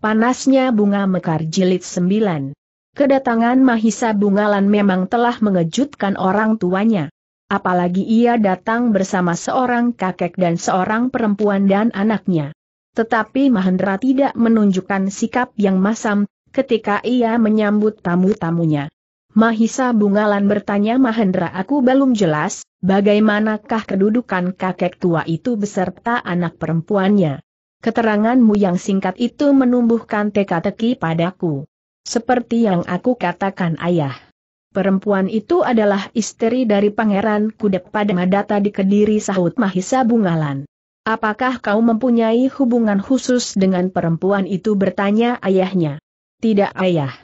Panasnya bunga mekar jilid 9. Kedatangan Mahisa Bungalan memang telah mengejutkan orang tuanya. Apalagi ia datang bersama seorang kakek dan seorang perempuan dan anaknya. Tetapi Mahendra tidak menunjukkan sikap yang masam ketika ia menyambut tamu-tamunya. Mahisa Bungalan bertanya Mahendra aku belum jelas, bagaimanakah kedudukan kakek tua itu beserta anak perempuannya. Keteranganmu yang singkat itu menumbuhkan teka-teki padaku. Seperti yang aku katakan ayah. Perempuan itu adalah istri dari Pangeran Kudep pada Madata di Kediri sahut Mahisa Bungalan. Apakah kau mempunyai hubungan khusus dengan perempuan itu bertanya ayahnya? Tidak ayah.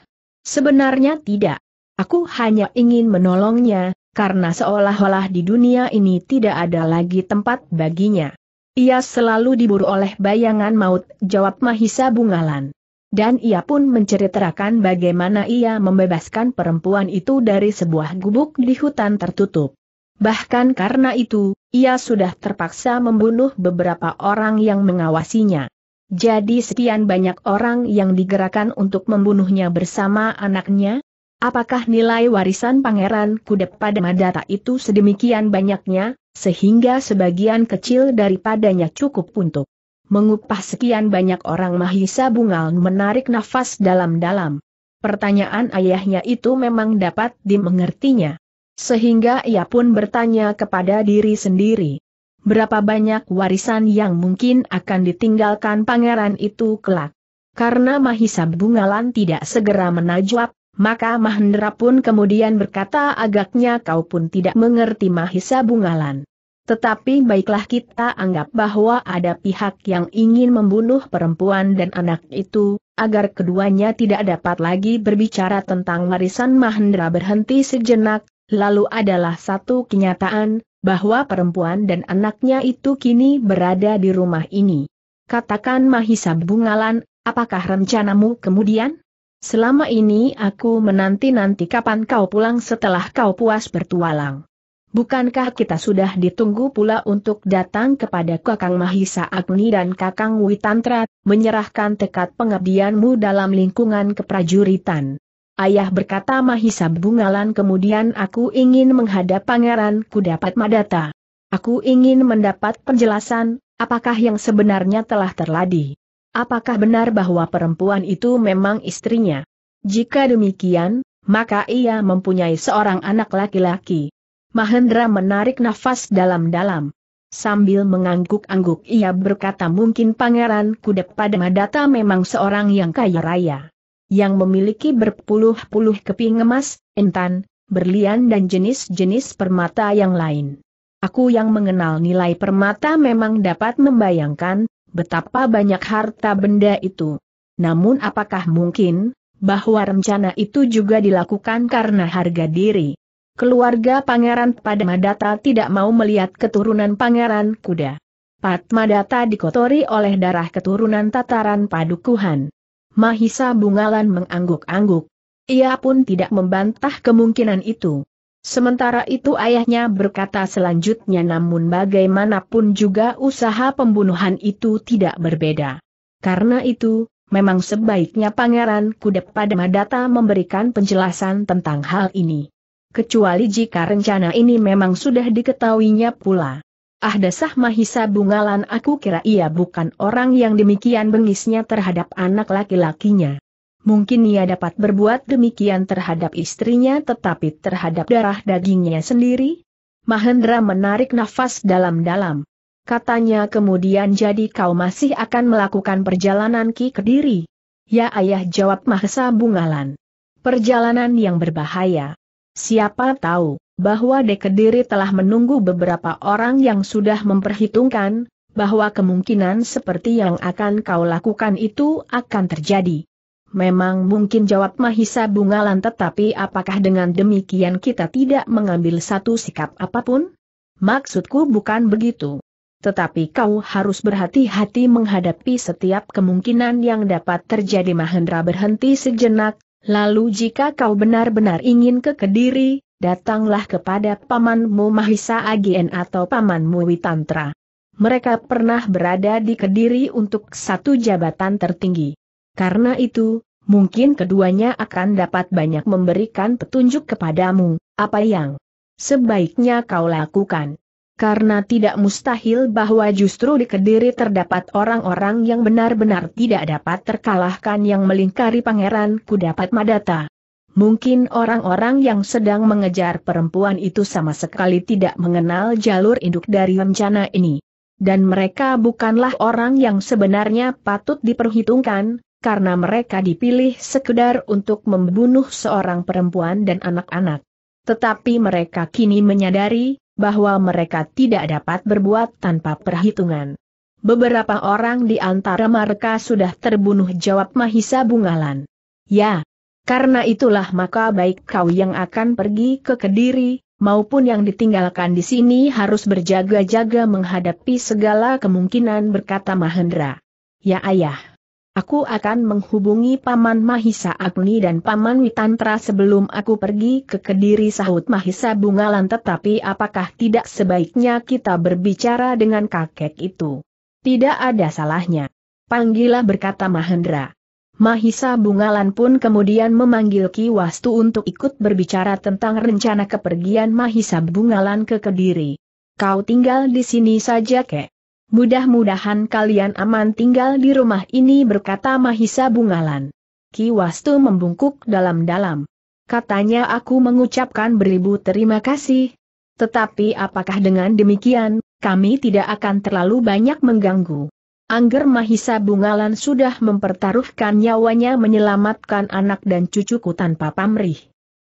Sebenarnya tidak. Aku hanya ingin menolongnya, karena seolah-olah di dunia ini tidak ada lagi tempat baginya. Ia selalu diburu oleh bayangan maut, jawab Mahisa Bungalan. Dan ia pun menceritakan bagaimana ia membebaskan perempuan itu dari sebuah gubuk di hutan tertutup. Bahkan karena itu, ia sudah terpaksa membunuh beberapa orang yang mengawasinya. Jadi sekian banyak orang yang digerakkan untuk membunuhnya bersama anaknya, Apakah nilai warisan Pangeran Kudep pada Madata itu sedemikian banyaknya? sehingga sebagian kecil daripadanya cukup untuk mengupah sekian banyak orang Mahisa Bungal menarik nafas dalam-dalam. Pertanyaan ayahnya itu memang dapat dimengertinya. Sehingga ia pun bertanya kepada diri sendiri. Berapa banyak warisan yang mungkin akan ditinggalkan pangeran itu kelak? Karena Mahisa Bungalan tidak segera menajwab, maka Mahendra pun kemudian berkata agaknya kau pun tidak mengerti Mahisa Bungalan. Tetapi baiklah kita anggap bahwa ada pihak yang ingin membunuh perempuan dan anak itu, agar keduanya tidak dapat lagi berbicara tentang warisan Mahendra berhenti sejenak, lalu adalah satu kenyataan, bahwa perempuan dan anaknya itu kini berada di rumah ini. Katakan Mahisa Bungalan, apakah rencanamu kemudian? Selama ini aku menanti-nanti kapan kau pulang setelah kau puas bertualang. Bukankah kita sudah ditunggu pula untuk datang kepada Kakang Mahisa Agni dan Kakang Witantra, menyerahkan tekad pengabdianmu dalam lingkungan keprajuritan? Ayah berkata Mahisa Bungalan kemudian aku ingin menghadap pangeran. Kudapat madata. Aku ingin mendapat penjelasan, apakah yang sebenarnya telah terladi. Apakah benar bahwa perempuan itu memang istrinya? Jika demikian, maka ia mempunyai seorang anak laki-laki. Mahendra menarik nafas dalam-dalam. Sambil mengangguk-angguk ia berkata mungkin pangeran kudep pada Madata memang seorang yang kaya raya. Yang memiliki berpuluh-puluh keping emas, entan, berlian dan jenis-jenis permata yang lain. Aku yang mengenal nilai permata memang dapat membayangkan, betapa banyak harta benda itu. Namun apakah mungkin, bahwa rencana itu juga dilakukan karena harga diri? Keluarga Pangeran Padmadata tidak mau melihat keturunan Pangeran Kuda. Padmadata dikotori oleh darah keturunan tataran padukuhan. Mahisa Bungalan mengangguk-angguk. Ia pun tidak membantah kemungkinan itu. Sementara itu ayahnya berkata selanjutnya namun bagaimanapun juga usaha pembunuhan itu tidak berbeda. Karena itu, memang sebaiknya Pangeran Kudep pada Madata memberikan penjelasan tentang hal ini. Kecuali jika rencana ini memang sudah diketahuinya pula. Ah dasah Mahisa Bungalan aku kira ia bukan orang yang demikian bengisnya terhadap anak laki-lakinya. Mungkin ia dapat berbuat demikian terhadap istrinya tetapi terhadap darah dagingnya sendiri? Mahendra menarik nafas dalam-dalam. Katanya kemudian jadi kau masih akan melakukan perjalanan Ki Kediri. Ya ayah jawab Mahesa Bungalan. Perjalanan yang berbahaya. Siapa tahu, bahwa Kediri telah menunggu beberapa orang yang sudah memperhitungkan, bahwa kemungkinan seperti yang akan kau lakukan itu akan terjadi. Memang mungkin jawab Mahisa Bungalan tetapi apakah dengan demikian kita tidak mengambil satu sikap apapun? Maksudku bukan begitu. Tetapi kau harus berhati-hati menghadapi setiap kemungkinan yang dapat terjadi Mahendra berhenti sejenak, lalu jika kau benar-benar ingin ke Kediri, datanglah kepada pamanmu Mahisa Agien atau pamanmu Witantra. Mereka pernah berada di Kediri untuk satu jabatan tertinggi. Karena itu, mungkin keduanya akan dapat banyak memberikan petunjuk kepadamu, apa yang sebaiknya kau lakukan. Karena tidak mustahil bahwa justru di Kediri terdapat orang-orang yang benar-benar tidak dapat terkalahkan yang melingkari pangeran Kudapat Madata. Mungkin orang-orang yang sedang mengejar perempuan itu sama sekali tidak mengenal jalur induk dari rencana ini. Dan mereka bukanlah orang yang sebenarnya patut diperhitungkan, karena mereka dipilih sekedar untuk membunuh seorang perempuan dan anak-anak. Tetapi mereka kini menyadari bahwa mereka tidak dapat berbuat tanpa perhitungan. Beberapa orang di antara mereka sudah terbunuh jawab Mahisa Bungalan. Ya, karena itulah maka baik kau yang akan pergi ke Kediri, maupun yang ditinggalkan di sini harus berjaga-jaga menghadapi segala kemungkinan berkata Mahendra. Ya ayah. Aku akan menghubungi Paman Mahisa Agni dan Paman Witantra sebelum aku pergi ke Kediri sahut Mahisa Bungalan tetapi apakah tidak sebaiknya kita berbicara dengan kakek itu? Tidak ada salahnya. Panggillah berkata Mahendra. Mahisa Bungalan pun kemudian memanggil Ki Wastu untuk ikut berbicara tentang rencana kepergian Mahisa Bungalan ke Kediri. Kau tinggal di sini saja kek. Mudah-mudahan kalian aman tinggal di rumah ini berkata Mahisa Bungalan. Ki Wastu membungkuk dalam-dalam. Katanya aku mengucapkan beribu terima kasih. Tetapi apakah dengan demikian, kami tidak akan terlalu banyak mengganggu. Angger Mahisa Bungalan sudah mempertaruhkan nyawanya menyelamatkan anak dan cucuku tanpa pamrih.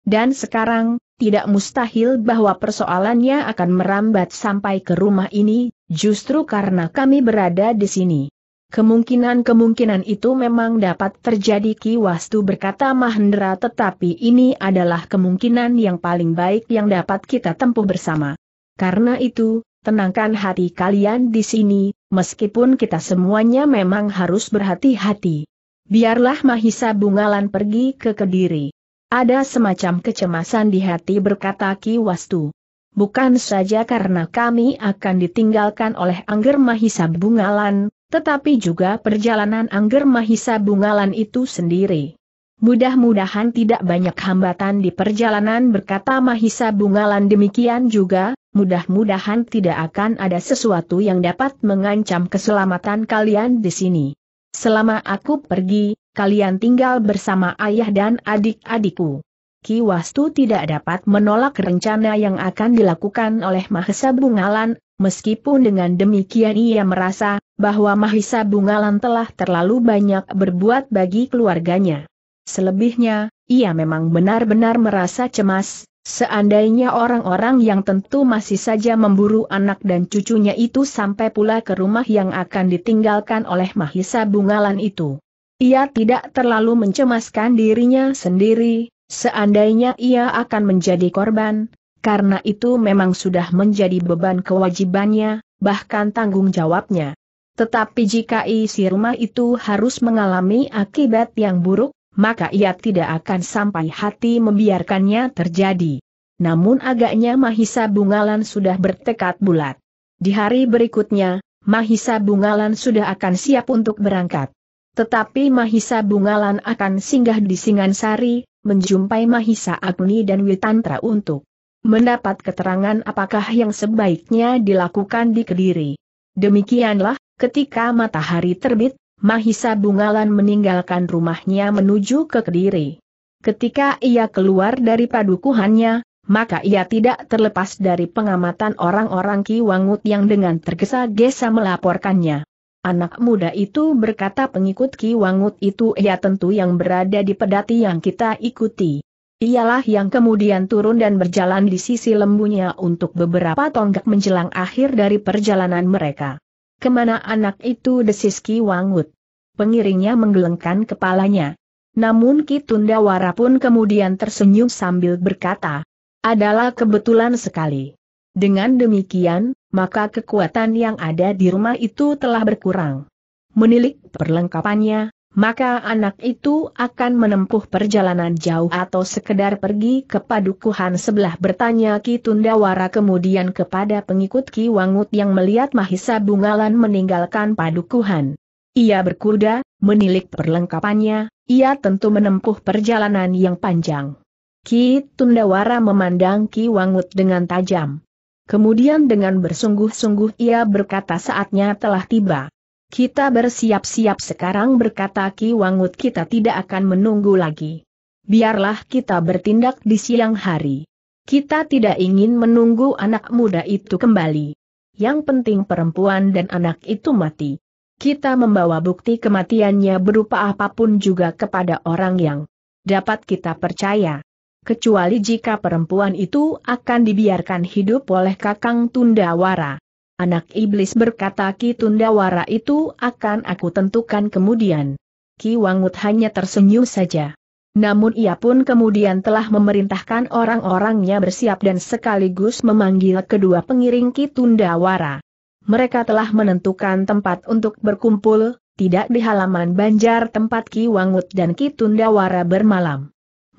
Dan sekarang, tidak mustahil bahwa persoalannya akan merambat sampai ke rumah ini, Justru karena kami berada di sini. Kemungkinan-kemungkinan itu memang dapat terjadi Ki Wastu berkata Mahendra tetapi ini adalah kemungkinan yang paling baik yang dapat kita tempuh bersama. Karena itu, tenangkan hati kalian di sini, meskipun kita semuanya memang harus berhati-hati. Biarlah Mahisa Bungalan pergi ke Kediri. Ada semacam kecemasan di hati berkata Ki Wastu bukan saja karena kami akan ditinggalkan oleh Angger Mahisa Bungalan, tetapi juga perjalanan Angger Mahisa Bungalan itu sendiri. Mudah-mudahan tidak banyak hambatan di perjalanan berkata Mahisa Bungalan demikian juga, mudah-mudahan tidak akan ada sesuatu yang dapat mengancam keselamatan kalian di sini. Selama aku pergi, kalian tinggal bersama ayah dan adik-adikku. Ki Wastu tidak dapat menolak rencana yang akan dilakukan oleh Mahesa Bungalan, meskipun dengan demikian ia merasa bahwa Mahesa Bungalan telah terlalu banyak berbuat bagi keluarganya. Selebihnya, ia memang benar-benar merasa cemas, seandainya orang-orang yang tentu masih saja memburu anak dan cucunya itu sampai pula ke rumah yang akan ditinggalkan oleh Mahesa Bungalan itu. Ia tidak terlalu mencemaskan dirinya sendiri, Seandainya ia akan menjadi korban, karena itu memang sudah menjadi beban kewajibannya, bahkan tanggung jawabnya. Tetapi jika isi rumah itu harus mengalami akibat yang buruk, maka ia tidak akan sampai hati membiarkannya terjadi. Namun agaknya Mahisa Bungalan sudah bertekad bulat. Di hari berikutnya, Mahisa Bungalan sudah akan siap untuk berangkat. Tetapi Mahisa Bungalan akan singgah di Singansari, menjumpai Mahisa Agni dan Witantra untuk mendapat keterangan apakah yang sebaiknya dilakukan di Kediri. Demikianlah, ketika matahari terbit, Mahisa Bungalan meninggalkan rumahnya menuju ke Kediri. Ketika ia keluar dari padukuhannya, maka ia tidak terlepas dari pengamatan orang-orang Ki Wangut yang dengan tergesa-gesa melaporkannya. Anak muda itu berkata pengikut Ki Wangut itu ya tentu yang berada di pedati yang kita ikuti. Ialah yang kemudian turun dan berjalan di sisi lembunya untuk beberapa tonggak menjelang akhir dari perjalanan mereka. Kemana anak itu desis Ki Wangut? Pengiringnya menggelengkan kepalanya. Namun Ki Tundawara pun kemudian tersenyum sambil berkata, adalah kebetulan sekali. Dengan demikian, maka kekuatan yang ada di rumah itu telah berkurang. Menilik perlengkapannya, maka anak itu akan menempuh perjalanan jauh atau sekedar pergi ke padukuhan sebelah bertanya Ki Tundawara kemudian kepada pengikut Ki Wangut yang melihat Mahisa Bungalan meninggalkan padukuhan. Ia berkuda, menilik perlengkapannya, ia tentu menempuh perjalanan yang panjang. Ki Tundawara memandang Ki Wangut dengan tajam. Kemudian dengan bersungguh-sungguh ia berkata saatnya telah tiba. Kita bersiap-siap sekarang berkata Ki Wangut kita tidak akan menunggu lagi. Biarlah kita bertindak di siang hari. Kita tidak ingin menunggu anak muda itu kembali. Yang penting perempuan dan anak itu mati. Kita membawa bukti kematiannya berupa apapun juga kepada orang yang dapat kita percaya kecuali jika perempuan itu akan dibiarkan hidup oleh Kakang Tundawara. Anak iblis berkata Ki Tundawara itu akan aku tentukan kemudian. Ki Wangut hanya tersenyum saja. Namun ia pun kemudian telah memerintahkan orang-orangnya bersiap dan sekaligus memanggil kedua pengiring Ki Tundawara. Mereka telah menentukan tempat untuk berkumpul, tidak di halaman banjar tempat Ki Wangut dan Ki Tundawara bermalam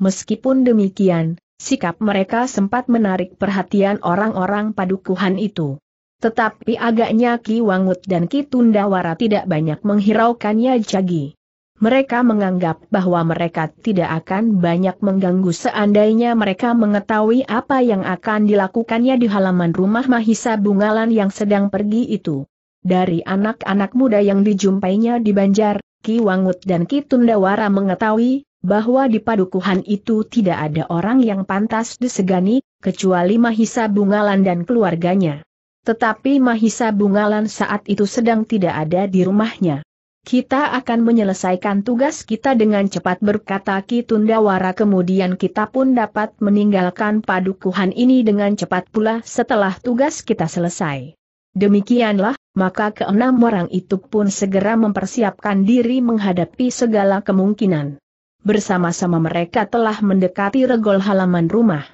meskipun demikian, sikap mereka sempat menarik perhatian orang-orang padukuhan itu. Tetapi agaknya Ki Wangut dan Ki Tundawara tidak banyak menghiraukannya jagi. Mereka menganggap bahwa mereka tidak akan banyak mengganggu seandainya mereka mengetahui apa yang akan dilakukannya di halaman rumah Mahisa Bungalan yang sedang pergi itu. Dari anak-anak muda yang dijumpainya di Banjar, Ki Wangut dan Ki Tundawara mengetahui bahwa di padukuhan itu tidak ada orang yang pantas disegani, kecuali Mahisa Bungalan dan keluarganya. Tetapi Mahisa Bungalan saat itu sedang tidak ada di rumahnya. Kita akan menyelesaikan tugas kita dengan cepat berkata Ki Tundawara kemudian kita pun dapat meninggalkan padukuhan ini dengan cepat pula setelah tugas kita selesai. Demikianlah, maka keenam orang itu pun segera mempersiapkan diri menghadapi segala kemungkinan bersama-sama mereka telah mendekati regol halaman rumah.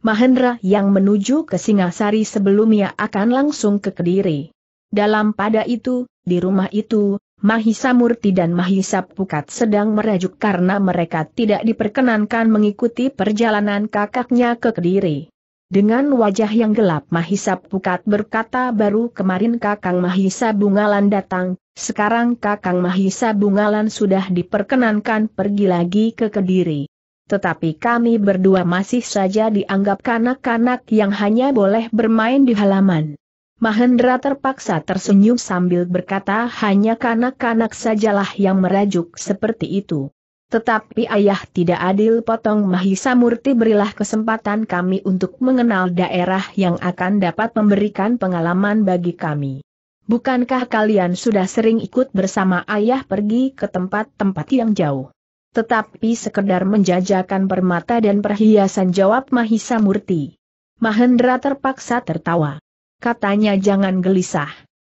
Mahendra yang menuju ke Singasari sebelumnya akan langsung ke Kediri. Dalam pada itu, di rumah itu, Mahisa Murti dan Mahisa Pukat sedang merajuk karena mereka tidak diperkenankan mengikuti perjalanan kakaknya ke Kediri. Dengan wajah yang gelap Mahisa Pukat berkata baru kemarin Kakang Mahisa Bungalan datang, sekarang Kakang Mahisa Bungalan sudah diperkenankan pergi lagi ke Kediri. Tetapi kami berdua masih saja dianggap kanak-kanak yang hanya boleh bermain di halaman. Mahendra terpaksa tersenyum sambil berkata hanya kanak-kanak sajalah yang merajuk seperti itu. Tetapi ayah tidak adil potong Mahisa Murti berilah kesempatan kami untuk mengenal daerah yang akan dapat memberikan pengalaman bagi kami. Bukankah kalian sudah sering ikut bersama ayah pergi ke tempat-tempat yang jauh? Tetapi sekedar menjajakan permata dan perhiasan jawab Mahisa Murti. Mahendra terpaksa tertawa. Katanya jangan gelisah.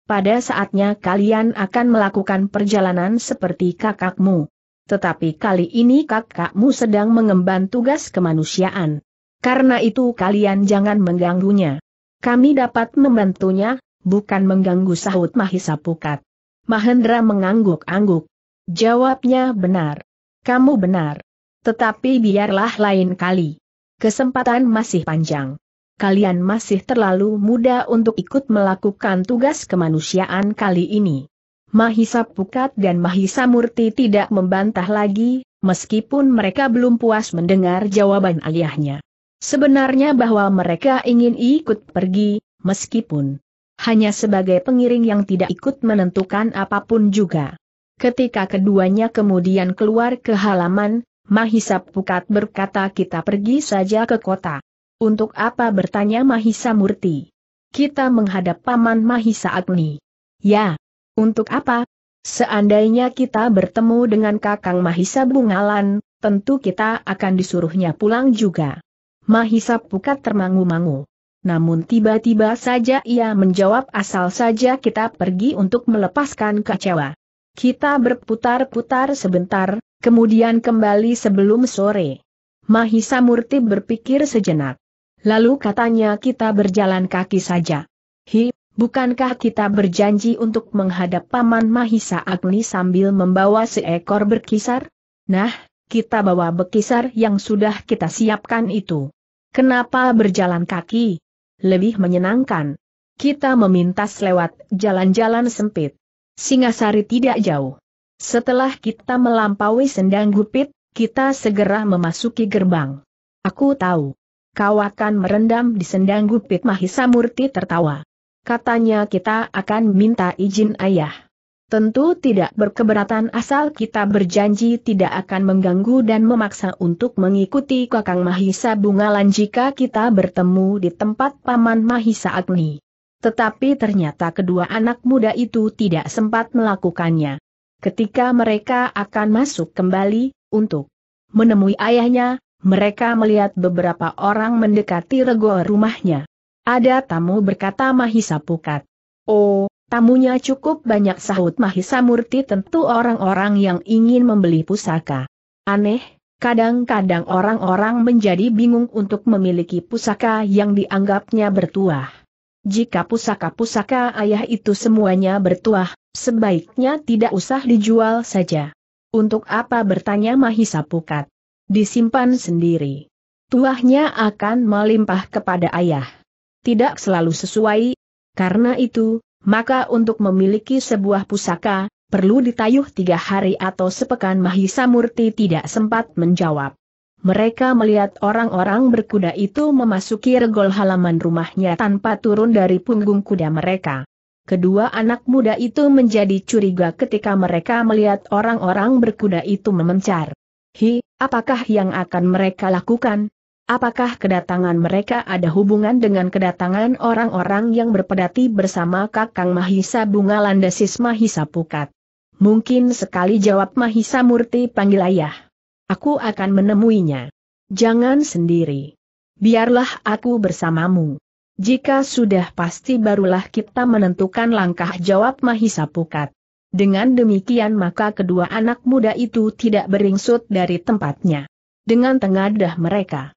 Pada saatnya kalian akan melakukan perjalanan seperti kakakmu tetapi kali ini kakakmu sedang mengemban tugas kemanusiaan. Karena itu kalian jangan mengganggunya. Kami dapat membantunya, bukan mengganggu sahut Mahisa Pukat. Mahendra mengangguk-angguk. Jawabnya benar. Kamu benar. Tetapi biarlah lain kali. Kesempatan masih panjang. Kalian masih terlalu muda untuk ikut melakukan tugas kemanusiaan kali ini. Mahisa Pukat dan Mahisa Murti tidak membantah lagi, meskipun mereka belum puas mendengar jawaban ayahnya. Sebenarnya bahwa mereka ingin ikut pergi, meskipun hanya sebagai pengiring yang tidak ikut menentukan apapun juga. Ketika keduanya kemudian keluar ke halaman, Mahisa Pukat berkata kita pergi saja ke kota. Untuk apa bertanya Mahisa Murti? Kita menghadap Paman Mahisa Agni. Ya, untuk apa? Seandainya kita bertemu dengan Kakang Mahisa Bungalan, tentu kita akan disuruhnya pulang juga. Mahisa Pukat termangu-mangu. Namun tiba-tiba saja ia menjawab asal saja kita pergi untuk melepaskan kecewa. Kita berputar-putar sebentar, kemudian kembali sebelum sore. Mahisa Murti berpikir sejenak. Lalu katanya kita berjalan kaki saja. Hi, Bukankah kita berjanji untuk menghadap Paman Mahisa Agni sambil membawa seekor berkisar? Nah, kita bawa berkisar yang sudah kita siapkan itu. Kenapa berjalan kaki? Lebih menyenangkan. Kita memintas lewat jalan-jalan sempit. Singasari tidak jauh. Setelah kita melampaui sendang gupit, kita segera memasuki gerbang. Aku tahu. Kau akan merendam di sendang gupit Mahisa Murti tertawa. Katanya kita akan minta izin ayah. Tentu tidak berkeberatan asal kita berjanji tidak akan mengganggu dan memaksa untuk mengikuti Kakang Mahisa Bungalan jika kita bertemu di tempat Paman Mahisa Agni. Tetapi ternyata kedua anak muda itu tidak sempat melakukannya. Ketika mereka akan masuk kembali, untuk menemui ayahnya, mereka melihat beberapa orang mendekati rego rumahnya. Ada tamu berkata Mahisa Pukat. Oh, tamunya cukup banyak sahut Mahisa Murti tentu orang-orang yang ingin membeli pusaka. Aneh, kadang-kadang orang-orang menjadi bingung untuk memiliki pusaka yang dianggapnya bertuah. Jika pusaka-pusaka ayah itu semuanya bertuah, sebaiknya tidak usah dijual saja. Untuk apa bertanya Mahisa Pukat? Disimpan sendiri. Tuahnya akan melimpah kepada ayah tidak selalu sesuai. Karena itu, maka untuk memiliki sebuah pusaka, perlu ditayuh tiga hari atau sepekan Mahisa Murti tidak sempat menjawab. Mereka melihat orang-orang berkuda itu memasuki regol halaman rumahnya tanpa turun dari punggung kuda mereka. Kedua anak muda itu menjadi curiga ketika mereka melihat orang-orang berkuda itu memencar. Hi, apakah yang akan mereka lakukan? Apakah kedatangan mereka ada hubungan dengan kedatangan orang-orang yang berpedati bersama Kakang Mahisa Bunga Landasis Mahisa Pukat? Mungkin sekali jawab Mahisa Murti panggil ayah. Aku akan menemuinya. Jangan sendiri. Biarlah aku bersamamu. Jika sudah pasti barulah kita menentukan langkah jawab Mahisa Pukat. Dengan demikian maka kedua anak muda itu tidak beringsut dari tempatnya. Dengan tengadah mereka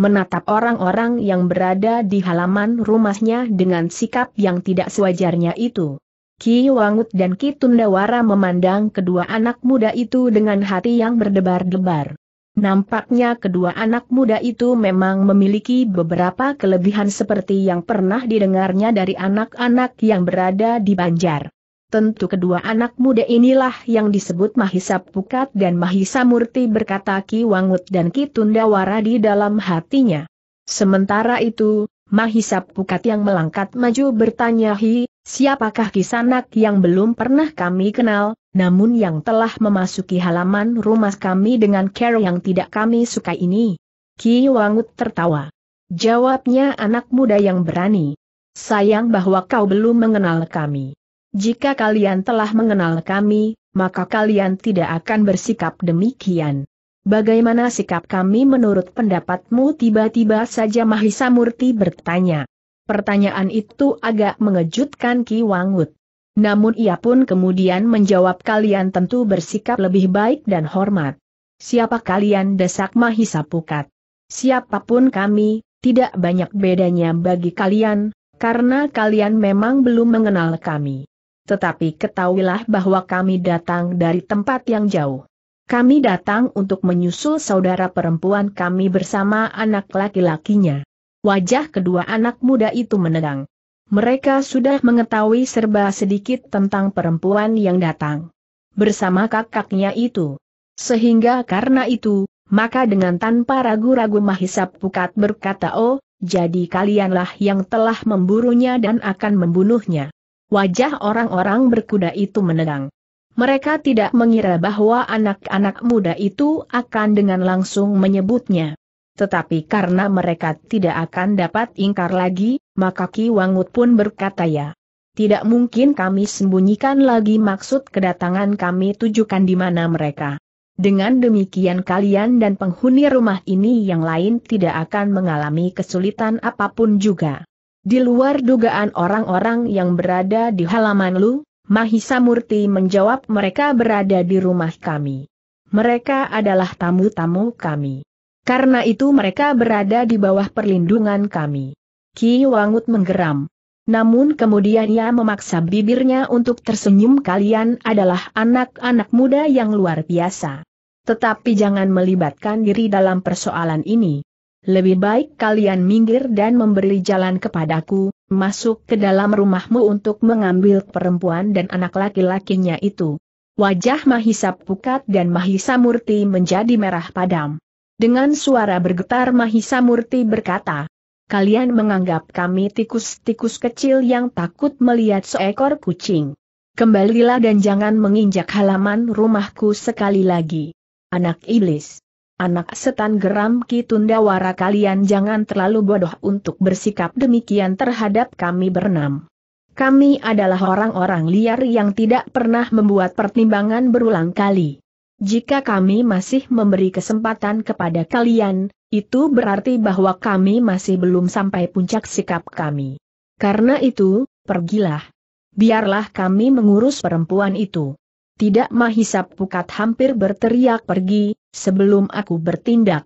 menatap orang-orang yang berada di halaman rumahnya dengan sikap yang tidak sewajarnya itu. Ki Wangut dan Ki Tundawara memandang kedua anak muda itu dengan hati yang berdebar-debar. Nampaknya kedua anak muda itu memang memiliki beberapa kelebihan seperti yang pernah didengarnya dari anak-anak yang berada di Banjar. Tentu kedua anak muda inilah yang disebut Mahisa Pukat dan Mahisa Murti berkata Ki Wangut dan Ki Tundawara di dalam hatinya. Sementara itu, Mahisa Pukat yang melangkat maju bertanya Hi, siapakah kisanak yang belum pernah kami kenal, namun yang telah memasuki halaman rumah kami dengan care yang tidak kami suka ini? Ki Wangut tertawa. Jawabnya anak muda yang berani. Sayang bahwa kau belum mengenal kami. Jika kalian telah mengenal kami, maka kalian tidak akan bersikap demikian. Bagaimana sikap kami menurut pendapatmu tiba-tiba saja Mahisa Murti bertanya. Pertanyaan itu agak mengejutkan Ki Wangut. Namun ia pun kemudian menjawab kalian tentu bersikap lebih baik dan hormat. Siapa kalian desak Mahisa Pukat? Siapapun kami, tidak banyak bedanya bagi kalian, karena kalian memang belum mengenal kami tetapi ketahuilah bahwa kami datang dari tempat yang jauh. Kami datang untuk menyusul saudara perempuan kami bersama anak laki-lakinya. Wajah kedua anak muda itu menegang. Mereka sudah mengetahui serba sedikit tentang perempuan yang datang. Bersama kakaknya itu. Sehingga karena itu, maka dengan tanpa ragu-ragu Mahisap Pukat berkata oh, jadi kalianlah yang telah memburunya dan akan membunuhnya. Wajah orang-orang berkuda itu menegang. Mereka tidak mengira bahwa anak-anak muda itu akan dengan langsung menyebutnya. Tetapi karena mereka tidak akan dapat ingkar lagi, maka Ki Wangut pun berkata ya. Tidak mungkin kami sembunyikan lagi maksud kedatangan kami tujukan di mana mereka. Dengan demikian kalian dan penghuni rumah ini yang lain tidak akan mengalami kesulitan apapun juga. Di luar dugaan orang-orang yang berada di halaman Lu, Mahisa Murti menjawab mereka berada di rumah kami. Mereka adalah tamu-tamu kami. Karena itu mereka berada di bawah perlindungan kami. Ki Wangut menggeram. Namun kemudian ia memaksa bibirnya untuk tersenyum kalian adalah anak-anak muda yang luar biasa. Tetapi jangan melibatkan diri dalam persoalan ini lebih baik kalian minggir dan memberi jalan kepadaku, masuk ke dalam rumahmu untuk mengambil perempuan dan anak laki-lakinya itu. Wajah Mahisa Pukat dan Mahisa Murti menjadi merah padam. Dengan suara bergetar Mahisa Murti berkata, Kalian menganggap kami tikus-tikus kecil yang takut melihat seekor kucing. Kembalilah dan jangan menginjak halaman rumahku sekali lagi. Anak iblis. Anak setan geram Ki Tundawara kalian jangan terlalu bodoh untuk bersikap demikian terhadap kami bernam. Kami adalah orang-orang liar yang tidak pernah membuat pertimbangan berulang kali. Jika kami masih memberi kesempatan kepada kalian, itu berarti bahwa kami masih belum sampai puncak sikap kami. Karena itu, pergilah. Biarlah kami mengurus perempuan itu. Tidak mahisap pukat hampir berteriak pergi, sebelum aku bertindak.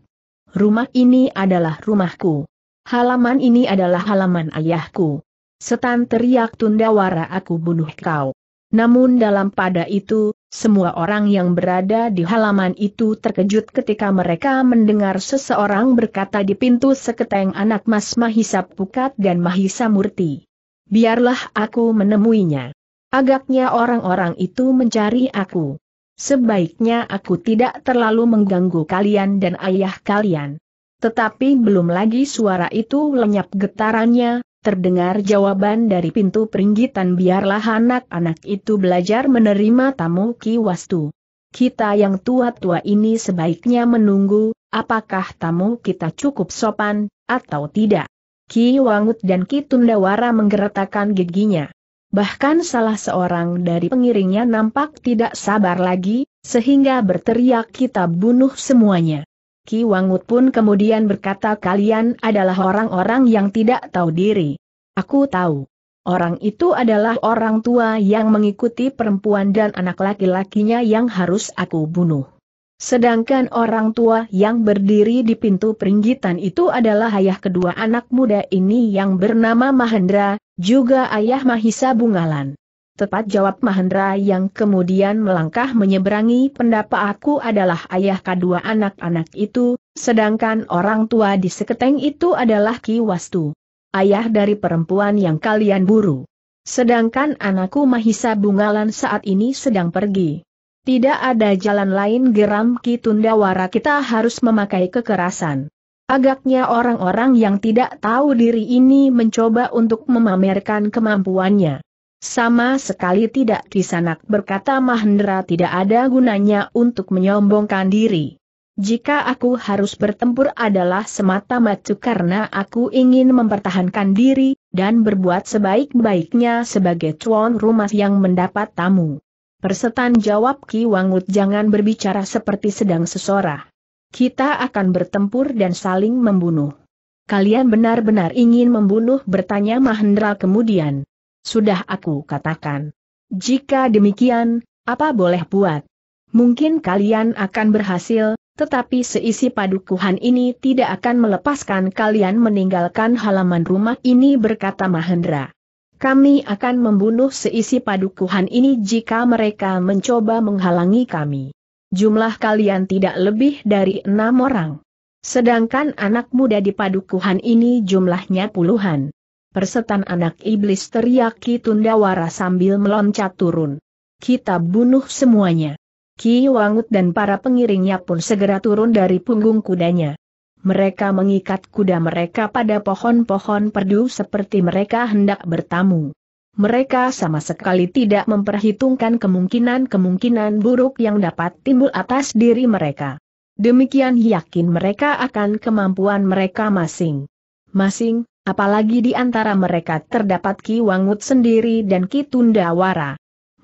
Rumah ini adalah rumahku. Halaman ini adalah halaman ayahku. Setan teriak Tundawara aku bunuh kau. Namun dalam pada itu, semua orang yang berada di halaman itu terkejut ketika mereka mendengar seseorang berkata di pintu seketeng anak Mas Mahisa Pukat dan Mahisa Murti. Biarlah aku menemuinya. Agaknya orang-orang itu mencari aku. Sebaiknya aku tidak terlalu mengganggu kalian dan ayah kalian. Tetapi belum lagi suara itu lenyap getarannya, terdengar jawaban dari pintu peringgitan biarlah anak-anak itu belajar menerima tamu Ki Wastu. Kita yang tua-tua ini sebaiknya menunggu, apakah tamu kita cukup sopan, atau tidak. Ki Wangut dan Ki Tundawara menggeretakan giginya. Bahkan salah seorang dari pengiringnya nampak tidak sabar lagi, sehingga berteriak kita bunuh semuanya. Ki Wangut pun kemudian berkata kalian adalah orang-orang yang tidak tahu diri. Aku tahu. Orang itu adalah orang tua yang mengikuti perempuan dan anak laki-lakinya yang harus aku bunuh. Sedangkan orang tua yang berdiri di pintu peringgitan itu adalah ayah kedua anak muda ini yang bernama Mahendra, juga ayah Mahisa Bungalan. Tepat jawab Mahendra yang kemudian melangkah menyeberangi pendapa aku adalah ayah kedua anak-anak itu, sedangkan orang tua di seketeng itu adalah Ki Wastu. Ayah dari perempuan yang kalian buru. Sedangkan anakku Mahisa Bungalan saat ini sedang pergi. Tidak ada jalan lain geram Ki Tundawara kita harus memakai kekerasan. Agaknya orang-orang yang tidak tahu diri ini mencoba untuk memamerkan kemampuannya. Sama sekali tidak kisanak berkata Mahendra tidak ada gunanya untuk menyombongkan diri. Jika aku harus bertempur adalah semata-mata karena aku ingin mempertahankan diri, dan berbuat sebaik-baiknya sebagai tuan rumah yang mendapat tamu. Persetan jawab Ki Wangut jangan berbicara seperti sedang sesorah. Kita akan bertempur dan saling membunuh. Kalian benar-benar ingin membunuh bertanya Mahendra kemudian. Sudah aku katakan. Jika demikian, apa boleh buat? Mungkin kalian akan berhasil, tetapi seisi padukuhan ini tidak akan melepaskan kalian meninggalkan halaman rumah ini berkata Mahendra. Kami akan membunuh seisi padukuhan ini jika mereka mencoba menghalangi kami jumlah kalian tidak lebih dari enam orang. Sedangkan anak muda di padukuhan ini jumlahnya puluhan. Persetan anak iblis teriak Ki Tundawara sambil meloncat turun. Kita bunuh semuanya. Ki Wangut dan para pengiringnya pun segera turun dari punggung kudanya. Mereka mengikat kuda mereka pada pohon-pohon perdu seperti mereka hendak bertamu mereka sama sekali tidak memperhitungkan kemungkinan-kemungkinan buruk yang dapat timbul atas diri mereka. Demikian yakin mereka akan kemampuan mereka masing-masing, apalagi di antara mereka terdapat Ki Wangut sendiri dan Ki Tundawara.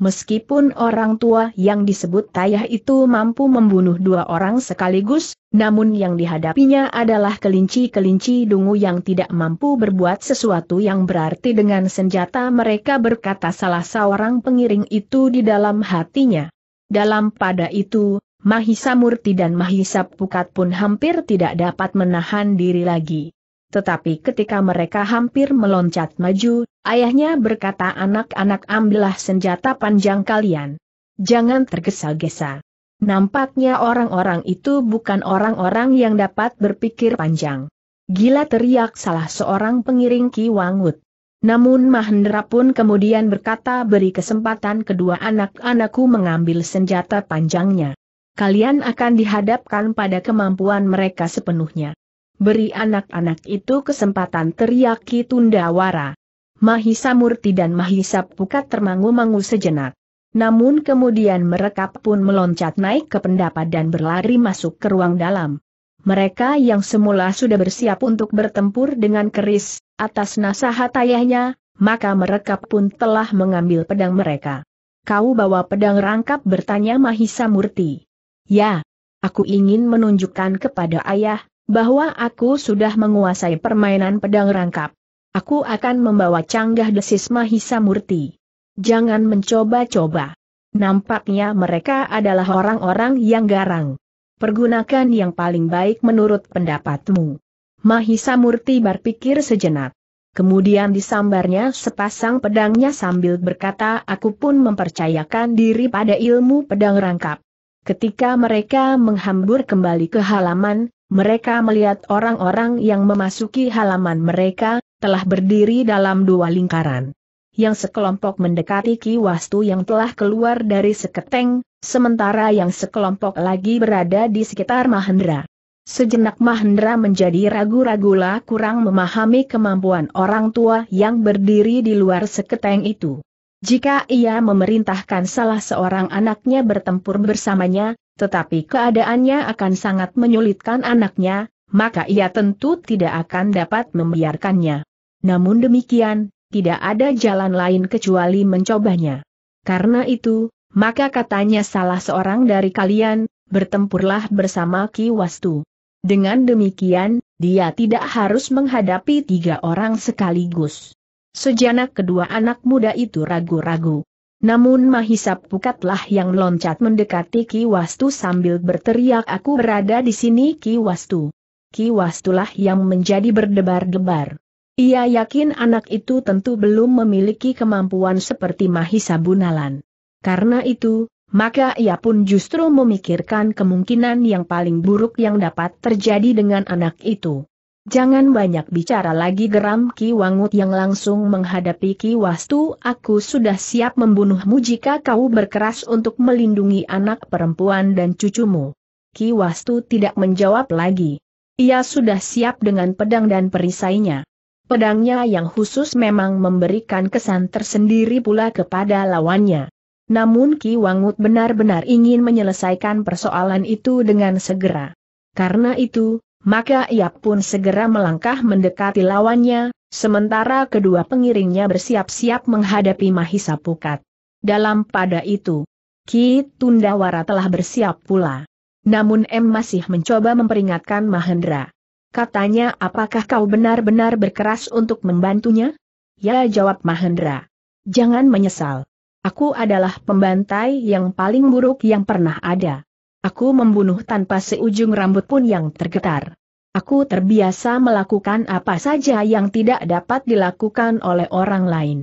Meskipun orang tua yang disebut Tayah itu mampu membunuh dua orang sekaligus, namun yang dihadapinya adalah kelinci-kelinci dungu yang tidak mampu berbuat sesuatu yang berarti dengan senjata mereka berkata salah seorang pengiring itu di dalam hatinya. Dalam pada itu, Mahisa Murti dan Mahisa Pukat pun hampir tidak dapat menahan diri lagi. Tetapi ketika mereka hampir meloncat maju, ayahnya berkata anak-anak ambillah senjata panjang kalian. Jangan tergesa-gesa. Nampaknya orang-orang itu bukan orang-orang yang dapat berpikir panjang. Gila teriak salah seorang pengiring Ki Wangut. Namun Mahendra pun kemudian berkata beri kesempatan kedua anak-anakku mengambil senjata panjangnya. Kalian akan dihadapkan pada kemampuan mereka sepenuhnya beri anak-anak itu kesempatan teriaki Tunda Wara. Mahisa Murti dan Mahisa Pukat termangu-mangu sejenak. Namun kemudian mereka pun meloncat naik ke pendapat dan berlari masuk ke ruang dalam. Mereka yang semula sudah bersiap untuk bertempur dengan keris, atas nasihat ayahnya, maka mereka pun telah mengambil pedang mereka. Kau bawa pedang rangkap bertanya Mahisa Murti. Ya, aku ingin menunjukkan kepada ayah, bahwa aku sudah menguasai permainan pedang rangkap. Aku akan membawa canggah desis Mahisa Murti. Jangan mencoba-coba. Nampaknya mereka adalah orang-orang yang garang. Pergunakan yang paling baik menurut pendapatmu. Mahisa Murti berpikir sejenak. Kemudian disambarnya sepasang pedangnya sambil berkata aku pun mempercayakan diri pada ilmu pedang rangkap. Ketika mereka menghambur kembali ke halaman, mereka melihat orang-orang yang memasuki halaman mereka, telah berdiri dalam dua lingkaran. Yang sekelompok mendekati Ki Wastu yang telah keluar dari seketeng, sementara yang sekelompok lagi berada di sekitar Mahendra. Sejenak Mahendra menjadi ragu-ragulah kurang memahami kemampuan orang tua yang berdiri di luar seketeng itu. Jika ia memerintahkan salah seorang anaknya bertempur bersamanya, tetapi keadaannya akan sangat menyulitkan anaknya, maka ia tentu tidak akan dapat membiarkannya. Namun demikian, tidak ada jalan lain kecuali mencobanya. Karena itu, maka katanya salah seorang dari kalian, bertempurlah bersama Ki Wastu. Dengan demikian, dia tidak harus menghadapi tiga orang sekaligus. Sejanak kedua anak muda itu ragu-ragu. Namun Mahisa Pukatlah yang loncat mendekati Ki Wastu sambil berteriak aku berada di sini Ki Wastu. Ki Wastulah yang menjadi berdebar-debar. Ia yakin anak itu tentu belum memiliki kemampuan seperti Mahisa Bunalan. Karena itu, maka ia pun justru memikirkan kemungkinan yang paling buruk yang dapat terjadi dengan anak itu. Jangan banyak bicara lagi geram Ki Wangut yang langsung menghadapi Ki Wastu aku sudah siap membunuhmu jika kau berkeras untuk melindungi anak perempuan dan cucumu. Ki Wastu tidak menjawab lagi. Ia sudah siap dengan pedang dan perisainya. Pedangnya yang khusus memang memberikan kesan tersendiri pula kepada lawannya. Namun Ki Wangut benar-benar ingin menyelesaikan persoalan itu dengan segera. Karena itu, maka ia pun segera melangkah mendekati lawannya, sementara kedua pengiringnya bersiap-siap menghadapi Mahisa Pukat. Dalam pada itu, Ki Tundawara telah bersiap pula. Namun M masih mencoba memperingatkan Mahendra. Katanya apakah kau benar-benar berkeras untuk membantunya? Ya jawab Mahendra. Jangan menyesal. Aku adalah pembantai yang paling buruk yang pernah ada. Aku membunuh tanpa seujung rambut pun yang tergetar. Aku terbiasa melakukan apa saja yang tidak dapat dilakukan oleh orang lain.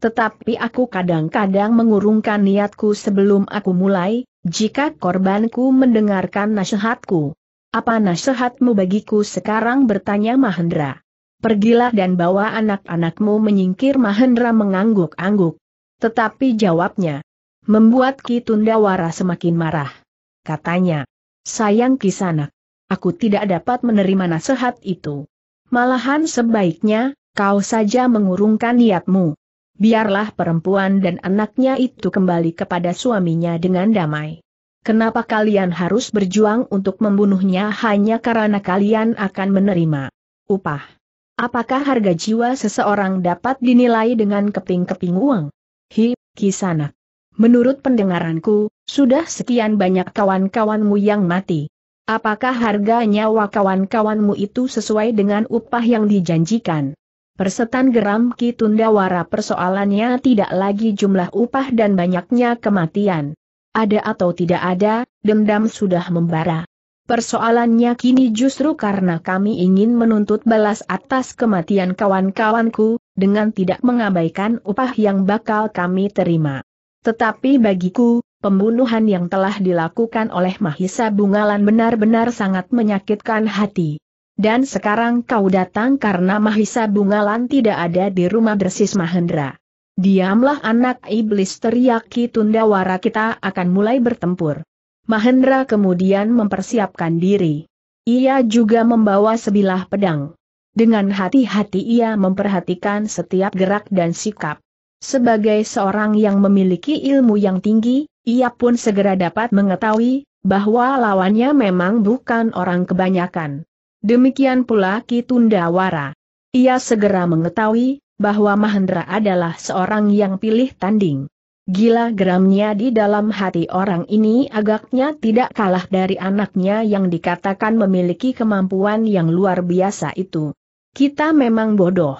Tetapi aku kadang-kadang mengurungkan niatku sebelum aku mulai, jika korbanku mendengarkan nasihatku. Apa nasihatmu bagiku sekarang bertanya Mahendra. Pergilah dan bawa anak-anakmu menyingkir Mahendra mengangguk-angguk. Tetapi jawabnya, membuat Ki Tundawara semakin marah katanya. Sayang kisanak, aku tidak dapat menerima nasihat itu. Malahan sebaiknya, kau saja mengurungkan niatmu. Biarlah perempuan dan anaknya itu kembali kepada suaminya dengan damai. Kenapa kalian harus berjuang untuk membunuhnya hanya karena kalian akan menerima upah? Apakah harga jiwa seseorang dapat dinilai dengan keping-keping uang? Hi, kisanak. Menurut pendengaranku, sudah sekian banyak kawan-kawanmu yang mati. Apakah harga nyawa kawan-kawanmu itu sesuai dengan upah yang dijanjikan? Persetan geram Ki Tundawara persoalannya tidak lagi jumlah upah dan banyaknya kematian. Ada atau tidak ada, dendam sudah membara. Persoalannya kini justru karena kami ingin menuntut balas atas kematian kawan-kawanku, dengan tidak mengabaikan upah yang bakal kami terima. Tetapi bagiku, pembunuhan yang telah dilakukan oleh Mahisa Bungalan benar-benar sangat menyakitkan hati. Dan sekarang kau datang karena Mahisa Bungalan tidak ada di rumah Dersis Mahendra. Diamlah anak iblis teriak Tundawara kita akan mulai bertempur. Mahendra kemudian mempersiapkan diri. Ia juga membawa sebilah pedang. Dengan hati-hati ia memperhatikan setiap gerak dan sikap. Sebagai seorang yang memiliki ilmu yang tinggi, ia pun segera dapat mengetahui bahwa lawannya memang bukan orang kebanyakan. Demikian pula Wara, Ia segera mengetahui bahwa Mahendra adalah seorang yang pilih tanding. Gila geramnya di dalam hati orang ini agaknya tidak kalah dari anaknya yang dikatakan memiliki kemampuan yang luar biasa itu. Kita memang bodoh.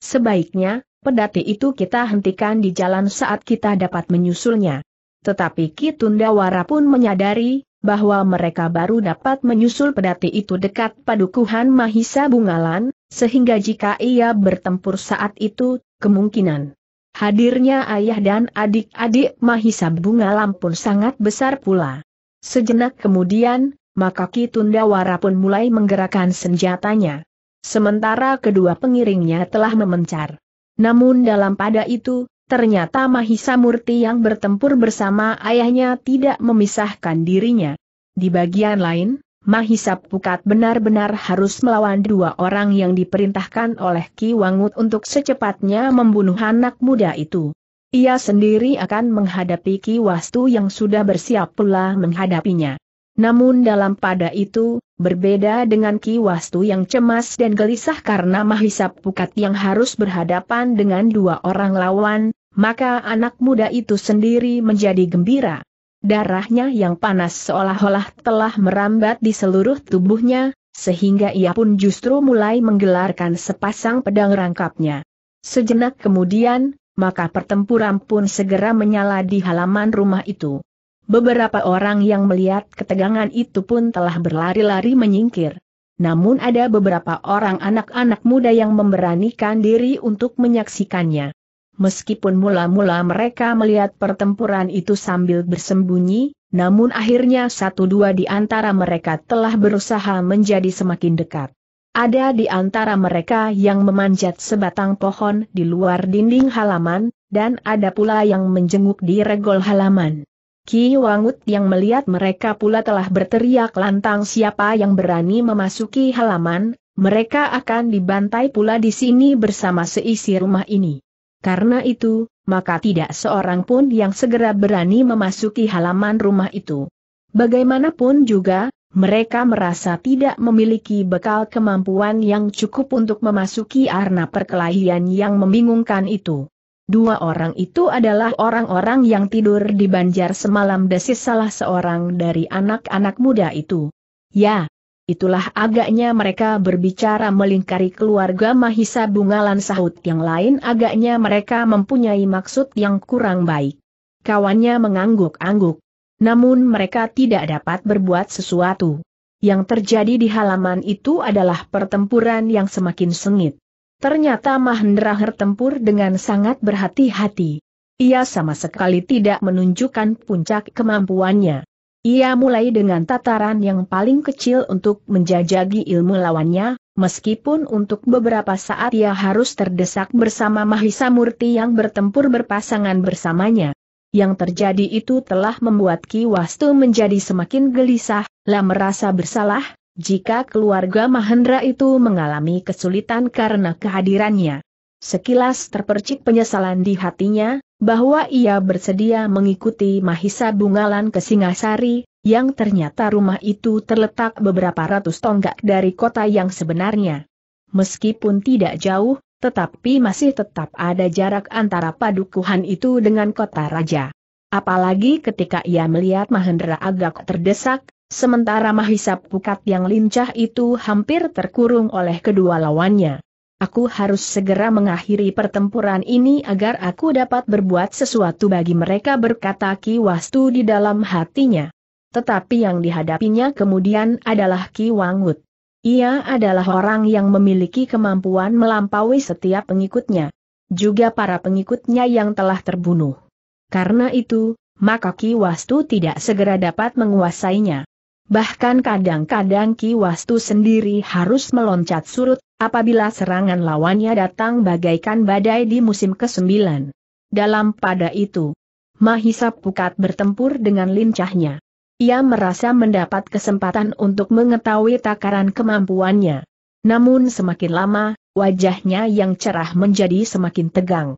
Sebaiknya, pedati itu kita hentikan di jalan saat kita dapat menyusulnya. Tetapi Ki Kitundawara pun menyadari, bahwa mereka baru dapat menyusul pedati itu dekat padukuhan Mahisa Bungalan, sehingga jika ia bertempur saat itu, kemungkinan hadirnya ayah dan adik-adik Mahisa Bungalan pun sangat besar pula. Sejenak kemudian, maka Kitundawara pun mulai menggerakkan senjatanya. Sementara kedua pengiringnya telah memencar. Namun dalam pada itu, ternyata Mahisa Murti yang bertempur bersama ayahnya tidak memisahkan dirinya. Di bagian lain, Mahisa Pukat benar-benar harus melawan dua orang yang diperintahkan oleh Ki Wangut untuk secepatnya membunuh anak muda itu. Ia sendiri akan menghadapi Ki Wastu yang sudah bersiap pula menghadapinya. Namun dalam pada itu, Berbeda dengan Ki Wastu yang cemas dan gelisah karena Mahisa Pukat yang harus berhadapan dengan dua orang lawan, maka anak muda itu sendiri menjadi gembira. Darahnya yang panas seolah-olah telah merambat di seluruh tubuhnya, sehingga ia pun justru mulai menggelarkan sepasang pedang rangkapnya. Sejenak kemudian, maka pertempuran pun segera menyala di halaman rumah itu. Beberapa orang yang melihat ketegangan itu pun telah berlari-lari menyingkir. Namun ada beberapa orang anak-anak muda yang memberanikan diri untuk menyaksikannya. Meskipun mula-mula mereka melihat pertempuran itu sambil bersembunyi, namun akhirnya satu dua di antara mereka telah berusaha menjadi semakin dekat. Ada di antara mereka yang memanjat sebatang pohon di luar dinding halaman, dan ada pula yang menjenguk di regol halaman. Ki Wangut yang melihat mereka pula telah berteriak lantang siapa yang berani memasuki halaman, mereka akan dibantai pula di sini bersama seisi rumah ini. Karena itu, maka tidak seorang pun yang segera berani memasuki halaman rumah itu. Bagaimanapun juga, mereka merasa tidak memiliki bekal kemampuan yang cukup untuk memasuki arna perkelahian yang membingungkan itu. Dua orang itu adalah orang-orang yang tidur di banjar semalam desis salah seorang dari anak-anak muda itu. Ya, itulah agaknya mereka berbicara melingkari keluarga Mahisa Bungalan sahut yang lain agaknya mereka mempunyai maksud yang kurang baik. Kawannya mengangguk-angguk. Namun mereka tidak dapat berbuat sesuatu. Yang terjadi di halaman itu adalah pertempuran yang semakin sengit. Ternyata Mahendra bertempur dengan sangat berhati-hati. Ia sama sekali tidak menunjukkan puncak kemampuannya. Ia mulai dengan tataran yang paling kecil untuk menjajagi ilmu lawannya, meskipun untuk beberapa saat ia harus terdesak bersama Mahisa Murti yang bertempur berpasangan bersamanya. Yang terjadi itu telah membuat Ki Wastu menjadi semakin gelisah, lah merasa bersalah, jika keluarga Mahendra itu mengalami kesulitan karena kehadirannya. Sekilas terpercik penyesalan di hatinya, bahwa ia bersedia mengikuti Mahisa Bungalan ke Singasari, yang ternyata rumah itu terletak beberapa ratus tonggak dari kota yang sebenarnya. Meskipun tidak jauh, tetapi masih tetap ada jarak antara padukuhan itu dengan kota raja. Apalagi ketika ia melihat Mahendra agak terdesak, Sementara Mahisa Pukat yang lincah itu hampir terkurung oleh kedua lawannya. Aku harus segera mengakhiri pertempuran ini agar aku dapat berbuat sesuatu bagi mereka berkata Ki Wastu di dalam hatinya. Tetapi yang dihadapinya kemudian adalah Ki Wangut. Ia adalah orang yang memiliki kemampuan melampaui setiap pengikutnya. Juga para pengikutnya yang telah terbunuh. Karena itu, maka Ki Wastu tidak segera dapat menguasainya. Bahkan kadang-kadang Ki Wastu sendiri harus meloncat surut, apabila serangan lawannya datang bagaikan badai di musim ke-9. Dalam pada itu, Mahisa Pukat bertempur dengan lincahnya. Ia merasa mendapat kesempatan untuk mengetahui takaran kemampuannya. Namun semakin lama, wajahnya yang cerah menjadi semakin tegang.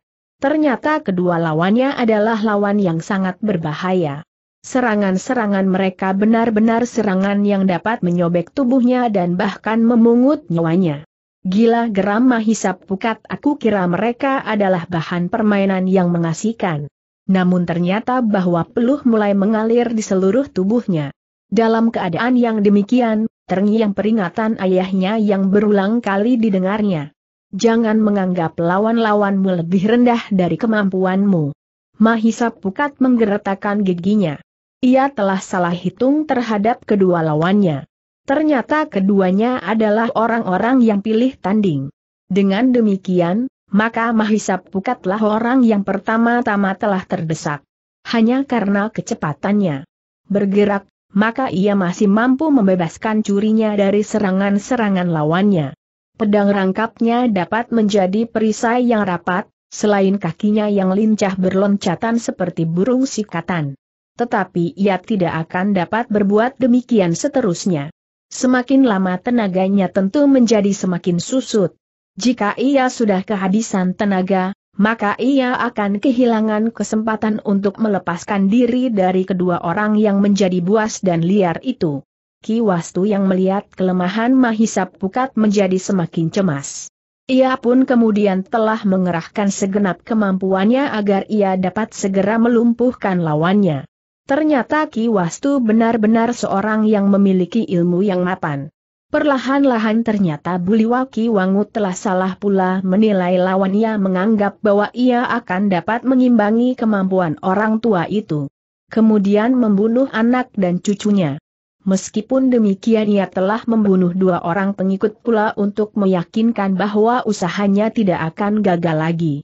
Ternyata kedua lawannya adalah lawan yang sangat berbahaya. Serangan-serangan mereka benar-benar serangan yang dapat menyobek tubuhnya dan bahkan memungut nyawanya. Gila geram mahisap pukat aku kira mereka adalah bahan permainan yang mengasihkan. Namun ternyata bahwa peluh mulai mengalir di seluruh tubuhnya. Dalam keadaan yang demikian, terngiang peringatan ayahnya yang berulang kali didengarnya. Jangan menganggap lawan-lawanmu lebih rendah dari kemampuanmu. Mahisa Pukat menggeretakkan giginya. Ia telah salah hitung terhadap kedua lawannya. Ternyata keduanya adalah orang-orang yang pilih tanding. Dengan demikian, maka Mahisa Pukatlah orang yang pertama-tama telah terdesak. Hanya karena kecepatannya bergerak, maka ia masih mampu membebaskan curinya dari serangan-serangan lawannya. Pedang rangkapnya dapat menjadi perisai yang rapat, selain kakinya yang lincah berloncatan seperti burung sikatan tetapi ia tidak akan dapat berbuat demikian seterusnya. Semakin lama tenaganya tentu menjadi semakin susut. Jika ia sudah kehabisan tenaga, maka ia akan kehilangan kesempatan untuk melepaskan diri dari kedua orang yang menjadi buas dan liar itu. Ki Wastu yang melihat kelemahan Mahisap Pukat menjadi semakin cemas. Ia pun kemudian telah mengerahkan segenap kemampuannya agar ia dapat segera melumpuhkan lawannya. Ternyata Ki Wastu benar-benar seorang yang memiliki ilmu yang mapan. Perlahan-lahan ternyata Buliwaki Wangu telah salah pula menilai lawannya menganggap bahwa ia akan dapat mengimbangi kemampuan orang tua itu. Kemudian membunuh anak dan cucunya. Meskipun demikian ia telah membunuh dua orang pengikut pula untuk meyakinkan bahwa usahanya tidak akan gagal lagi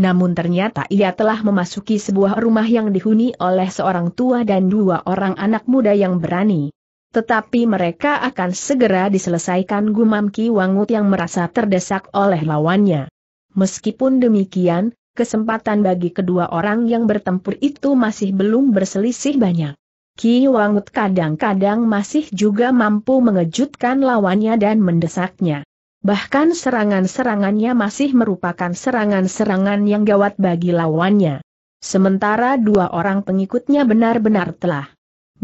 namun ternyata ia telah memasuki sebuah rumah yang dihuni oleh seorang tua dan dua orang anak muda yang berani. Tetapi mereka akan segera diselesaikan gumam Ki Wangut yang merasa terdesak oleh lawannya. Meskipun demikian, kesempatan bagi kedua orang yang bertempur itu masih belum berselisih banyak. Ki Wangut kadang-kadang masih juga mampu mengejutkan lawannya dan mendesaknya. Bahkan serangan-serangannya masih merupakan serangan-serangan yang gawat bagi lawannya. Sementara dua orang pengikutnya benar-benar telah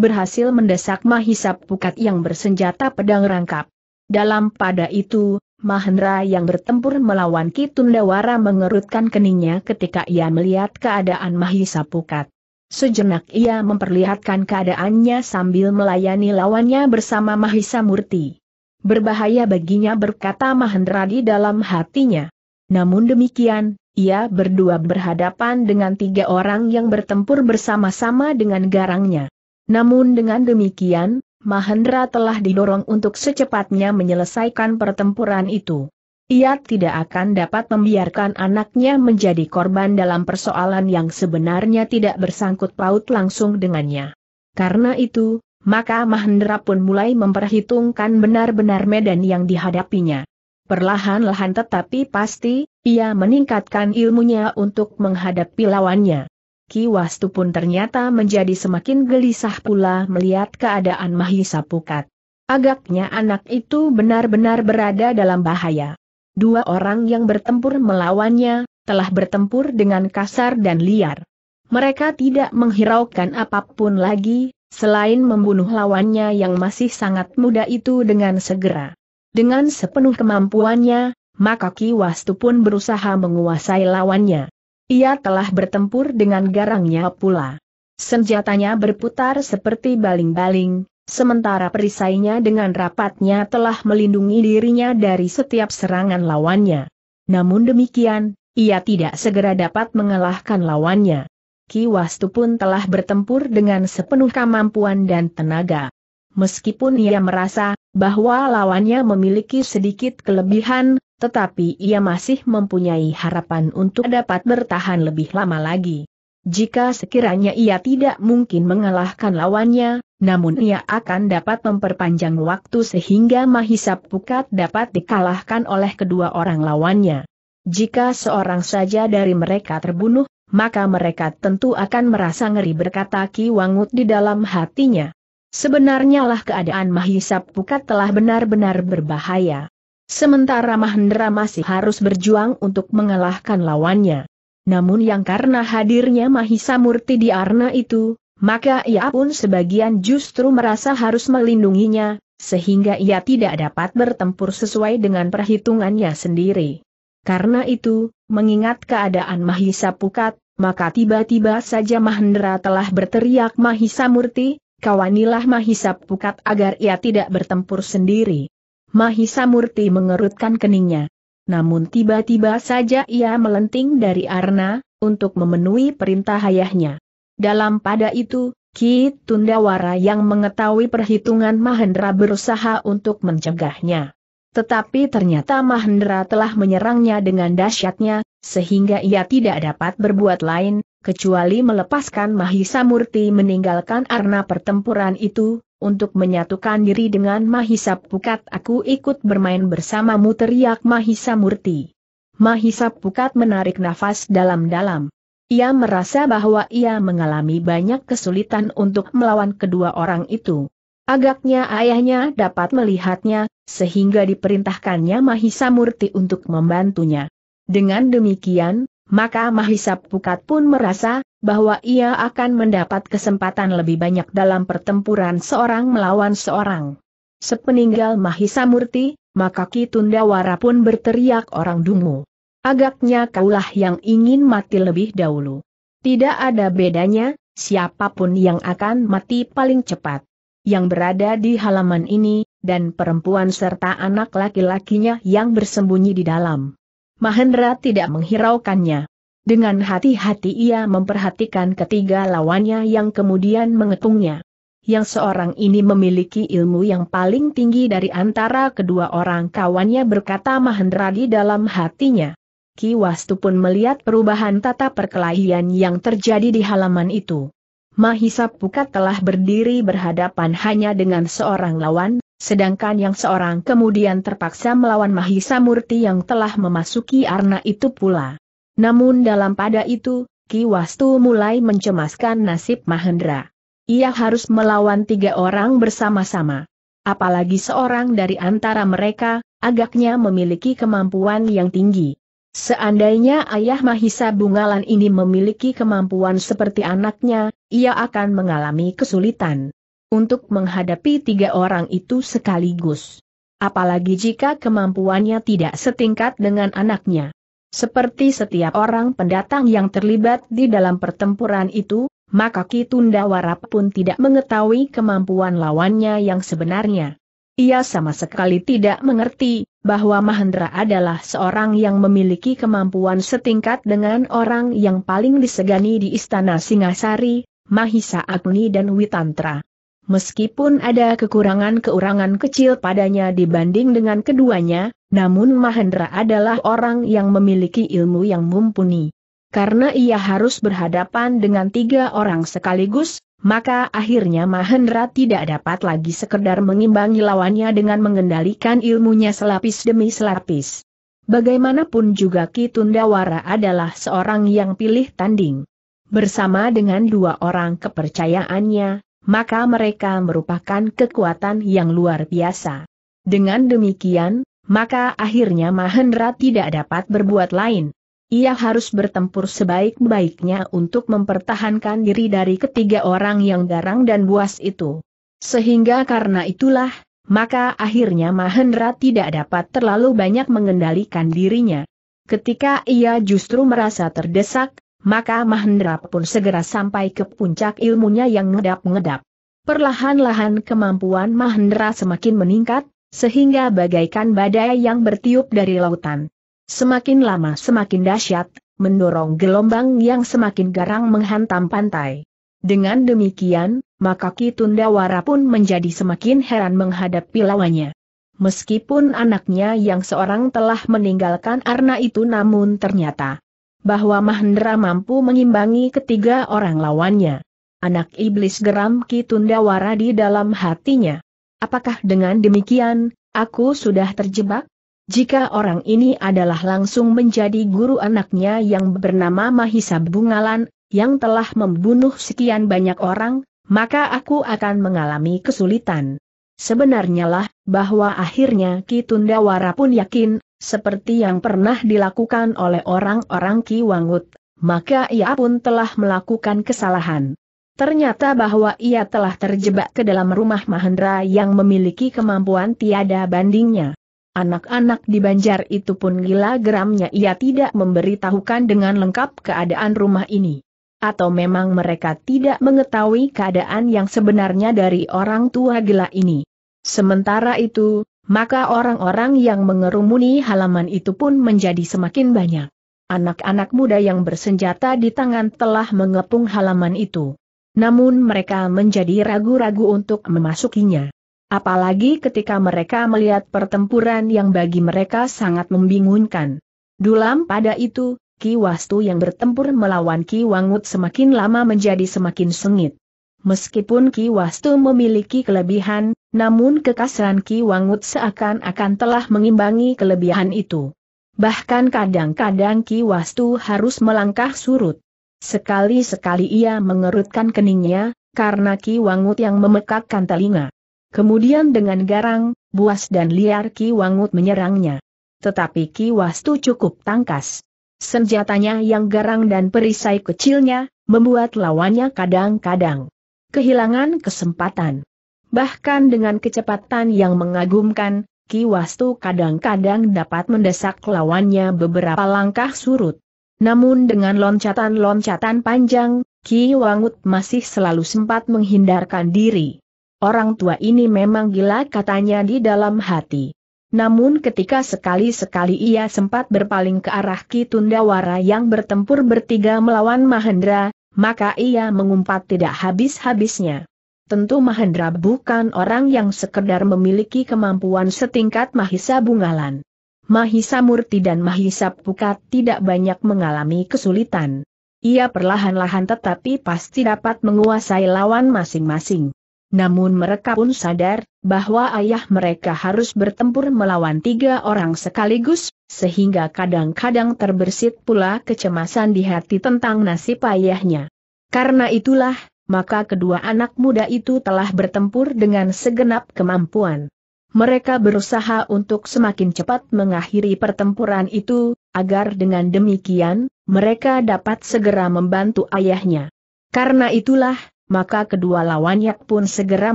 berhasil mendesak Mahisa Pukat yang bersenjata pedang rangkap. Dalam pada itu, Mahendra yang bertempur melawan Kitundawara mengerutkan keningnya ketika ia melihat keadaan Mahisa Pukat. Sejenak ia memperlihatkan keadaannya sambil melayani lawannya bersama Mahisa Murti. Berbahaya baginya berkata Mahendra di dalam hatinya. Namun demikian, ia berdua berhadapan dengan tiga orang yang bertempur bersama-sama dengan garangnya. Namun dengan demikian, Mahendra telah didorong untuk secepatnya menyelesaikan pertempuran itu. Ia tidak akan dapat membiarkan anaknya menjadi korban dalam persoalan yang sebenarnya tidak bersangkut paut langsung dengannya. Karena itu, maka Mahendra pun mulai memperhitungkan benar-benar medan yang dihadapinya. Perlahan-lahan tetapi pasti, ia meningkatkan ilmunya untuk menghadapi lawannya. Ki Wastu pun ternyata menjadi semakin gelisah pula melihat keadaan Mahisa Pukat. Agaknya anak itu benar-benar berada dalam bahaya. Dua orang yang bertempur melawannya, telah bertempur dengan kasar dan liar. Mereka tidak menghiraukan apapun lagi, selain membunuh lawannya yang masih sangat muda itu dengan segera. Dengan sepenuh kemampuannya, maka Ki Wastu pun berusaha menguasai lawannya. Ia telah bertempur dengan garangnya pula. Senjatanya berputar seperti baling-baling, sementara perisainya dengan rapatnya telah melindungi dirinya dari setiap serangan lawannya. Namun demikian, ia tidak segera dapat mengalahkan lawannya. Ki Wastu pun telah bertempur dengan sepenuh kemampuan dan tenaga. Meskipun ia merasa bahwa lawannya memiliki sedikit kelebihan, tetapi ia masih mempunyai harapan untuk dapat bertahan lebih lama lagi. Jika sekiranya ia tidak mungkin mengalahkan lawannya, namun ia akan dapat memperpanjang waktu sehingga Mahisa Pukat dapat dikalahkan oleh kedua orang lawannya. Jika seorang saja dari mereka terbunuh, maka mereka tentu akan merasa ngeri berkata Ki Wangut di dalam hatinya. Sebenarnya lah keadaan Mahisa Pukat telah benar-benar berbahaya. Sementara Mahendra masih harus berjuang untuk mengalahkan lawannya. Namun yang karena hadirnya Mahisa Murti di Arna itu, maka ia pun sebagian justru merasa harus melindunginya, sehingga ia tidak dapat bertempur sesuai dengan perhitungannya sendiri. Karena itu, Mengingat keadaan Mahisa Pukat, maka tiba-tiba saja Mahendra telah berteriak Mahisa Murti, kawanilah Mahisa Pukat agar ia tidak bertempur sendiri. Mahisa Murti mengerutkan keningnya. Namun tiba-tiba saja ia melenting dari Arna, untuk memenuhi perintah ayahnya. Dalam pada itu, Ki Tundawara yang mengetahui perhitungan Mahendra berusaha untuk mencegahnya. Tetapi ternyata Mahendra telah menyerangnya dengan dahsyatnya, sehingga ia tidak dapat berbuat lain, kecuali melepaskan Mahisa Murti meninggalkan arna pertempuran itu, untuk menyatukan diri dengan Mahisa Pukat aku ikut bermain bersamamu teriak Mahisa Murti. Mahisa Pukat menarik nafas dalam-dalam. Ia merasa bahwa ia mengalami banyak kesulitan untuk melawan kedua orang itu. Agaknya ayahnya dapat melihatnya, sehingga diperintahkannya Mahisa Murti untuk membantunya. Dengan demikian, maka Mahisa Pukat pun merasa bahwa ia akan mendapat kesempatan lebih banyak dalam pertempuran seorang melawan seorang. Sepeninggal Mahisa Murti, maka Ki Tundawara pun berteriak orang dungu. Agaknya kaulah yang ingin mati lebih dahulu. Tidak ada bedanya, siapapun yang akan mati paling cepat. Yang berada di halaman ini, dan perempuan serta anak laki-lakinya yang bersembunyi di dalam. Mahendra tidak menghiraukannya. Dengan hati-hati ia memperhatikan ketiga lawannya yang kemudian mengetungnya. Yang seorang ini memiliki ilmu yang paling tinggi dari antara kedua orang kawannya berkata Mahendra di dalam hatinya. Ki Wastu pun melihat perubahan tata perkelahian yang terjadi di halaman itu. Mahisa Pukat telah berdiri berhadapan hanya dengan seorang lawan, Sedangkan yang seorang kemudian terpaksa melawan Mahisa Murti yang telah memasuki arna itu pula. Namun dalam pada itu, Ki Wastu mulai mencemaskan nasib Mahendra. Ia harus melawan tiga orang bersama-sama. Apalagi seorang dari antara mereka, agaknya memiliki kemampuan yang tinggi. Seandainya ayah Mahisa Bungalan ini memiliki kemampuan seperti anaknya, ia akan mengalami kesulitan untuk menghadapi tiga orang itu sekaligus. Apalagi jika kemampuannya tidak setingkat dengan anaknya. Seperti setiap orang pendatang yang terlibat di dalam pertempuran itu, maka Kitunda Warap pun tidak mengetahui kemampuan lawannya yang sebenarnya. Ia sama sekali tidak mengerti bahwa Mahendra adalah seorang yang memiliki kemampuan setingkat dengan orang yang paling disegani di istana Singasari, Mahisa Agni dan Witantra. Meskipun ada kekurangan-kekurangan kecil padanya dibanding dengan keduanya, namun Mahendra adalah orang yang memiliki ilmu yang mumpuni. Karena ia harus berhadapan dengan tiga orang sekaligus, maka akhirnya Mahendra tidak dapat lagi sekedar mengimbangi lawannya dengan mengendalikan ilmunya selapis demi selapis. Bagaimanapun juga Ki Tundawara adalah seorang yang pilih tanding. Bersama dengan dua orang kepercayaannya, maka mereka merupakan kekuatan yang luar biasa. Dengan demikian, maka akhirnya Mahendra tidak dapat berbuat lain. Ia harus bertempur sebaik-baiknya untuk mempertahankan diri dari ketiga orang yang garang dan buas itu. Sehingga karena itulah, maka akhirnya Mahendra tidak dapat terlalu banyak mengendalikan dirinya. Ketika ia justru merasa terdesak, maka Mahendra pun segera sampai ke puncak ilmunya yang ngedap-ngedap. Perlahan-lahan kemampuan Mahendra semakin meningkat, sehingga bagaikan badai yang bertiup dari lautan. Semakin lama semakin dahsyat, mendorong gelombang yang semakin garang menghantam pantai. Dengan demikian, maka Ki Tundawara pun menjadi semakin heran menghadapi lawannya. Meskipun anaknya yang seorang telah meninggalkan Arna itu namun ternyata, bahwa Mahendra mampu mengimbangi ketiga orang lawannya. Anak iblis geram Ki Tundawara di dalam hatinya. Apakah dengan demikian, aku sudah terjebak? Jika orang ini adalah langsung menjadi guru anaknya yang bernama Mahisa Bungalan, yang telah membunuh sekian banyak orang, maka aku akan mengalami kesulitan. Sebenarnya lah, bahwa akhirnya Ki Tundawara pun yakin, seperti yang pernah dilakukan oleh orang-orang Ki Wangut, maka ia pun telah melakukan kesalahan. Ternyata bahwa ia telah terjebak ke dalam rumah Mahendra yang memiliki kemampuan tiada bandingnya. Anak-anak di Banjar itu pun gila geramnya ia tidak memberitahukan dengan lengkap keadaan rumah ini. Atau memang mereka tidak mengetahui keadaan yang sebenarnya dari orang tua gila ini. Sementara itu, maka orang-orang yang mengerumuni halaman itu pun menjadi semakin banyak. Anak-anak muda yang bersenjata di tangan telah mengepung halaman itu. Namun mereka menjadi ragu-ragu untuk memasukinya. Apalagi ketika mereka melihat pertempuran yang bagi mereka sangat membingungkan. Dalam pada itu, Ki Wastu yang bertempur melawan Ki Wangut semakin lama menjadi semakin sengit. Meskipun Ki Wastu memiliki kelebihan, namun kekasaran Ki Wangut seakan-akan telah mengimbangi kelebihan itu. Bahkan kadang-kadang Ki Wastu harus melangkah surut. Sekali-sekali ia mengerutkan keningnya, karena Ki Wangut yang memekakkan telinga. Kemudian dengan garang, buas dan liar Ki Wangut menyerangnya. Tetapi Ki Wastu cukup tangkas. Senjatanya yang garang dan perisai kecilnya, membuat lawannya kadang-kadang kehilangan kesempatan. Bahkan dengan kecepatan yang mengagumkan, Ki Wastu kadang-kadang dapat mendesak lawannya beberapa langkah surut. Namun dengan loncatan-loncatan panjang, Ki Wangut masih selalu sempat menghindarkan diri. Orang tua ini memang gila katanya di dalam hati. Namun ketika sekali-sekali ia sempat berpaling ke arah Ki Tundawara yang bertempur bertiga melawan Mahendra, maka ia mengumpat tidak habis-habisnya. Tentu Mahendra bukan orang yang sekedar memiliki kemampuan setingkat Mahisa Bungalan. Mahisa Murti dan Mahisa Pukat tidak banyak mengalami kesulitan. Ia perlahan-lahan tetapi pasti dapat menguasai lawan masing-masing. Namun mereka pun sadar, bahwa ayah mereka harus bertempur melawan tiga orang sekaligus, sehingga kadang-kadang terbersit pula kecemasan di hati tentang nasib ayahnya. Karena itulah, maka kedua anak muda itu telah bertempur dengan segenap kemampuan. Mereka berusaha untuk semakin cepat mengakhiri pertempuran itu, agar dengan demikian, mereka dapat segera membantu ayahnya. Karena itulah, maka kedua lawannya pun segera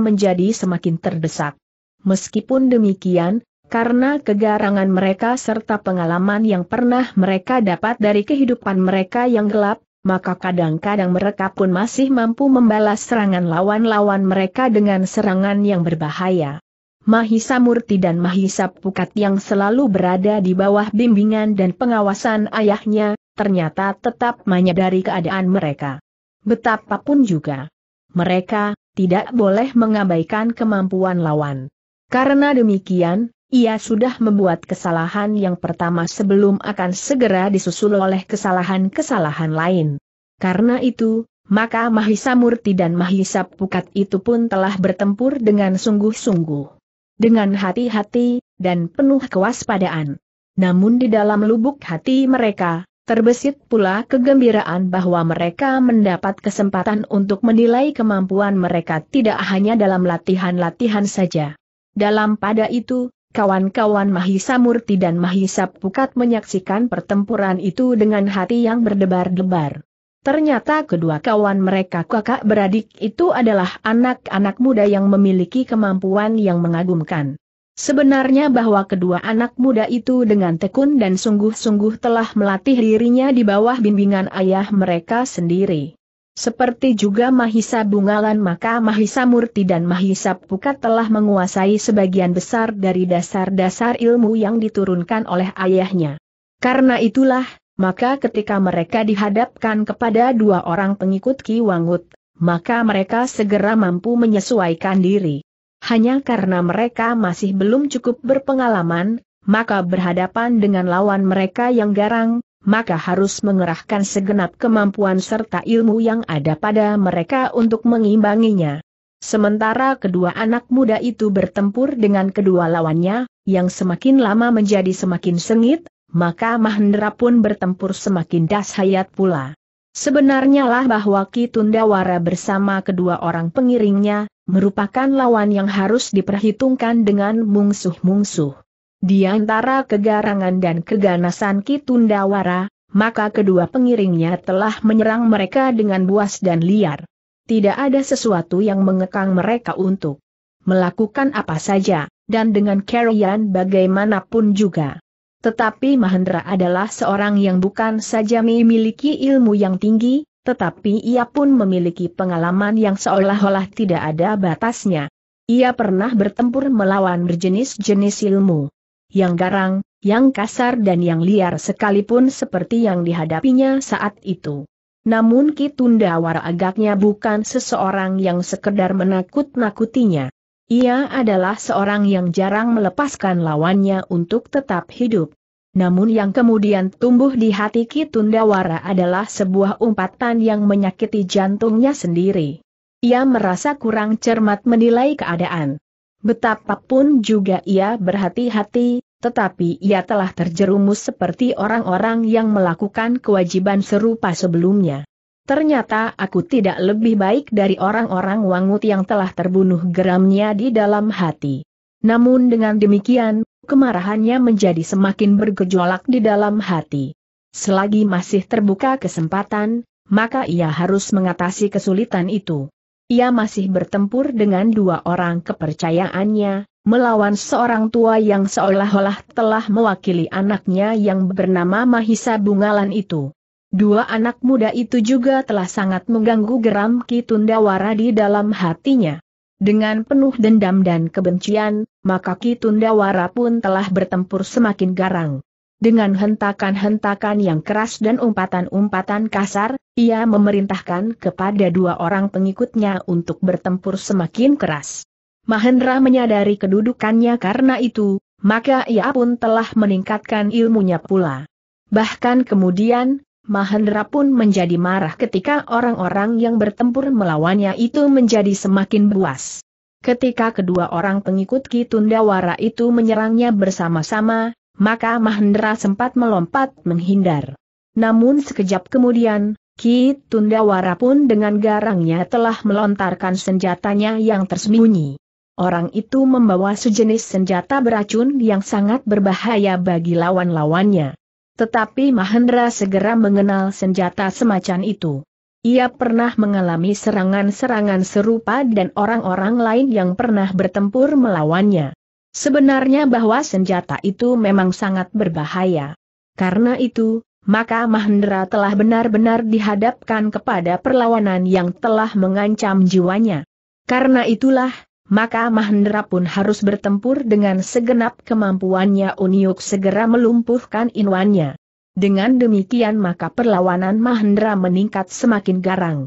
menjadi semakin terdesak. Meskipun demikian, karena kegarangan mereka serta pengalaman yang pernah mereka dapat dari kehidupan mereka yang gelap, maka kadang-kadang mereka pun masih mampu membalas serangan lawan-lawan mereka dengan serangan yang berbahaya. Mahisa Murti dan Mahisa Pukat yang selalu berada di bawah bimbingan dan pengawasan ayahnya, ternyata tetap menyadari keadaan mereka. Betapapun juga, mereka tidak boleh mengabaikan kemampuan lawan. Karena demikian, ia sudah membuat kesalahan yang pertama sebelum akan segera disusul oleh kesalahan-kesalahan lain. Karena itu, maka Mahisa Murti dan Mahisa Pukat itu pun telah bertempur dengan sungguh-sungguh. Dengan hati-hati, dan penuh kewaspadaan. Namun di dalam lubuk hati mereka, Terbesit pula kegembiraan bahwa mereka mendapat kesempatan untuk menilai kemampuan mereka tidak hanya dalam latihan-latihan saja. Dalam pada itu, kawan-kawan Mahisa Murti dan Mahisa Pukat menyaksikan pertempuran itu dengan hati yang berdebar-debar. Ternyata kedua kawan mereka kakak beradik itu adalah anak-anak muda yang memiliki kemampuan yang mengagumkan. Sebenarnya bahwa kedua anak muda itu dengan tekun dan sungguh-sungguh telah melatih dirinya di bawah bimbingan ayah mereka sendiri. Seperti juga Mahisa Bungalan maka Mahisa Murti dan Mahisa Pukat telah menguasai sebagian besar dari dasar-dasar ilmu yang diturunkan oleh ayahnya. Karena itulah, maka ketika mereka dihadapkan kepada dua orang pengikut Ki Wangut, maka mereka segera mampu menyesuaikan diri. Hanya karena mereka masih belum cukup berpengalaman, maka berhadapan dengan lawan mereka yang garang, maka harus mengerahkan segenap kemampuan serta ilmu yang ada pada mereka untuk mengimbanginya. Sementara kedua anak muda itu bertempur dengan kedua lawannya, yang semakin lama menjadi semakin sengit, maka Mahendra pun bertempur semakin dahsyat pula. Sebenarnya lah bahwa Kitundawara bersama kedua orang pengiringnya, merupakan lawan yang harus diperhitungkan dengan mungsuh-mungsuh. Di antara kegarangan dan keganasan Kitundawara, maka kedua pengiringnya telah menyerang mereka dengan buas dan liar. Tidak ada sesuatu yang mengekang mereka untuk melakukan apa saja, dan dengan Kerian bagaimanapun juga. Tetapi Mahendra adalah seorang yang bukan saja memiliki ilmu yang tinggi, tetapi ia pun memiliki pengalaman yang seolah-olah tidak ada batasnya. Ia pernah bertempur melawan berjenis-jenis ilmu. Yang garang, yang kasar dan yang liar sekalipun seperti yang dihadapinya saat itu. Namun Kitunda agaknya bukan seseorang yang sekedar menakut-nakutinya. Ia adalah seorang yang jarang melepaskan lawannya untuk tetap hidup. Namun yang kemudian tumbuh di hati Kitundawara adalah sebuah umpatan yang menyakiti jantungnya sendiri. Ia merasa kurang cermat menilai keadaan. Betapapun juga ia berhati-hati, tetapi ia telah terjerumus seperti orang-orang yang melakukan kewajiban serupa sebelumnya. Ternyata aku tidak lebih baik dari orang-orang wangut yang telah terbunuh geramnya di dalam hati. Namun dengan demikian, kemarahannya menjadi semakin bergejolak di dalam hati. Selagi masih terbuka kesempatan, maka ia harus mengatasi kesulitan itu. Ia masih bertempur dengan dua orang kepercayaannya, melawan seorang tua yang seolah-olah telah mewakili anaknya yang bernama Mahisa Bungalan itu. Dua anak muda itu juga telah sangat mengganggu geram Ki Tundawara di dalam hatinya. Dengan penuh dendam dan kebencian, maka Kitundawara pun telah bertempur semakin garang. Dengan hentakan-hentakan yang keras dan umpatan-umpatan kasar, ia memerintahkan kepada dua orang pengikutnya untuk bertempur semakin keras. Mahendra menyadari kedudukannya karena itu, maka ia pun telah meningkatkan ilmunya pula. Bahkan kemudian, Mahendra pun menjadi marah ketika orang-orang yang bertempur melawannya itu menjadi semakin buas. Ketika kedua orang pengikut Ki Tundawara itu menyerangnya bersama-sama, maka Mahendra sempat melompat menghindar. Namun sekejap kemudian, Ki Tundawara pun dengan garangnya telah melontarkan senjatanya yang tersembunyi. Orang itu membawa sejenis senjata beracun yang sangat berbahaya bagi lawan-lawannya. Tetapi Mahendra segera mengenal senjata semacam itu. Ia pernah mengalami serangan-serangan serupa dan orang-orang lain yang pernah bertempur melawannya. Sebenarnya bahwa senjata itu memang sangat berbahaya. Karena itu, maka Mahendra telah benar-benar dihadapkan kepada perlawanan yang telah mengancam jiwanya. Karena itulah, maka Mahendra pun harus bertempur dengan segenap kemampuannya Uniuk segera melumpuhkan Inwannya. Dengan demikian maka perlawanan Mahendra meningkat semakin garang.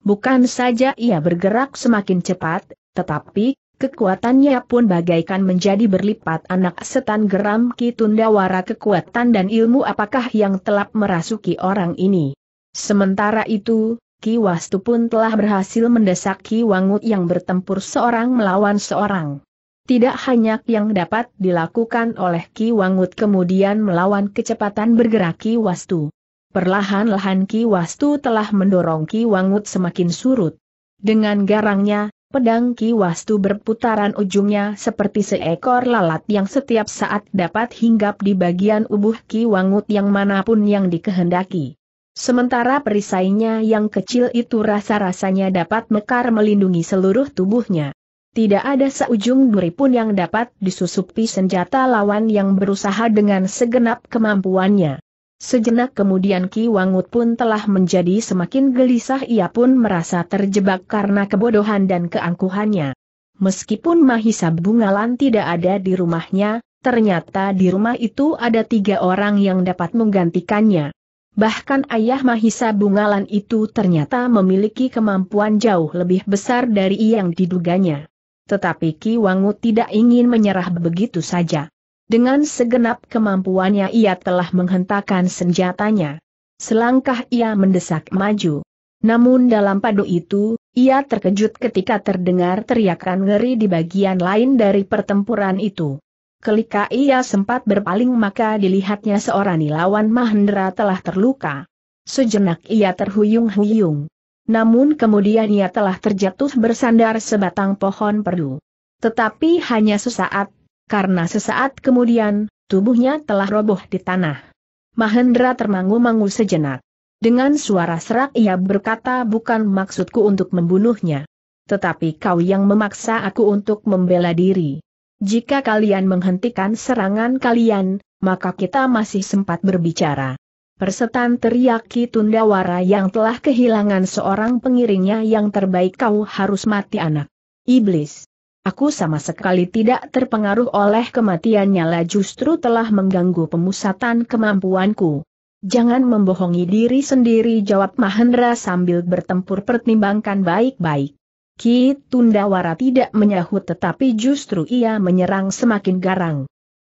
Bukan saja ia bergerak semakin cepat, tetapi Kekuatannya pun bagaikan menjadi berlipat anak setan geram Kitundawara kekuatan dan ilmu apakah yang telah merasuki orang ini. Sementara itu, Ki Wastu pun telah berhasil mendesak Ki Wangut yang bertempur seorang melawan seorang. Tidak hanya yang dapat dilakukan oleh Ki Wangut kemudian melawan kecepatan bergerak Ki Wastu. Perlahan-lahan Ki Wastu telah mendorong Ki Wangut semakin surut. Dengan garangnya, pedang Ki Wastu berputaran ujungnya seperti seekor lalat yang setiap saat dapat hinggap di bagian ubuh Ki Wangut yang manapun yang dikehendaki. Sementara perisainya yang kecil itu rasa-rasanya dapat mekar melindungi seluruh tubuhnya. Tidak ada seujung duri pun yang dapat disusupi senjata lawan yang berusaha dengan segenap kemampuannya. Sejenak kemudian Ki Wangut pun telah menjadi semakin gelisah ia pun merasa terjebak karena kebodohan dan keangkuhannya. Meskipun Mahisa Bungalan tidak ada di rumahnya, ternyata di rumah itu ada tiga orang yang dapat menggantikannya. Bahkan ayah Mahisa Bungalan itu ternyata memiliki kemampuan jauh lebih besar dari yang diduganya. Tetapi Ki Wangu tidak ingin menyerah begitu saja. Dengan segenap kemampuannya ia telah menghentakkan senjatanya. Selangkah ia mendesak maju. Namun dalam padu itu, ia terkejut ketika terdengar teriakan ngeri di bagian lain dari pertempuran itu. Kelika ia sempat berpaling maka dilihatnya seorang nilawan Mahendra telah terluka. Sejenak ia terhuyung-huyung. Namun kemudian ia telah terjatuh bersandar sebatang pohon perdu. Tetapi hanya sesaat, karena sesaat kemudian, tubuhnya telah roboh di tanah. Mahendra termangu-mangu sejenak. Dengan suara serak ia berkata bukan maksudku untuk membunuhnya. Tetapi kau yang memaksa aku untuk membela diri. Jika kalian menghentikan serangan kalian, maka kita masih sempat berbicara. Persetan teriaki Tunda Tundawara yang telah kehilangan seorang pengiringnya yang terbaik kau harus mati anak. Iblis. Aku sama sekali tidak terpengaruh oleh kematiannya lah justru telah mengganggu pemusatan kemampuanku. Jangan membohongi diri sendiri jawab Mahendra sambil bertempur pertimbangkan baik-baik. Ki Tundawara tidak menyahut tetapi justru ia menyerang semakin garang.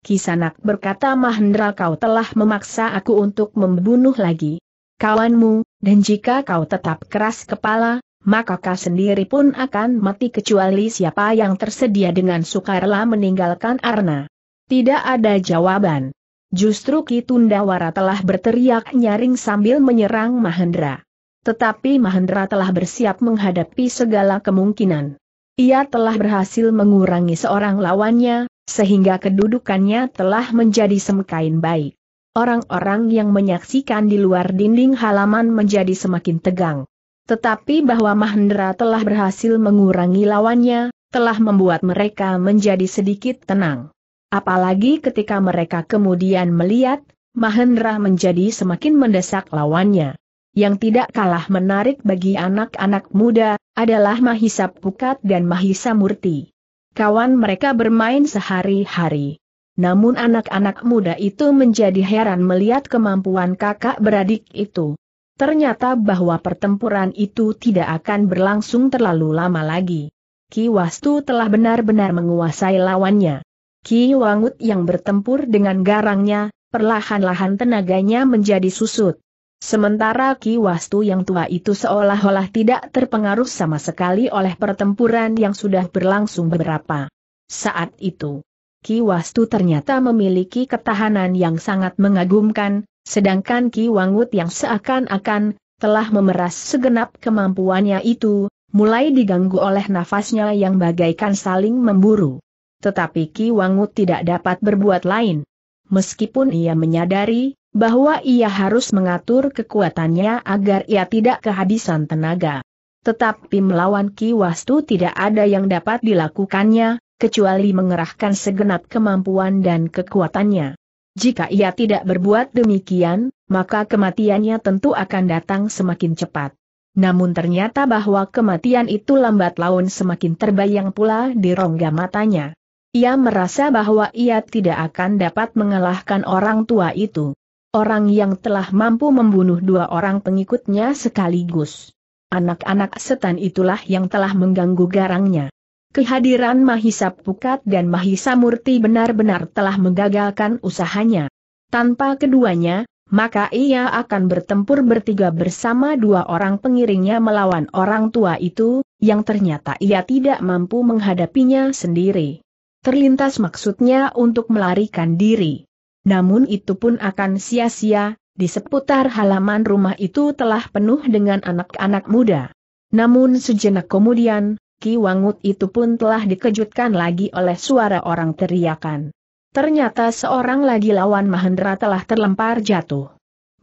Kisanak berkata Mahendra kau telah memaksa aku untuk membunuh lagi kawanmu, dan jika kau tetap keras kepala, maka kau sendiri pun akan mati kecuali siapa yang tersedia dengan sukarela meninggalkan Arna. Tidak ada jawaban. Justru Ki Tundawara telah berteriak nyaring sambil menyerang Mahendra. Tetapi Mahendra telah bersiap menghadapi segala kemungkinan. Ia telah berhasil mengurangi seorang lawannya, sehingga kedudukannya telah menjadi semakin baik. Orang-orang yang menyaksikan di luar dinding halaman menjadi semakin tegang. Tetapi bahwa Mahendra telah berhasil mengurangi lawannya, telah membuat mereka menjadi sedikit tenang. Apalagi ketika mereka kemudian melihat, Mahendra menjadi semakin mendesak lawannya yang tidak kalah menarik bagi anak-anak muda, adalah Mahisa Pukat dan Mahisa Murti. Kawan mereka bermain sehari-hari. Namun anak-anak muda itu menjadi heran melihat kemampuan kakak beradik itu. Ternyata bahwa pertempuran itu tidak akan berlangsung terlalu lama lagi. Ki Wastu telah benar-benar menguasai lawannya. Ki Wangut yang bertempur dengan garangnya, perlahan-lahan tenaganya menjadi susut. Sementara Ki Wastu yang tua itu seolah-olah tidak terpengaruh sama sekali oleh pertempuran yang sudah berlangsung beberapa saat itu. Ki Wastu ternyata memiliki ketahanan yang sangat mengagumkan, sedangkan Ki Wangut yang seakan-akan telah memeras segenap kemampuannya itu, mulai diganggu oleh nafasnya yang bagaikan saling memburu. Tetapi Ki Wangut tidak dapat berbuat lain. Meskipun ia menyadari bahwa ia harus mengatur kekuatannya agar ia tidak kehabisan tenaga. Tetapi melawan Ki Wastu tidak ada yang dapat dilakukannya, kecuali mengerahkan segenap kemampuan dan kekuatannya. Jika ia tidak berbuat demikian, maka kematiannya tentu akan datang semakin cepat. Namun ternyata bahwa kematian itu lambat laun semakin terbayang pula di rongga matanya. Ia merasa bahwa ia tidak akan dapat mengalahkan orang tua itu orang yang telah mampu membunuh dua orang pengikutnya sekaligus. Anak-anak setan itulah yang telah mengganggu garangnya. Kehadiran Mahisa Pukat dan Mahisa Murti benar-benar telah menggagalkan usahanya. Tanpa keduanya, maka ia akan bertempur bertiga bersama dua orang pengiringnya melawan orang tua itu, yang ternyata ia tidak mampu menghadapinya sendiri. Terlintas maksudnya untuk melarikan diri namun itu pun akan sia-sia, di seputar halaman rumah itu telah penuh dengan anak-anak muda. Namun sejenak kemudian, Ki Wangut itu pun telah dikejutkan lagi oleh suara orang teriakan. Ternyata seorang lagi lawan Mahendra telah terlempar jatuh.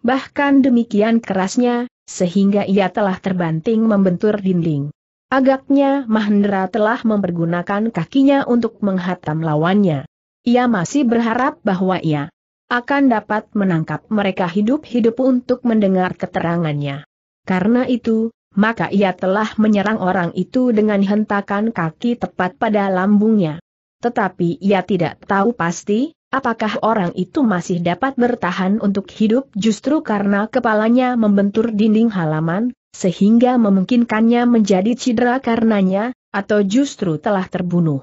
Bahkan demikian kerasnya, sehingga ia telah terbanting membentur dinding. Agaknya Mahendra telah mempergunakan kakinya untuk menghatam lawannya. Ia masih berharap bahwa ia akan dapat menangkap mereka hidup-hidup untuk mendengar keterangannya. Karena itu, maka ia telah menyerang orang itu dengan hentakan kaki tepat pada lambungnya. Tetapi ia tidak tahu pasti, apakah orang itu masih dapat bertahan untuk hidup justru karena kepalanya membentur dinding halaman, sehingga memungkinkannya menjadi cedera karenanya, atau justru telah terbunuh.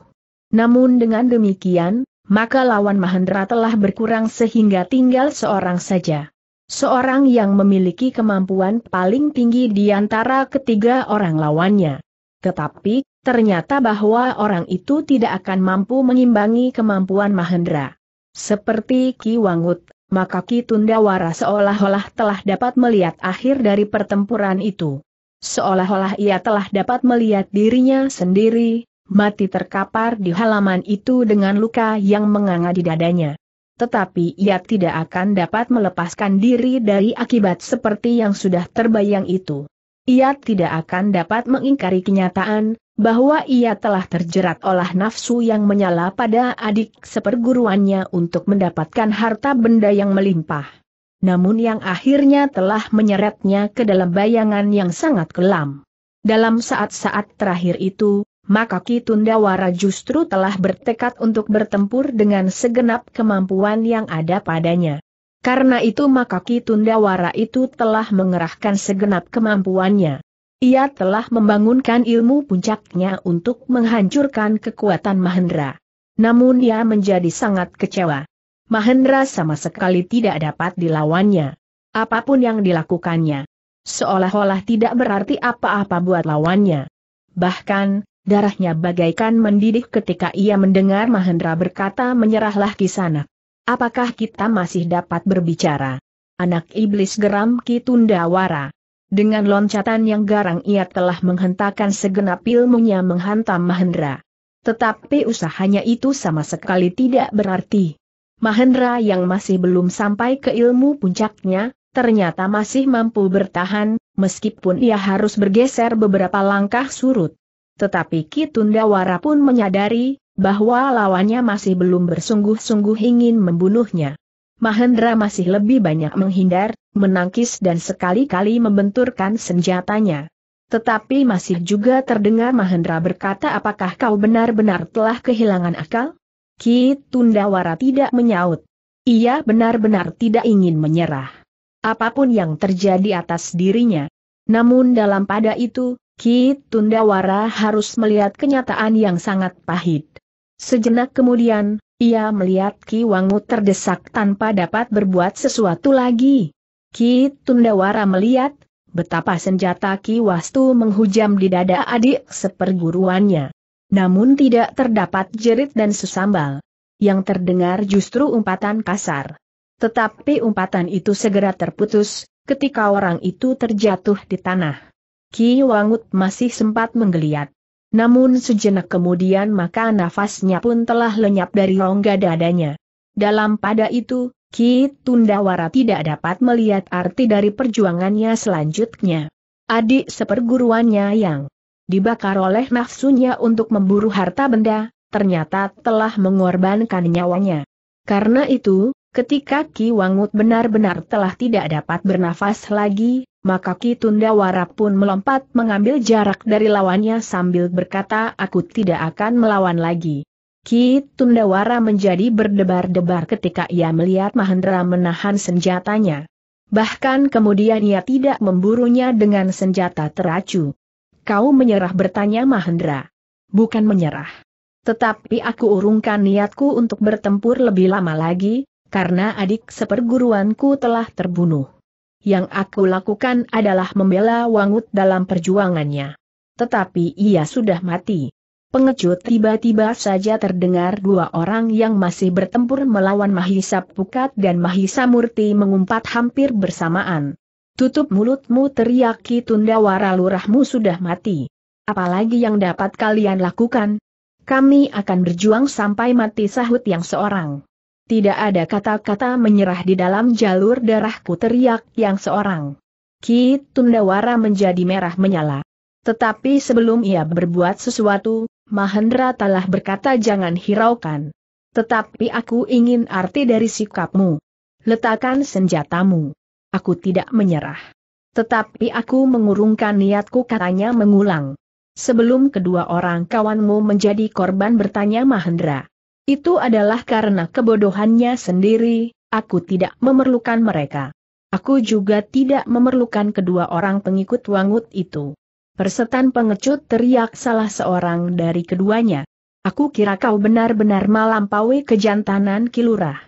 Namun dengan demikian, maka lawan Mahendra telah berkurang sehingga tinggal seorang saja. Seorang yang memiliki kemampuan paling tinggi di antara ketiga orang lawannya. Tetapi, ternyata bahwa orang itu tidak akan mampu mengimbangi kemampuan Mahendra. Seperti Ki Wangut, maka Ki Tundawara seolah-olah telah dapat melihat akhir dari pertempuran itu. Seolah-olah ia telah dapat melihat dirinya sendiri, mati terkapar di halaman itu dengan luka yang menganga di dadanya. Tetapi ia tidak akan dapat melepaskan diri dari akibat seperti yang sudah terbayang itu. Ia tidak akan dapat mengingkari kenyataan, bahwa ia telah terjerat olah nafsu yang menyala pada adik seperguruannya untuk mendapatkan harta benda yang melimpah namun yang akhirnya telah menyeretnya ke dalam bayangan yang sangat kelam. Dalam saat-saat terakhir itu, maka Ki Tundawara justru telah bertekad untuk bertempur dengan segenap kemampuan yang ada padanya. Karena itu maka Ki Tundawara itu telah mengerahkan segenap kemampuannya. Ia telah membangunkan ilmu puncaknya untuk menghancurkan kekuatan Mahendra. Namun ia menjadi sangat kecewa. Mahendra sama sekali tidak dapat dilawannya. Apapun yang dilakukannya, seolah-olah tidak berarti apa-apa buat lawannya. Bahkan, Darahnya bagaikan mendidih ketika ia mendengar Mahendra berkata menyerahlah sana. Apakah kita masih dapat berbicara? Anak iblis geram Wara. Dengan loncatan yang garang ia telah menghentakkan segenap ilmunya menghantam Mahendra. Tetapi usahanya itu sama sekali tidak berarti. Mahendra yang masih belum sampai ke ilmu puncaknya, ternyata masih mampu bertahan, meskipun ia harus bergeser beberapa langkah surut. Tetapi Ki Kitundawara pun menyadari, bahwa lawannya masih belum bersungguh-sungguh ingin membunuhnya. Mahendra masih lebih banyak menghindar, menangkis dan sekali-kali membenturkan senjatanya. Tetapi masih juga terdengar Mahendra berkata apakah kau benar-benar telah kehilangan akal? Ki Tundawara tidak menyaut. Ia benar-benar tidak ingin menyerah. Apapun yang terjadi atas dirinya. Namun dalam pada itu, Ki Tundawara harus melihat kenyataan yang sangat pahit. Sejenak kemudian, ia melihat Ki Wangmu terdesak tanpa dapat berbuat sesuatu lagi. Ki Tundawara melihat betapa senjata Ki Wastu menghujam di dada adik seperguruannya. Namun tidak terdapat jerit dan sesambal. Yang terdengar justru umpatan kasar. Tetapi umpatan itu segera terputus, ketika orang itu terjatuh di tanah. Ki Wangut masih sempat menggeliat. Namun sejenak kemudian maka nafasnya pun telah lenyap dari rongga dadanya. Dalam pada itu, Ki Tundawara tidak dapat melihat arti dari perjuangannya selanjutnya. Adik seperguruannya yang dibakar oleh nafsunya untuk memburu harta benda, ternyata telah mengorbankan nyawanya. Karena itu, ketika Ki Wangut benar-benar telah tidak dapat bernafas lagi, maka Ki Tundawara pun melompat mengambil jarak dari lawannya sambil berkata aku tidak akan melawan lagi. Ki Tundawara menjadi berdebar-debar ketika ia melihat Mahendra menahan senjatanya. Bahkan kemudian ia tidak memburunya dengan senjata teracu. Kau menyerah bertanya Mahendra. Bukan menyerah. Tetapi aku urungkan niatku untuk bertempur lebih lama lagi, karena adik seperguruanku telah terbunuh yang aku lakukan adalah membela Wangut dalam perjuangannya. Tetapi ia sudah mati. Pengecut tiba-tiba saja terdengar dua orang yang masih bertempur melawan Mahisa Pukat dan Mahisa Murti mengumpat hampir bersamaan. Tutup mulutmu teriaki tunda wara lurahmu sudah mati. Apalagi yang dapat kalian lakukan? Kami akan berjuang sampai mati sahut yang seorang. Tidak ada kata-kata menyerah di dalam jalur darahku teriak yang seorang. Ki Tundawara menjadi merah menyala. Tetapi sebelum ia berbuat sesuatu, Mahendra telah berkata jangan hiraukan. Tetapi aku ingin arti dari sikapmu. Letakkan senjatamu. Aku tidak menyerah. Tetapi aku mengurungkan niatku katanya mengulang. Sebelum kedua orang kawanmu menjadi korban bertanya Mahendra. Itu adalah karena kebodohannya sendiri, aku tidak memerlukan mereka. Aku juga tidak memerlukan kedua orang pengikut wangut itu. Persetan pengecut teriak salah seorang dari keduanya. Aku kira kau benar-benar melampaui kejantanan kilurah.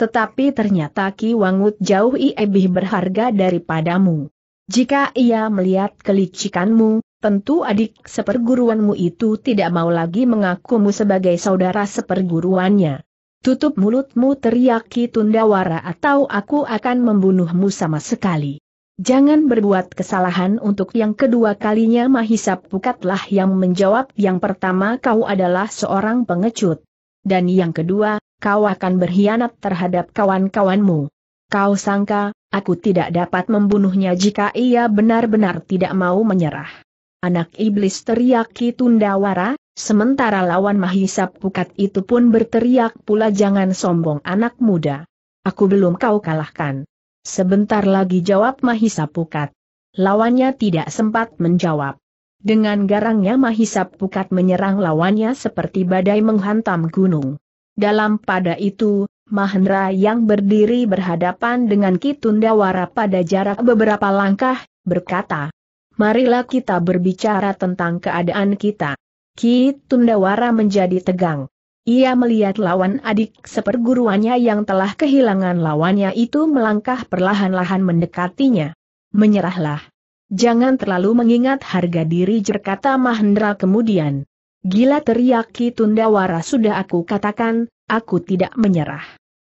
Tetapi ternyata Ki Wangut jauh lebih berharga daripadamu. Jika ia melihat kelicikanmu, Tentu adik seperguruanmu itu tidak mau lagi mengakumu sebagai saudara seperguruannya. Tutup mulutmu teriaki Tundawara atau aku akan membunuhmu sama sekali. Jangan berbuat kesalahan untuk yang kedua kalinya Mahisa Pukatlah yang menjawab yang pertama kau adalah seorang pengecut. Dan yang kedua, kau akan berkhianat terhadap kawan-kawanmu. Kau sangka, aku tidak dapat membunuhnya jika ia benar-benar tidak mau menyerah. Anak iblis teriak Kitundawara, sementara lawan Mahisap Pukat itu pun berteriak pula jangan sombong anak muda. Aku belum kau kalahkan. Sebentar lagi jawab Mahisa Pukat. Lawannya tidak sempat menjawab. Dengan garangnya Mahisa Pukat menyerang lawannya seperti badai menghantam gunung. Dalam pada itu, Mahendra yang berdiri berhadapan dengan Kitundawara pada jarak beberapa langkah, berkata, marilah kita berbicara tentang keadaan kita. Ki Tundawara menjadi tegang. Ia melihat lawan adik seperguruannya yang telah kehilangan lawannya itu melangkah perlahan-lahan mendekatinya. Menyerahlah. Jangan terlalu mengingat harga diri jerkata Mahendra kemudian. Gila teriak Ki Tundawara sudah aku katakan, aku tidak menyerah.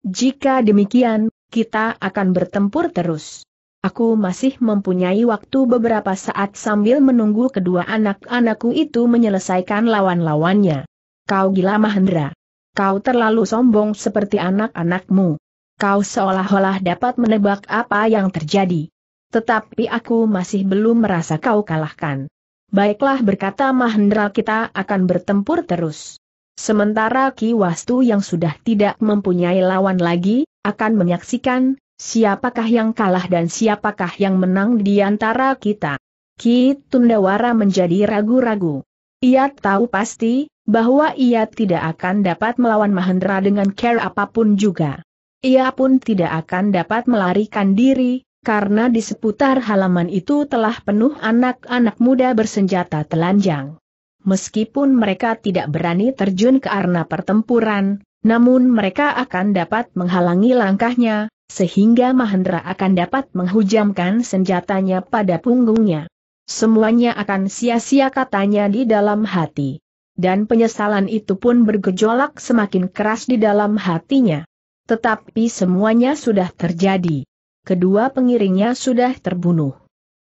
Jika demikian, kita akan bertempur terus. Aku masih mempunyai waktu beberapa saat sambil menunggu kedua anak-anakku itu menyelesaikan lawan-lawannya. Kau gila Mahendra. Kau terlalu sombong seperti anak-anakmu. Kau seolah-olah dapat menebak apa yang terjadi. Tetapi aku masih belum merasa kau kalahkan. Baiklah berkata Mahendra kita akan bertempur terus. Sementara Ki Wastu yang sudah tidak mempunyai lawan lagi, akan menyaksikan Siapakah yang kalah dan siapakah yang menang di antara kita? Ki Tundawara menjadi ragu-ragu. Ia tahu pasti, bahwa ia tidak akan dapat melawan Mahendra dengan care apapun juga. Ia pun tidak akan dapat melarikan diri, karena di seputar halaman itu telah penuh anak-anak muda bersenjata telanjang. Meskipun mereka tidak berani terjun ke arena pertempuran, namun mereka akan dapat menghalangi langkahnya, sehingga Mahendra akan dapat menghujamkan senjatanya pada punggungnya. Semuanya akan sia-sia katanya di dalam hati. Dan penyesalan itu pun bergejolak semakin keras di dalam hatinya. Tetapi semuanya sudah terjadi. Kedua pengiringnya sudah terbunuh.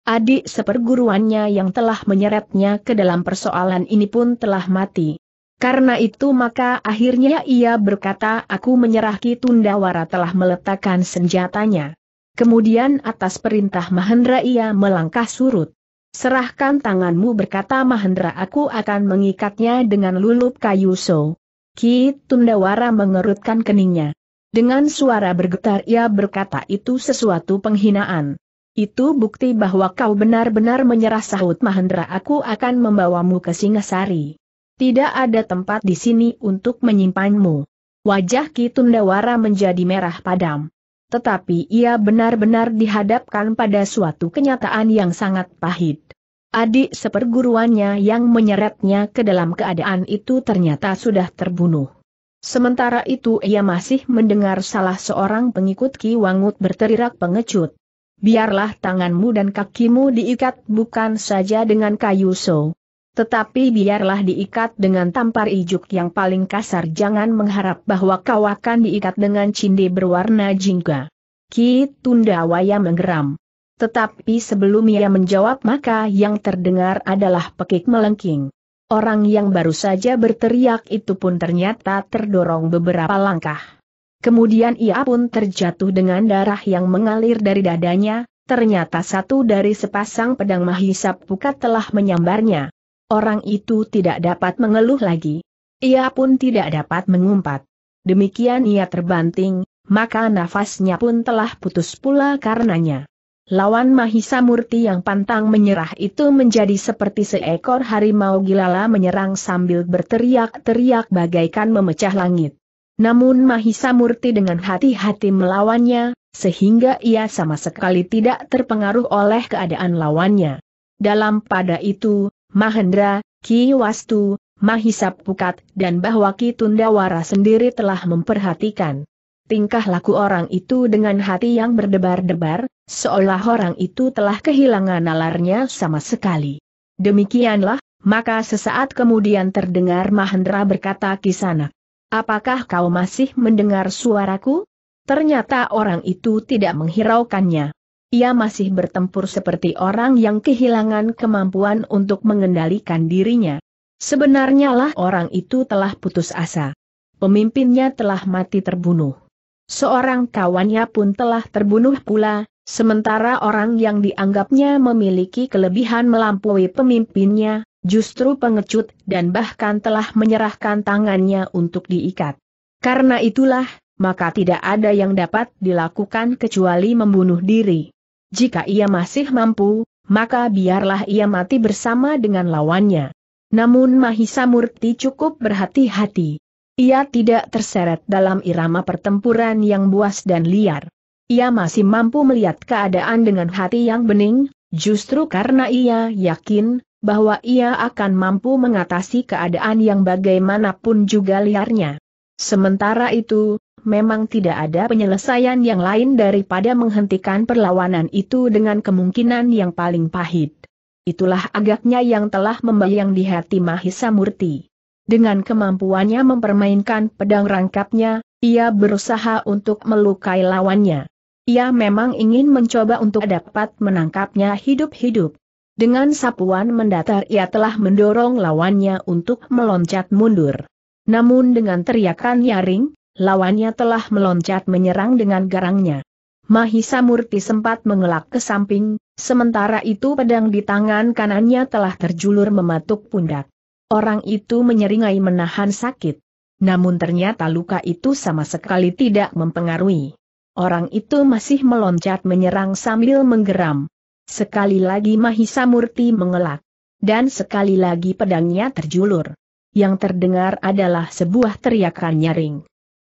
Adik seperguruannya yang telah menyeretnya ke dalam persoalan ini pun telah mati. Karena itu maka akhirnya ia berkata aku menyerah Ki Tundawara telah meletakkan senjatanya. Kemudian atas perintah Mahendra ia melangkah surut. Serahkan tanganmu berkata Mahendra aku akan mengikatnya dengan lulup kayu so. Ki Tundawara mengerutkan keningnya. Dengan suara bergetar ia berkata itu sesuatu penghinaan. Itu bukti bahwa kau benar-benar menyerah sahut Mahendra aku akan membawamu ke Singasari. Tidak ada tempat di sini untuk menyimpanmu. Wajah Ki Kitundawara menjadi merah padam. Tetapi ia benar-benar dihadapkan pada suatu kenyataan yang sangat pahit. Adik seperguruannya yang menyeretnya ke dalam keadaan itu ternyata sudah terbunuh. Sementara itu ia masih mendengar salah seorang pengikut Ki Wangut berteriak pengecut. Biarlah tanganmu dan kakimu diikat bukan saja dengan kayu so, tetapi biarlah diikat dengan tampar ijuk yang paling kasar jangan mengharap bahwa kau akan diikat dengan cinde berwarna jingga. Ki Tunda Waya menggeram. Tetapi sebelum ia menjawab maka yang terdengar adalah pekik melengking. Orang yang baru saja berteriak itu pun ternyata terdorong beberapa langkah. Kemudian ia pun terjatuh dengan darah yang mengalir dari dadanya, ternyata satu dari sepasang pedang mahisap pukat telah menyambarnya. Orang itu tidak dapat mengeluh lagi. Ia pun tidak dapat mengumpat. Demikian ia terbanting, maka nafasnya pun telah putus pula karenanya. Lawan Mahisa Murti yang pantang menyerah itu menjadi seperti seekor harimau gilala menyerang sambil berteriak-teriak bagaikan memecah langit. Namun Mahisa Murti dengan hati-hati melawannya, sehingga ia sama sekali tidak terpengaruh oleh keadaan lawannya. Dalam pada itu, Mahendra, Ki Wastu, Mahisap Pukat dan bahwa Ki Tundawara sendiri telah memperhatikan. Tingkah laku orang itu dengan hati yang berdebar-debar, seolah orang itu telah kehilangan nalarnya sama sekali. Demikianlah, maka sesaat kemudian terdengar Mahendra berkata kisana, Apakah kau masih mendengar suaraku? Ternyata orang itu tidak menghiraukannya ia masih bertempur seperti orang yang kehilangan kemampuan untuk mengendalikan dirinya. Sebenarnya lah orang itu telah putus asa. Pemimpinnya telah mati terbunuh. Seorang kawannya pun telah terbunuh pula, sementara orang yang dianggapnya memiliki kelebihan melampaui pemimpinnya, justru pengecut dan bahkan telah menyerahkan tangannya untuk diikat. Karena itulah, maka tidak ada yang dapat dilakukan kecuali membunuh diri jika ia masih mampu, maka biarlah ia mati bersama dengan lawannya. Namun Mahisa Murti cukup berhati-hati. Ia tidak terseret dalam irama pertempuran yang buas dan liar. Ia masih mampu melihat keadaan dengan hati yang bening, justru karena ia yakin bahwa ia akan mampu mengatasi keadaan yang bagaimanapun juga liarnya. Sementara itu, memang tidak ada penyelesaian yang lain daripada menghentikan perlawanan itu dengan kemungkinan yang paling pahit. Itulah agaknya yang telah membayang di hati Mahisa Murti. Dengan kemampuannya mempermainkan pedang rangkapnya, ia berusaha untuk melukai lawannya. Ia memang ingin mencoba untuk dapat menangkapnya hidup-hidup. Dengan sapuan mendatar ia telah mendorong lawannya untuk meloncat mundur. Namun dengan teriakan nyaring, lawannya telah meloncat menyerang dengan garangnya. Mahisa Murti sempat mengelak ke samping, sementara itu pedang di tangan kanannya telah terjulur mematuk pundak. Orang itu menyeringai menahan sakit. Namun ternyata luka itu sama sekali tidak mempengaruhi. Orang itu masih meloncat menyerang sambil menggeram. Sekali lagi Mahisa Murti mengelak. Dan sekali lagi pedangnya terjulur. Yang terdengar adalah sebuah teriakan nyaring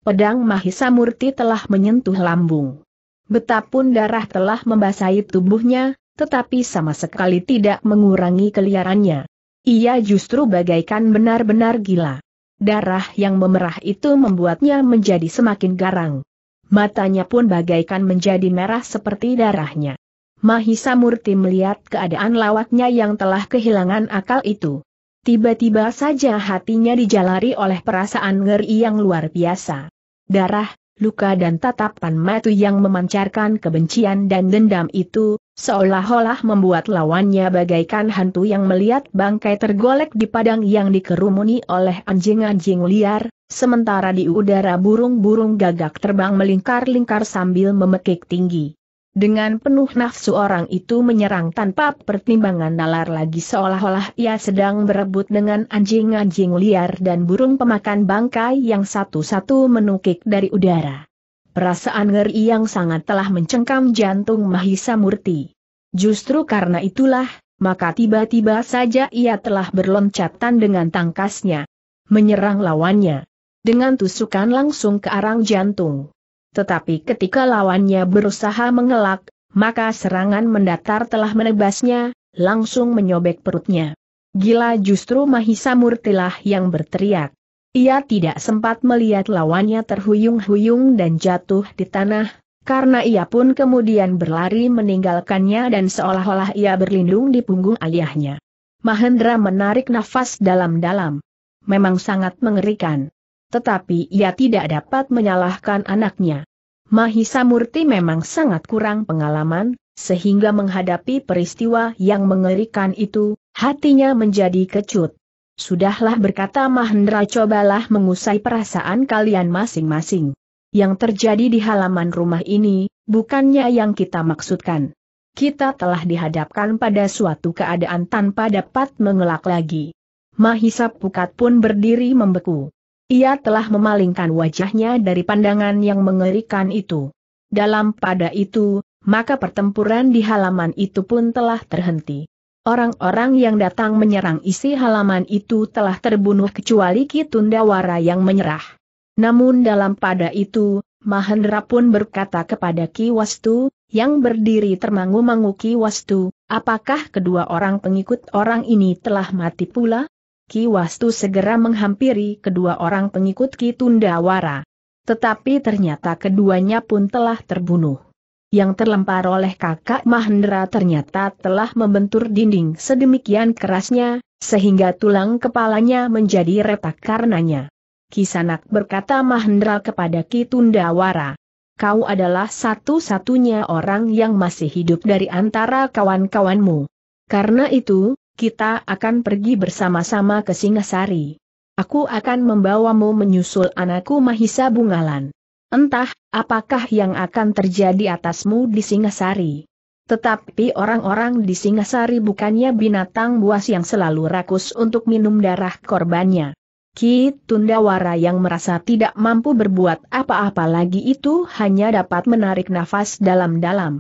pedang Mahisa Murti telah menyentuh lambung. Betapun darah telah membasahi tubuhnya, tetapi sama sekali tidak mengurangi keliarannya. Ia justru bagaikan benar-benar gila. Darah yang memerah itu membuatnya menjadi semakin garang. Matanya pun bagaikan menjadi merah seperti darahnya. Mahisa Murti melihat keadaan Lawatnya yang telah kehilangan akal itu. Tiba-tiba saja hatinya dijalari oleh perasaan ngeri yang luar biasa darah, luka dan tatapan matu yang memancarkan kebencian dan dendam itu, seolah-olah membuat lawannya bagaikan hantu yang melihat bangkai tergolek di padang yang dikerumuni oleh anjing-anjing liar, sementara di udara burung-burung gagak terbang melingkar-lingkar sambil memekik tinggi. Dengan penuh nafsu orang itu menyerang tanpa pertimbangan nalar lagi seolah-olah ia sedang berebut dengan anjing-anjing liar dan burung pemakan bangkai yang satu-satu menukik dari udara. Perasaan ngeri yang sangat telah mencengkam jantung Mahisa Murti. Justru karena itulah, maka tiba-tiba saja ia telah berloncatan dengan tangkasnya. Menyerang lawannya. Dengan tusukan langsung ke arang jantung tetapi ketika lawannya berusaha mengelak, maka serangan mendatar telah menebasnya, langsung menyobek perutnya. Gila justru Mahisa Murtilah yang berteriak. Ia tidak sempat melihat lawannya terhuyung-huyung dan jatuh di tanah, karena ia pun kemudian berlari meninggalkannya dan seolah-olah ia berlindung di punggung ayahnya. Mahendra menarik nafas dalam-dalam. Memang sangat mengerikan tetapi ia tidak dapat menyalahkan anaknya. Mahisa Murti memang sangat kurang pengalaman, sehingga menghadapi peristiwa yang mengerikan itu, hatinya menjadi kecut. Sudahlah berkata Mahendra cobalah mengusai perasaan kalian masing-masing. Yang terjadi di halaman rumah ini, bukannya yang kita maksudkan. Kita telah dihadapkan pada suatu keadaan tanpa dapat mengelak lagi. Mahisa Pukat pun berdiri membeku. Ia telah memalingkan wajahnya dari pandangan yang mengerikan itu. Dalam pada itu, maka pertempuran di halaman itu pun telah terhenti. Orang-orang yang datang menyerang isi halaman itu telah terbunuh kecuali Kitundawara yang menyerah. Namun dalam pada itu, Mahendra pun berkata kepada Ki Wastu, yang berdiri termangu-mangu Ki Wastu, apakah kedua orang pengikut orang ini telah mati pula? Ki Wastu segera menghampiri kedua orang pengikut Ki Tundawara. Tetapi ternyata keduanya pun telah terbunuh. Yang terlempar oleh kakak Mahendra ternyata telah membentur dinding sedemikian kerasnya, sehingga tulang kepalanya menjadi retak karenanya. Kisanak berkata Mahendra kepada Ki Tundawara kau adalah satu-satunya orang yang masih hidup dari antara kawan-kawanmu. Karena itu, kita akan pergi bersama-sama ke Singasari. Aku akan membawamu menyusul anakku Mahisa Bungalan. Entah, apakah yang akan terjadi atasmu di Singasari. Tetapi orang-orang di Singasari bukannya binatang buas yang selalu rakus untuk minum darah korbannya. Ki Tundawara yang merasa tidak mampu berbuat apa-apa lagi itu hanya dapat menarik nafas dalam-dalam.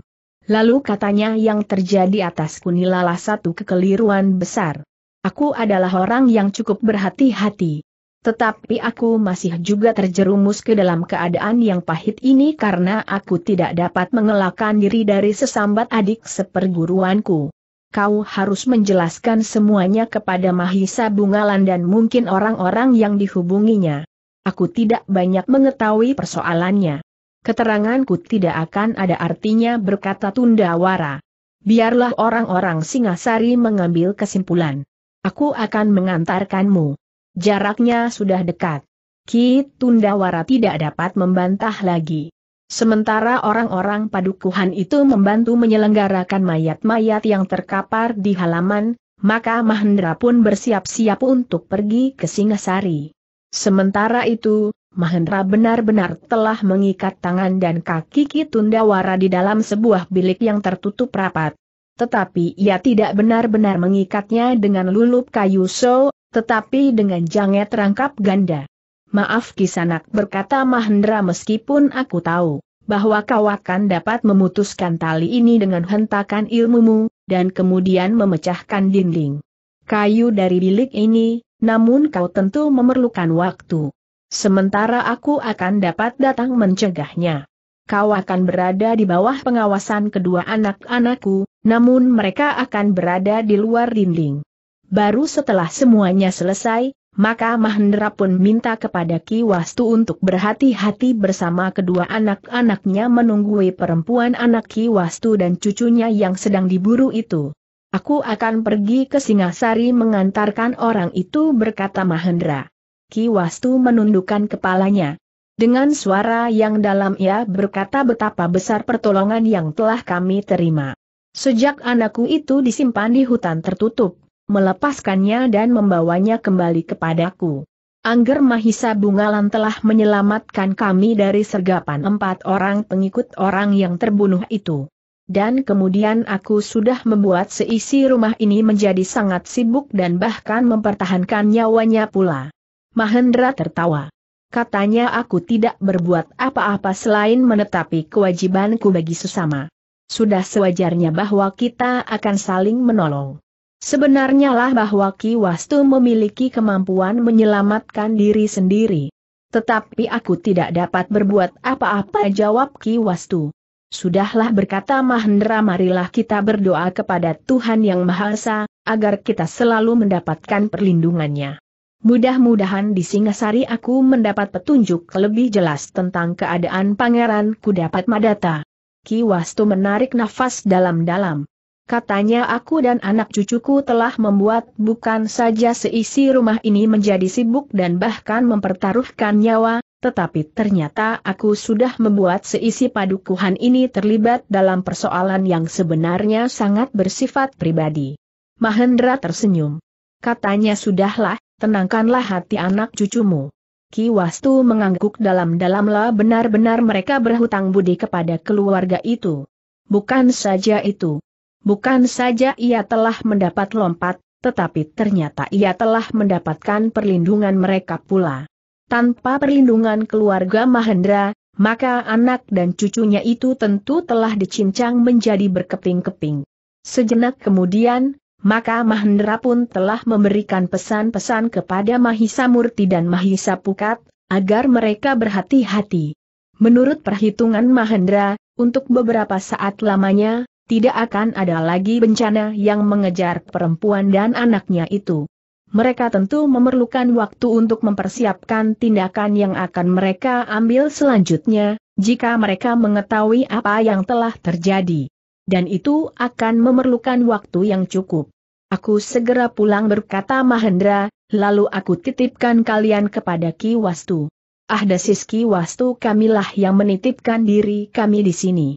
Lalu katanya yang terjadi atas kunilalah satu kekeliruan besar. Aku adalah orang yang cukup berhati-hati. Tetapi aku masih juga terjerumus ke dalam keadaan yang pahit ini karena aku tidak dapat mengelakkan diri dari sesambat adik seperguruanku. Kau harus menjelaskan semuanya kepada Mahisa Bungalan dan mungkin orang-orang yang dihubunginya. Aku tidak banyak mengetahui persoalannya. Keteranganku tidak akan ada artinya berkata Tunda Wara. Biarlah orang-orang Singasari mengambil kesimpulan. Aku akan mengantarkanmu. Jaraknya sudah dekat. Ki Wara tidak dapat membantah lagi. Sementara orang-orang padukuhan itu membantu menyelenggarakan mayat-mayat yang terkapar di halaman, maka Mahendra pun bersiap-siap untuk pergi ke Singasari. Sementara itu, Mahendra benar-benar telah mengikat tangan dan kaki Kitundawara di dalam sebuah bilik yang tertutup rapat. Tetapi ia tidak benar-benar mengikatnya dengan lulup kayu so, tetapi dengan janget rangkap ganda. Maaf kisanak berkata Mahendra meskipun aku tahu bahwa kau akan dapat memutuskan tali ini dengan hentakan ilmumu, dan kemudian memecahkan dinding kayu dari bilik ini, namun kau tentu memerlukan waktu. Sementara aku akan dapat datang mencegahnya. Kau akan berada di bawah pengawasan kedua anak-anakku, namun mereka akan berada di luar dinding. Baru setelah semuanya selesai, maka Mahendra pun minta kepada Ki Wastu untuk berhati-hati bersama kedua anak-anaknya menunggui perempuan anak Ki Wastu dan cucunya yang sedang diburu itu. Aku akan pergi ke Singasari mengantarkan orang itu berkata Mahendra. Ki Wastu menundukkan kepalanya. Dengan suara yang dalam ia berkata betapa besar pertolongan yang telah kami terima. Sejak anakku itu disimpan di hutan tertutup, melepaskannya dan membawanya kembali kepadaku. Angger Mahisa Bungalan telah menyelamatkan kami dari sergapan empat orang pengikut orang yang terbunuh itu. Dan kemudian aku sudah membuat seisi rumah ini menjadi sangat sibuk dan bahkan mempertahankan nyawanya pula. Mahendra tertawa. Katanya aku tidak berbuat apa-apa selain menetapi kewajibanku bagi sesama. Sudah sewajarnya bahwa kita akan saling menolong. Sebenarnya lah bahwa Ki Wastu memiliki kemampuan menyelamatkan diri sendiri. Tetapi aku tidak dapat berbuat apa-apa jawab Ki Wastu. Sudahlah berkata Mahendra marilah kita berdoa kepada Tuhan Yang Maha Esa, agar kita selalu mendapatkan perlindungannya. Mudah-mudahan di Singasari aku mendapat petunjuk lebih jelas tentang keadaan pangeran kudapat Madata. Ki Wastu menarik nafas dalam-dalam. Katanya aku dan anak cucuku telah membuat bukan saja seisi rumah ini menjadi sibuk dan bahkan mempertaruhkan nyawa, tetapi ternyata aku sudah membuat seisi padukuhan ini terlibat dalam persoalan yang sebenarnya sangat bersifat pribadi. Mahendra tersenyum. Katanya sudahlah, tenangkanlah hati anak cucumu. Ki Wastu mengangguk dalam-dalamlah benar-benar mereka berhutang budi kepada keluarga itu. Bukan saja itu. Bukan saja ia telah mendapat lompat, tetapi ternyata ia telah mendapatkan perlindungan mereka pula. Tanpa perlindungan keluarga Mahendra, maka anak dan cucunya itu tentu telah dicincang menjadi berkeping-keping. Sejenak kemudian, maka Mahendra pun telah memberikan pesan-pesan kepada Mahisa Murti dan Mahisa Pukat, agar mereka berhati-hati. Menurut perhitungan Mahendra, untuk beberapa saat lamanya, tidak akan ada lagi bencana yang mengejar perempuan dan anaknya itu. Mereka tentu memerlukan waktu untuk mempersiapkan tindakan yang akan mereka ambil selanjutnya, jika mereka mengetahui apa yang telah terjadi dan itu akan memerlukan waktu yang cukup. Aku segera pulang berkata Mahendra, lalu aku titipkan kalian kepada Ki Wastu. Ah desis Ki Wastu kamilah yang menitipkan diri kami di sini.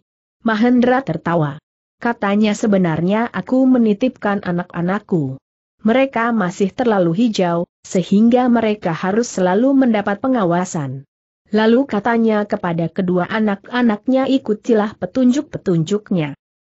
Mahendra tertawa. Katanya sebenarnya aku menitipkan anak-anakku. Mereka masih terlalu hijau, sehingga mereka harus selalu mendapat pengawasan. Lalu katanya kepada kedua anak-anaknya ikutilah petunjuk-petunjuknya.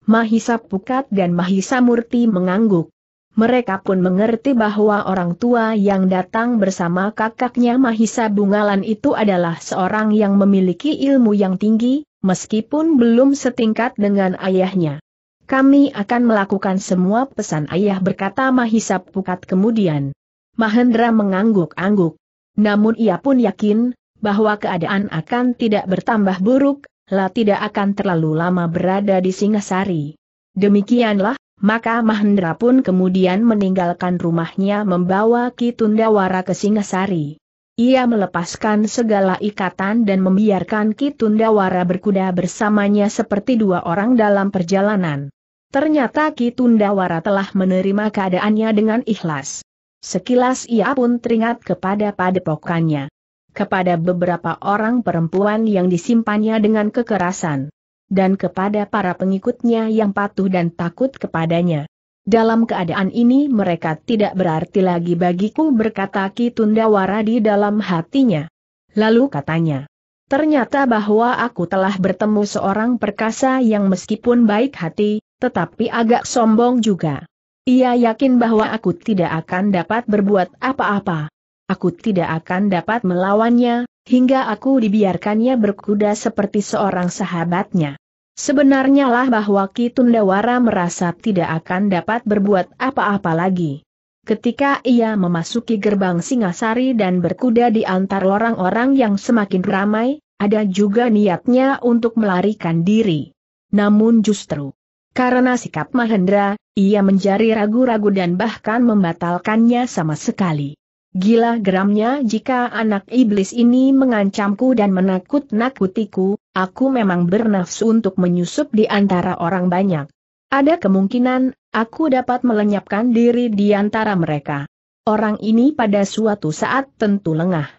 Mahisa Pukat dan Mahisa Murti mengangguk. Mereka pun mengerti bahwa orang tua yang datang bersama kakaknya Mahisa Bungalan itu adalah seorang yang memiliki ilmu yang tinggi, meskipun belum setingkat dengan ayahnya. Kami akan melakukan semua pesan ayah berkata Mahisa Pukat kemudian. Mahendra mengangguk-angguk. Namun ia pun yakin, bahwa keadaan akan tidak bertambah buruk, La tidak akan terlalu lama berada di Singasari. Demikianlah, maka Mahendra pun kemudian meninggalkan rumahnya membawa Kitundawara ke Singasari. Ia melepaskan segala ikatan dan membiarkan Kitundawara berkuda bersamanya seperti dua orang dalam perjalanan. Ternyata Kitundawara telah menerima keadaannya dengan ikhlas. Sekilas ia pun teringat kepada padepokannya kepada beberapa orang perempuan yang disimpannya dengan kekerasan, dan kepada para pengikutnya yang patuh dan takut kepadanya. Dalam keadaan ini mereka tidak berarti lagi bagiku berkata Tundawara di dalam hatinya. Lalu katanya, ternyata bahwa aku telah bertemu seorang perkasa yang meskipun baik hati, tetapi agak sombong juga. Ia yakin bahwa aku tidak akan dapat berbuat apa-apa aku tidak akan dapat melawannya, hingga aku dibiarkannya berkuda seperti seorang sahabatnya. Sebenarnya lah bahwa Ki Tundawara merasa tidak akan dapat berbuat apa-apa lagi. Ketika ia memasuki gerbang Singasari dan berkuda di antar orang-orang yang semakin ramai, ada juga niatnya untuk melarikan diri. Namun justru karena sikap Mahendra, ia menjadi ragu-ragu dan bahkan membatalkannya sama sekali. Gila geramnya jika anak iblis ini mengancamku dan menakut-nakutiku, aku memang bernafsu untuk menyusup di antara orang banyak. Ada kemungkinan, aku dapat melenyapkan diri di antara mereka. Orang ini pada suatu saat tentu lengah.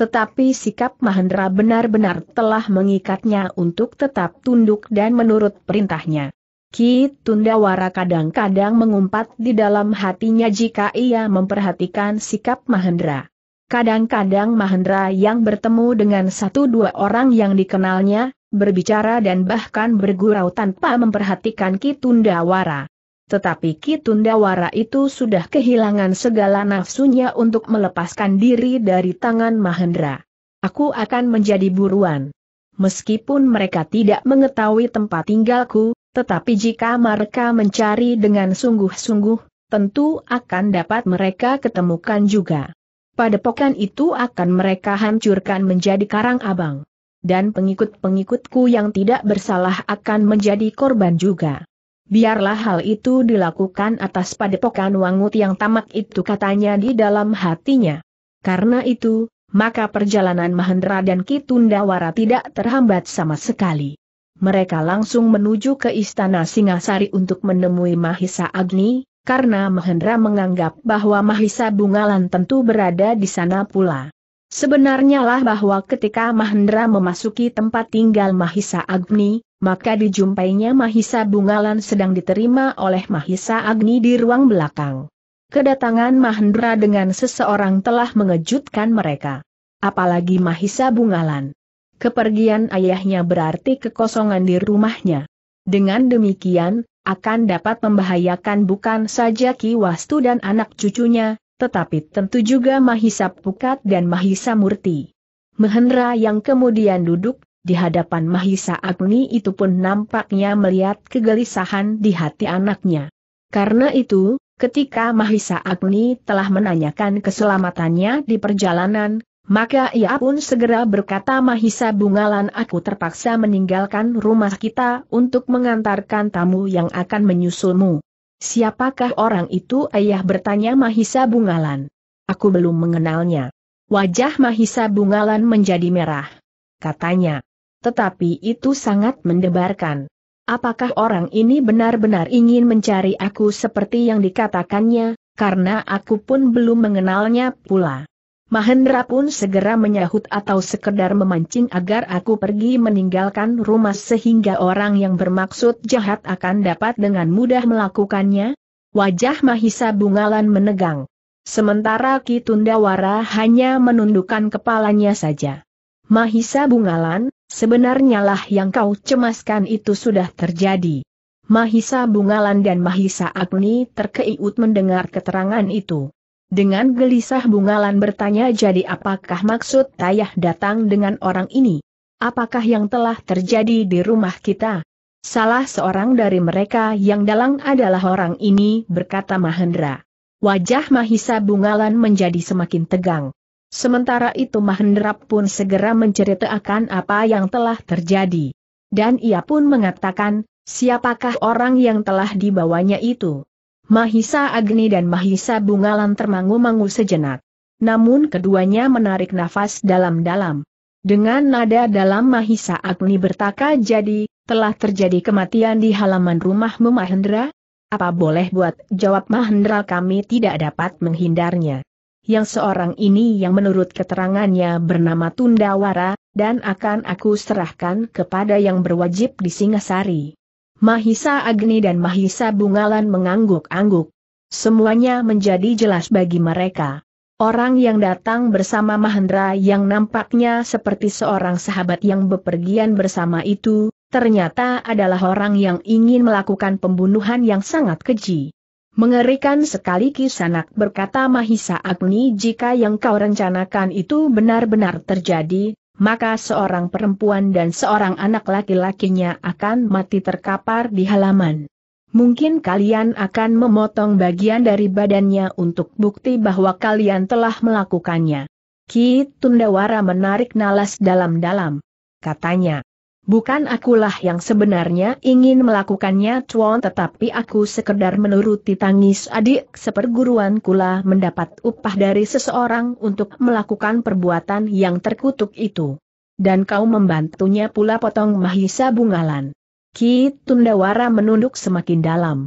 Tetapi sikap Mahendra benar-benar telah mengikatnya untuk tetap tunduk dan menurut perintahnya. Ki Tundawara kadang-kadang mengumpat di dalam hatinya jika ia memperhatikan sikap Mahendra. Kadang-kadang Mahendra yang bertemu dengan satu dua orang yang dikenalnya, berbicara dan bahkan bergurau tanpa memperhatikan Ki Tundawara. Tetapi Ki Tundawara itu sudah kehilangan segala nafsunya untuk melepaskan diri dari tangan Mahendra. Aku akan menjadi buruan. Meskipun mereka tidak mengetahui tempat tinggalku, tetapi jika mereka mencari dengan sungguh-sungguh, tentu akan dapat mereka ketemukan juga. Padepokan itu akan mereka hancurkan menjadi karang abang. Dan pengikut-pengikutku yang tidak bersalah akan menjadi korban juga. Biarlah hal itu dilakukan atas padepokan wangut yang tamak itu katanya di dalam hatinya. Karena itu, maka perjalanan Mahendra dan Kitundawara tidak terhambat sama sekali mereka langsung menuju ke istana Singasari untuk menemui Mahisa Agni, karena Mahendra menganggap bahwa Mahisa Bungalan tentu berada di sana pula. Sebenarnya lah bahwa ketika Mahendra memasuki tempat tinggal Mahisa Agni, maka dijumpainya Mahisa Bungalan sedang diterima oleh Mahisa Agni di ruang belakang. Kedatangan Mahendra dengan seseorang telah mengejutkan mereka. Apalagi Mahisa Bungalan. Kepergian ayahnya berarti kekosongan di rumahnya. Dengan demikian, akan dapat membahayakan bukan saja Ki Wastu dan anak cucunya, tetapi tentu juga Mahisa Pukat dan Mahisa Murti. Mahendra yang kemudian duduk, di hadapan Mahisa Agni itu pun nampaknya melihat kegelisahan di hati anaknya. Karena itu, ketika Mahisa Agni telah menanyakan keselamatannya di perjalanan, maka ia pun segera berkata Mahisa Bungalan aku terpaksa meninggalkan rumah kita untuk mengantarkan tamu yang akan menyusulmu. Siapakah orang itu ayah bertanya Mahisa Bungalan. Aku belum mengenalnya. Wajah Mahisa Bungalan menjadi merah. Katanya. Tetapi itu sangat mendebarkan. Apakah orang ini benar-benar ingin mencari aku seperti yang dikatakannya, karena aku pun belum mengenalnya pula. Mahendra pun segera menyahut atau sekedar memancing agar aku pergi meninggalkan rumah sehingga orang yang bermaksud jahat akan dapat dengan mudah melakukannya? Wajah Mahisa Bungalan menegang. Sementara Ki Tundawara hanya menundukkan kepalanya saja. Mahisa Bungalan, sebenarnya lah yang kau cemaskan itu sudah terjadi. Mahisa Bungalan dan Mahisa Agni terkeiut mendengar keterangan itu. Dengan gelisah Bungalan bertanya jadi apakah maksud Tayah datang dengan orang ini? Apakah yang telah terjadi di rumah kita? Salah seorang dari mereka yang dalang adalah orang ini berkata Mahendra. Wajah Mahisa Bungalan menjadi semakin tegang. Sementara itu Mahendra pun segera menceritakan apa yang telah terjadi. Dan ia pun mengatakan, siapakah orang yang telah dibawanya itu? Mahisa Agni dan Mahisa Bungalan termangu-mangu sejenak. Namun keduanya menarik nafas dalam-dalam. Dengan nada dalam Mahisa Agni bertaka jadi, telah terjadi kematian di halaman rumah Mahendra? Apa boleh buat, jawab Mahendra kami tidak dapat menghindarnya. Yang seorang ini yang menurut keterangannya bernama Tundawara, dan akan aku serahkan kepada yang berwajib di Singasari. Mahisa Agni dan Mahisa Bungalan mengangguk-angguk. Semuanya menjadi jelas bagi mereka. Orang yang datang bersama Mahendra yang nampaknya seperti seorang sahabat yang bepergian bersama itu, ternyata adalah orang yang ingin melakukan pembunuhan yang sangat keji. Mengerikan sekali Kisanak berkata Mahisa Agni jika yang kau rencanakan itu benar-benar terjadi, maka seorang perempuan dan seorang anak laki-lakinya akan mati terkapar di halaman. Mungkin kalian akan memotong bagian dari badannya untuk bukti bahwa kalian telah melakukannya. Ki Tundawara menarik nalas dalam-dalam. Katanya, Bukan akulah yang sebenarnya ingin melakukannya Tuan tetapi aku sekedar menuruti tangis adik seperguruan kula mendapat upah dari seseorang untuk melakukan perbuatan yang terkutuk itu. Dan kau membantunya pula potong mahisa bungalan. Ki Tundawara menunduk semakin dalam.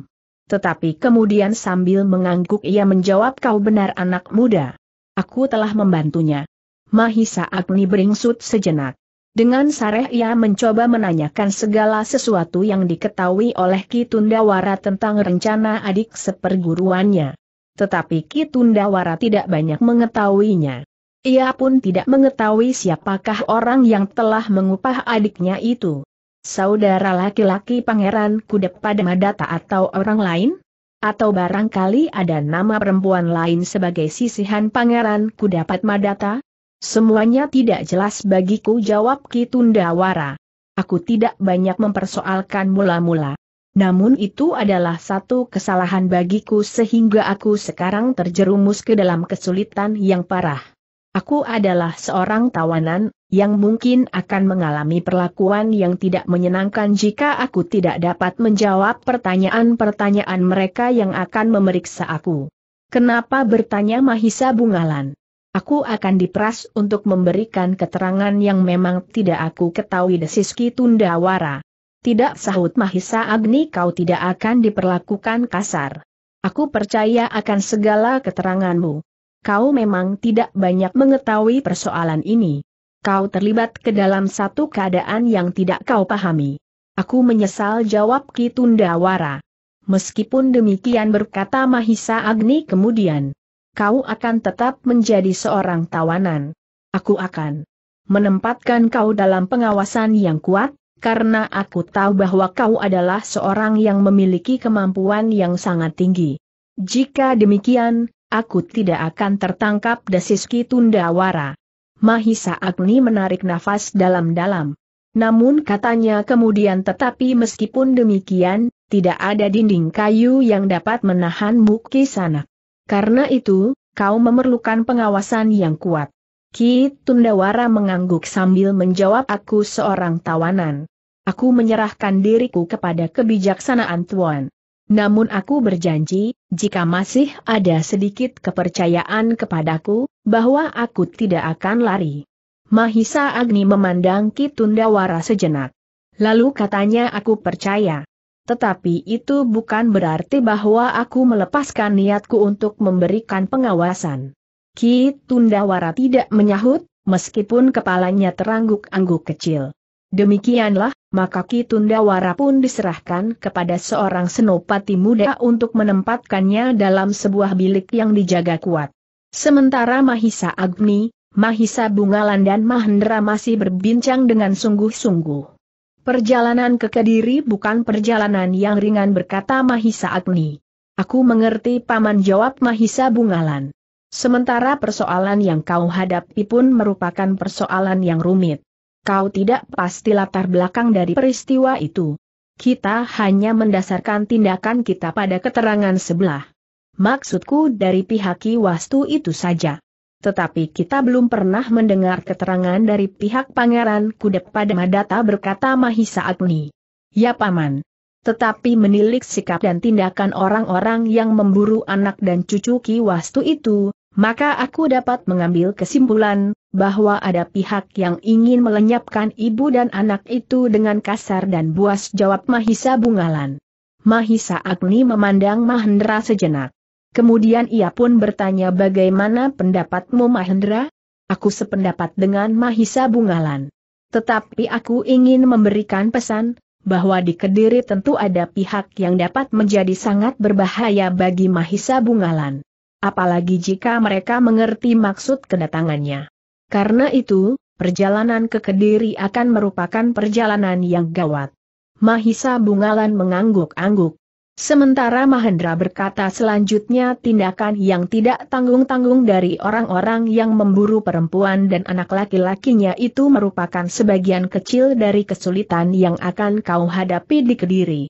Tetapi kemudian sambil mengangguk ia menjawab kau benar anak muda. Aku telah membantunya. Mahisa Agni beringsut sejenak. Dengan sareh ia mencoba menanyakan segala sesuatu yang diketahui oleh Ki Tundawara tentang rencana adik seperguruannya. Tetapi Ki Tundawara tidak banyak mengetahuinya. Ia pun tidak mengetahui siapakah orang yang telah mengupah adiknya itu. Saudara laki-laki pangeran kudep pada Madata atau orang lain? Atau barangkali ada nama perempuan lain sebagai sisihan pangeran Kudapat Madata? Semuanya tidak jelas bagiku jawab Ki Tundawara. Aku tidak banyak mempersoalkan mula-mula. Namun itu adalah satu kesalahan bagiku sehingga aku sekarang terjerumus ke dalam kesulitan yang parah. Aku adalah seorang tawanan, yang mungkin akan mengalami perlakuan yang tidak menyenangkan jika aku tidak dapat menjawab pertanyaan-pertanyaan mereka yang akan memeriksa aku. Kenapa bertanya Mahisa Bungalan? Aku akan diperas untuk memberikan keterangan yang memang tidak aku ketahui desiski Tunda Tundawara. Tidak sahut Mahisa Agni kau tidak akan diperlakukan kasar. Aku percaya akan segala keteranganmu. Kau memang tidak banyak mengetahui persoalan ini. Kau terlibat ke dalam satu keadaan yang tidak kau pahami. Aku menyesal jawab Ki Tundawara. Meskipun demikian berkata Mahisa Agni kemudian kau akan tetap menjadi seorang tawanan. Aku akan menempatkan kau dalam pengawasan yang kuat, karena aku tahu bahwa kau adalah seorang yang memiliki kemampuan yang sangat tinggi. Jika demikian, aku tidak akan tertangkap dasiski Tundawara. Mahisa Agni menarik nafas dalam-dalam. Namun katanya kemudian tetapi meskipun demikian, tidak ada dinding kayu yang dapat menahan Muki Sanak. Karena itu, kau memerlukan pengawasan yang kuat. Ki Tundawara mengangguk sambil menjawab aku seorang tawanan. Aku menyerahkan diriku kepada kebijaksanaan Tuan. Namun aku berjanji, jika masih ada sedikit kepercayaan kepadaku, bahwa aku tidak akan lari. Mahisa Agni memandang Ki Tundawara sejenak. Lalu katanya aku percaya. Tetapi itu bukan berarti bahwa aku melepaskan niatku untuk memberikan pengawasan. Ki Tundawara tidak menyahut, meskipun kepalanya terangguk-angguk kecil. Demikianlah, maka Ki Tundawara pun diserahkan kepada seorang senopati muda untuk menempatkannya dalam sebuah bilik yang dijaga kuat. Sementara Mahisa Agni, Mahisa Bungalan dan Mahendra masih berbincang dengan sungguh-sungguh. Perjalanan ke Kediri bukan perjalanan yang ringan berkata Mahisa Agni. Aku mengerti paman jawab Mahisa Bungalan. Sementara persoalan yang kau hadapi pun merupakan persoalan yang rumit. Kau tidak pasti latar belakang dari peristiwa itu. Kita hanya mendasarkan tindakan kita pada keterangan sebelah. Maksudku dari pihak Ki Wastu itu saja tetapi kita belum pernah mendengar keterangan dari pihak pangeran kudep pada Madata berkata Mahisa Agni. Ya paman. Tetapi menilik sikap dan tindakan orang-orang yang memburu anak dan cucu Ki Wastu itu, maka aku dapat mengambil kesimpulan, bahwa ada pihak yang ingin melenyapkan ibu dan anak itu dengan kasar dan buas jawab Mahisa Bungalan. Mahisa Agni memandang Mahendra sejenak. Kemudian ia pun bertanya bagaimana pendapatmu Mahendra? Aku sependapat dengan Mahisa Bungalan. Tetapi aku ingin memberikan pesan, bahwa di Kediri tentu ada pihak yang dapat menjadi sangat berbahaya bagi Mahisa Bungalan. Apalagi jika mereka mengerti maksud kedatangannya. Karena itu, perjalanan ke Kediri akan merupakan perjalanan yang gawat. Mahisa Bungalan mengangguk-angguk. Sementara Mahendra berkata selanjutnya tindakan yang tidak tanggung-tanggung dari orang-orang yang memburu perempuan dan anak laki-lakinya itu merupakan sebagian kecil dari kesulitan yang akan kau hadapi di Kediri.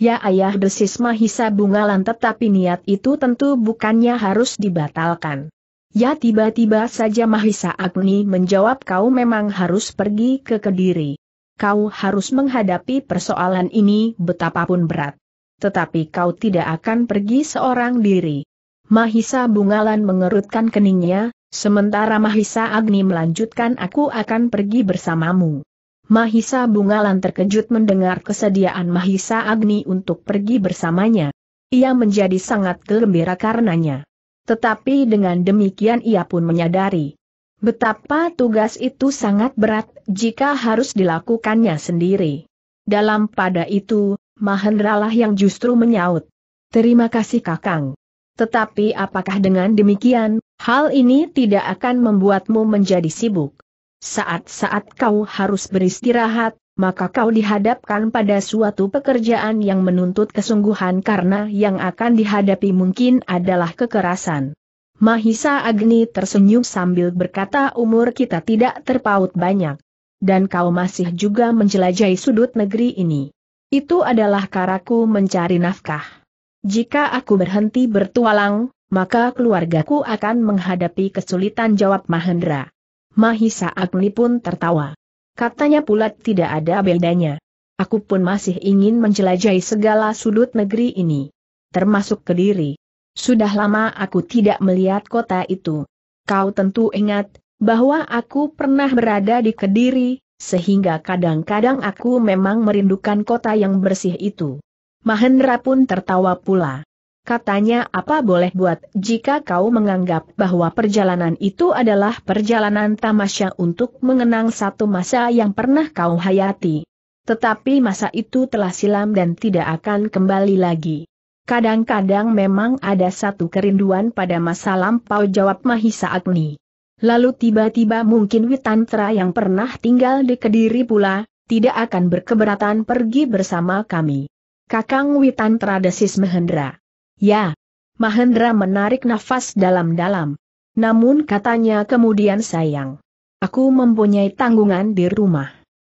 Ya ayah desis Mahisa Bungalan tetapi niat itu tentu bukannya harus dibatalkan. Ya tiba-tiba saja Mahisa Agni menjawab kau memang harus pergi ke Kediri. Kau harus menghadapi persoalan ini betapapun berat tetapi kau tidak akan pergi seorang diri. Mahisa Bungalan mengerutkan keningnya, sementara Mahisa Agni melanjutkan aku akan pergi bersamamu. Mahisa Bungalan terkejut mendengar kesediaan Mahisa Agni untuk pergi bersamanya. Ia menjadi sangat gembira karenanya. Tetapi dengan demikian ia pun menyadari betapa tugas itu sangat berat jika harus dilakukannya sendiri. Dalam pada itu, Mahendralah yang justru menyaut. Terima kasih Kakang. Tetapi apakah dengan demikian, hal ini tidak akan membuatmu menjadi sibuk? Saat-saat kau harus beristirahat, maka kau dihadapkan pada suatu pekerjaan yang menuntut kesungguhan karena yang akan dihadapi mungkin adalah kekerasan. Mahisa Agni tersenyum sambil berkata umur kita tidak terpaut banyak. Dan kau masih juga menjelajahi sudut negeri ini. Itu adalah karaku mencari nafkah. Jika aku berhenti bertualang, maka keluargaku akan menghadapi kesulitan jawab Mahendra. Mahisa Agni pun tertawa. Katanya pula tidak ada bedanya. Aku pun masih ingin menjelajahi segala sudut negeri ini. Termasuk Kediri. Sudah lama aku tidak melihat kota itu. Kau tentu ingat, bahwa aku pernah berada di Kediri, sehingga kadang-kadang aku memang merindukan kota yang bersih itu. Mahendra pun tertawa pula. Katanya apa boleh buat jika kau menganggap bahwa perjalanan itu adalah perjalanan tamasya untuk mengenang satu masa yang pernah kau hayati. Tetapi masa itu telah silam dan tidak akan kembali lagi. Kadang-kadang memang ada satu kerinduan pada masa lampau jawab Mahisa Agni. Lalu tiba-tiba mungkin Witantra yang pernah tinggal di Kediri pula, tidak akan berkeberatan pergi bersama kami. Kakang Witantra desis Mahendra. Ya. Mahendra menarik nafas dalam-dalam. Namun katanya kemudian sayang. Aku mempunyai tanggungan di rumah.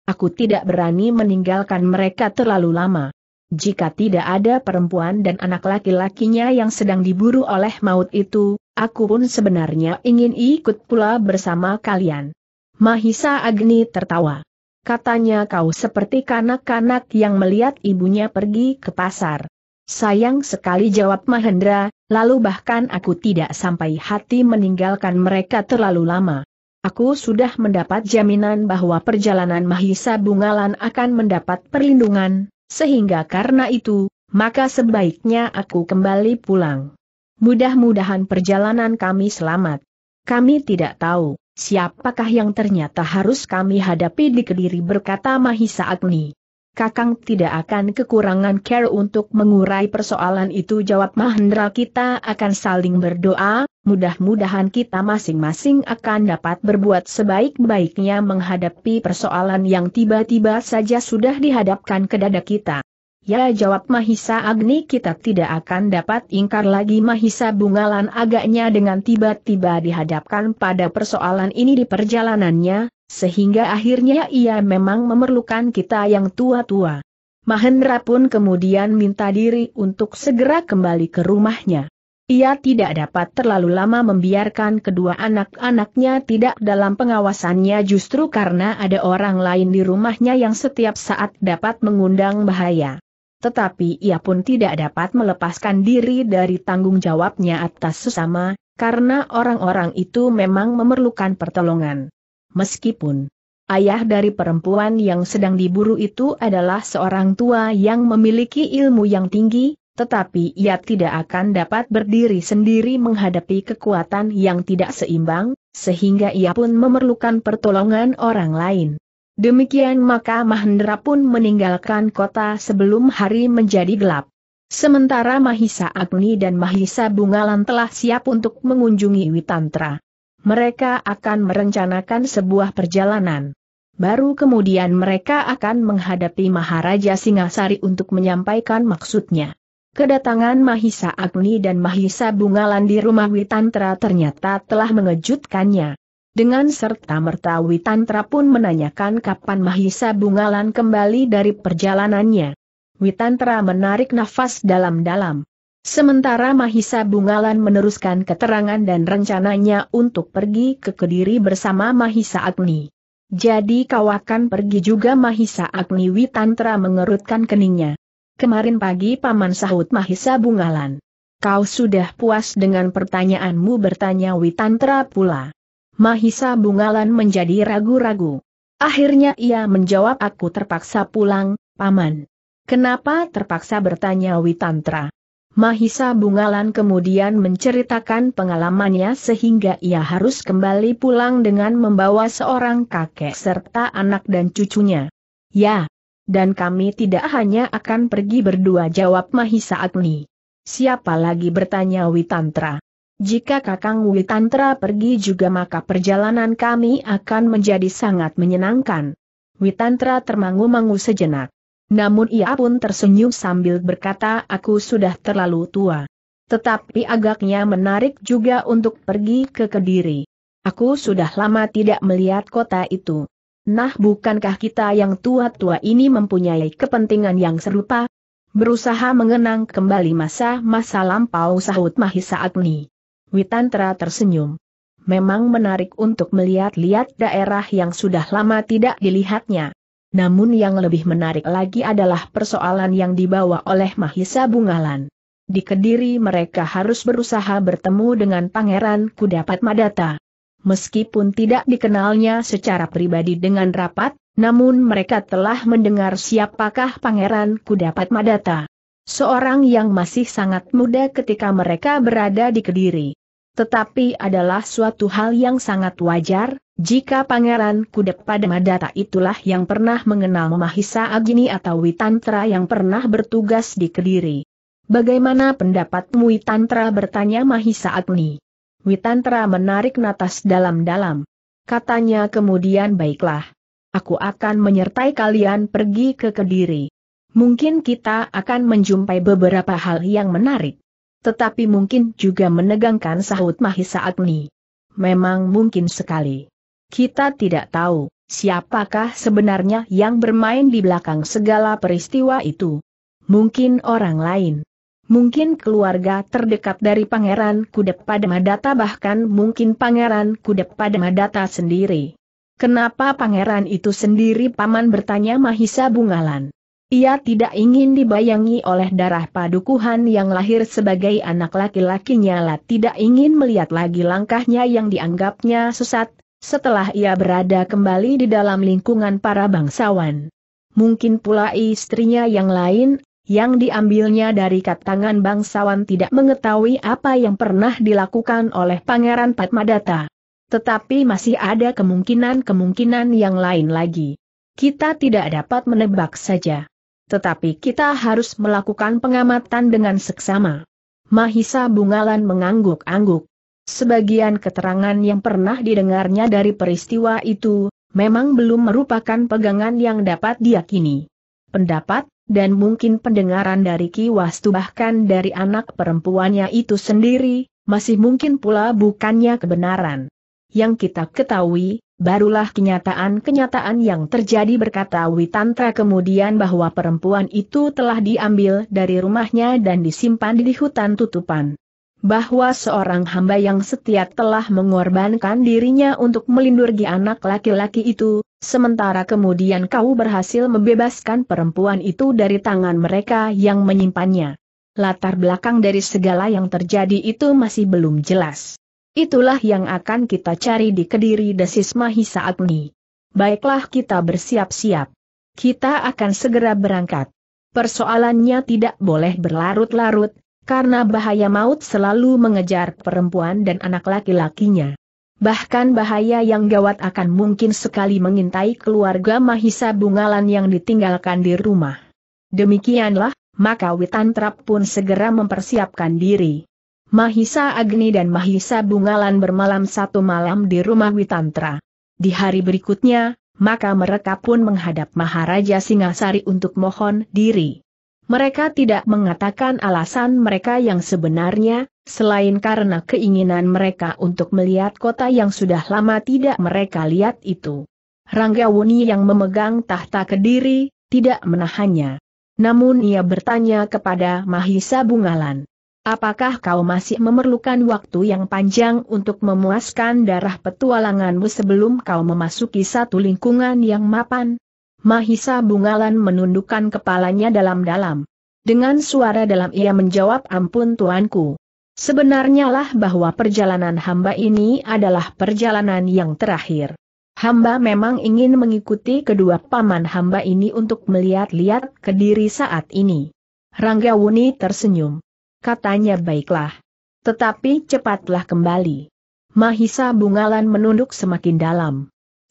Aku tidak berani meninggalkan mereka terlalu lama jika tidak ada perempuan dan anak laki-lakinya yang sedang diburu oleh maut itu, aku pun sebenarnya ingin ikut pula bersama kalian. Mahisa Agni tertawa. Katanya kau seperti kanak-kanak yang melihat ibunya pergi ke pasar. Sayang sekali jawab Mahendra, lalu bahkan aku tidak sampai hati meninggalkan mereka terlalu lama. Aku sudah mendapat jaminan bahwa perjalanan Mahisa Bungalan akan mendapat perlindungan, sehingga karena itu, maka sebaiknya aku kembali pulang. Mudah-mudahan perjalanan kami selamat. Kami tidak tahu, siapakah yang ternyata harus kami hadapi di Kediri berkata Mahisa Agni. Kakang tidak akan kekurangan care untuk mengurai persoalan itu jawab Mahendra kita akan saling berdoa, mudah-mudahan kita masing-masing akan dapat berbuat sebaik-baiknya menghadapi persoalan yang tiba-tiba saja sudah dihadapkan ke dada kita. Ya jawab Mahisa Agni kita tidak akan dapat ingkar lagi Mahisa Bungalan agaknya dengan tiba-tiba dihadapkan pada persoalan ini di perjalanannya, sehingga akhirnya ia memang memerlukan kita yang tua-tua. Mahendra pun kemudian minta diri untuk segera kembali ke rumahnya. Ia tidak dapat terlalu lama membiarkan kedua anak-anaknya tidak dalam pengawasannya justru karena ada orang lain di rumahnya yang setiap saat dapat mengundang bahaya. Tetapi ia pun tidak dapat melepaskan diri dari tanggung jawabnya atas sesama, karena orang-orang itu memang memerlukan pertolongan meskipun ayah dari perempuan yang sedang diburu itu adalah seorang tua yang memiliki ilmu yang tinggi, tetapi ia tidak akan dapat berdiri sendiri menghadapi kekuatan yang tidak seimbang, sehingga ia pun memerlukan pertolongan orang lain. Demikian maka Mahendra pun meninggalkan kota sebelum hari menjadi gelap. Sementara Mahisa Agni dan Mahisa Bungalan telah siap untuk mengunjungi Witantra mereka akan merencanakan sebuah perjalanan. Baru kemudian mereka akan menghadapi Maharaja Singasari untuk menyampaikan maksudnya. Kedatangan Mahisa Agni dan Mahisa Bungalan di rumah Witantra ternyata telah mengejutkannya. Dengan serta-merta Witantra pun menanyakan kapan Mahisa Bungalan kembali dari perjalanannya. Witantra menarik nafas dalam-dalam. Sementara Mahisa Bungalan meneruskan keterangan dan rencananya untuk pergi ke Kediri bersama Mahisa Agni. Jadi kau akan pergi juga Mahisa Agni Witantra mengerutkan keningnya. Kemarin pagi paman sahut Mahisa Bungalan. Kau sudah puas dengan pertanyaanmu bertanya Witantra pula. Mahisa Bungalan menjadi ragu-ragu. Akhirnya ia menjawab aku terpaksa pulang, paman. Kenapa terpaksa bertanya Witantra? Mahisa Bungalan kemudian menceritakan pengalamannya sehingga ia harus kembali pulang dengan membawa seorang kakek serta anak dan cucunya. Ya, dan kami tidak hanya akan pergi berdua jawab Mahisa Agni. Siapa lagi bertanya Witantra? Jika Kakang Witantra pergi juga maka perjalanan kami akan menjadi sangat menyenangkan. Witantra termangu-mangu sejenak. Namun ia pun tersenyum sambil berkata aku sudah terlalu tua. Tetapi agaknya menarik juga untuk pergi ke Kediri. Aku sudah lama tidak melihat kota itu. Nah bukankah kita yang tua-tua ini mempunyai kepentingan yang serupa? Berusaha mengenang kembali masa-masa lampau sahut Mahisa Agni. Witantra tersenyum. Memang menarik untuk melihat-lihat daerah yang sudah lama tidak dilihatnya. Namun yang lebih menarik lagi adalah persoalan yang dibawa oleh Mahisa Bungalan. Di Kediri mereka harus berusaha bertemu dengan Pangeran Kudapat Madata. Meskipun tidak dikenalnya secara pribadi dengan rapat, namun mereka telah mendengar siapakah Pangeran Kudapat Madata. Seorang yang masih sangat muda ketika mereka berada di Kediri. Tetapi adalah suatu hal yang sangat wajar, jika Pangeran Kudep pada Madata itulah yang pernah mengenal Mahisa Agni atau Witantra yang pernah bertugas di Kediri. Bagaimana pendapatmu Witantra bertanya Mahisa Agni. Witantra menarik natas dalam-dalam. Katanya kemudian baiklah. Aku akan menyertai kalian pergi ke Kediri. Mungkin kita akan menjumpai beberapa hal yang menarik tetapi mungkin juga menegangkan sahut Mahisa Agni. Memang mungkin sekali. Kita tidak tahu, siapakah sebenarnya yang bermain di belakang segala peristiwa itu. Mungkin orang lain. Mungkin keluarga terdekat dari Pangeran Kudep Padamadata bahkan mungkin Pangeran Kudep Padamadata sendiri. Kenapa pangeran itu sendiri paman bertanya Mahisa Bungalan. Ia tidak ingin dibayangi oleh darah padukuhan yang lahir sebagai anak laki-lakinya lah tidak ingin melihat lagi langkahnya yang dianggapnya sesat, setelah ia berada kembali di dalam lingkungan para bangsawan. Mungkin pula istrinya yang lain, yang diambilnya dari katangan bangsawan tidak mengetahui apa yang pernah dilakukan oleh Pangeran Padmadatta. Tetapi masih ada kemungkinan-kemungkinan yang lain lagi. Kita tidak dapat menebak saja. Tetapi kita harus melakukan pengamatan dengan seksama. Mahisa Bungalan mengangguk-angguk. Sebagian keterangan yang pernah didengarnya dari peristiwa itu, memang belum merupakan pegangan yang dapat diyakini. Pendapat, dan mungkin pendengaran dari Ki Wastu bahkan dari anak perempuannya itu sendiri, masih mungkin pula bukannya kebenaran. Yang kita ketahui, Barulah kenyataan-kenyataan yang terjadi berkata Witantra kemudian bahwa perempuan itu telah diambil dari rumahnya dan disimpan di hutan tutupan. Bahwa seorang hamba yang setia telah mengorbankan dirinya untuk melindungi anak laki-laki itu, sementara kemudian kau berhasil membebaskan perempuan itu dari tangan mereka yang menyimpannya. Latar belakang dari segala yang terjadi itu masih belum jelas. Itulah yang akan kita cari di Kediri Desis Mahisa Agni. Baiklah kita bersiap-siap. Kita akan segera berangkat. Persoalannya tidak boleh berlarut-larut, karena bahaya maut selalu mengejar perempuan dan anak laki-lakinya. Bahkan bahaya yang gawat akan mungkin sekali mengintai keluarga Mahisa Bungalan yang ditinggalkan di rumah. Demikianlah, maka Witantrap pun segera mempersiapkan diri. Mahisa Agni dan Mahisa Bungalan bermalam satu malam di rumah Witantra. Di hari berikutnya, maka mereka pun menghadap Maharaja Singasari untuk mohon diri. Mereka tidak mengatakan alasan mereka yang sebenarnya, selain karena keinginan mereka untuk melihat kota yang sudah lama tidak mereka lihat itu. Ranggawuni yang memegang tahta Kediri, tidak menahannya. Namun ia bertanya kepada Mahisa Bungalan, Apakah kau masih memerlukan waktu yang panjang untuk memuaskan darah petualanganmu sebelum kau memasuki satu lingkungan yang mapan? Mahisa Bungalan menundukkan kepalanya dalam-dalam. Dengan suara dalam ia menjawab ampun tuanku. Sebenarnya lah bahwa perjalanan hamba ini adalah perjalanan yang terakhir. Hamba memang ingin mengikuti kedua paman hamba ini untuk melihat-lihat kediri saat ini. Rangga Wuni tersenyum katanya baiklah. Tetapi cepatlah kembali. Mahisa Bungalan menunduk semakin dalam.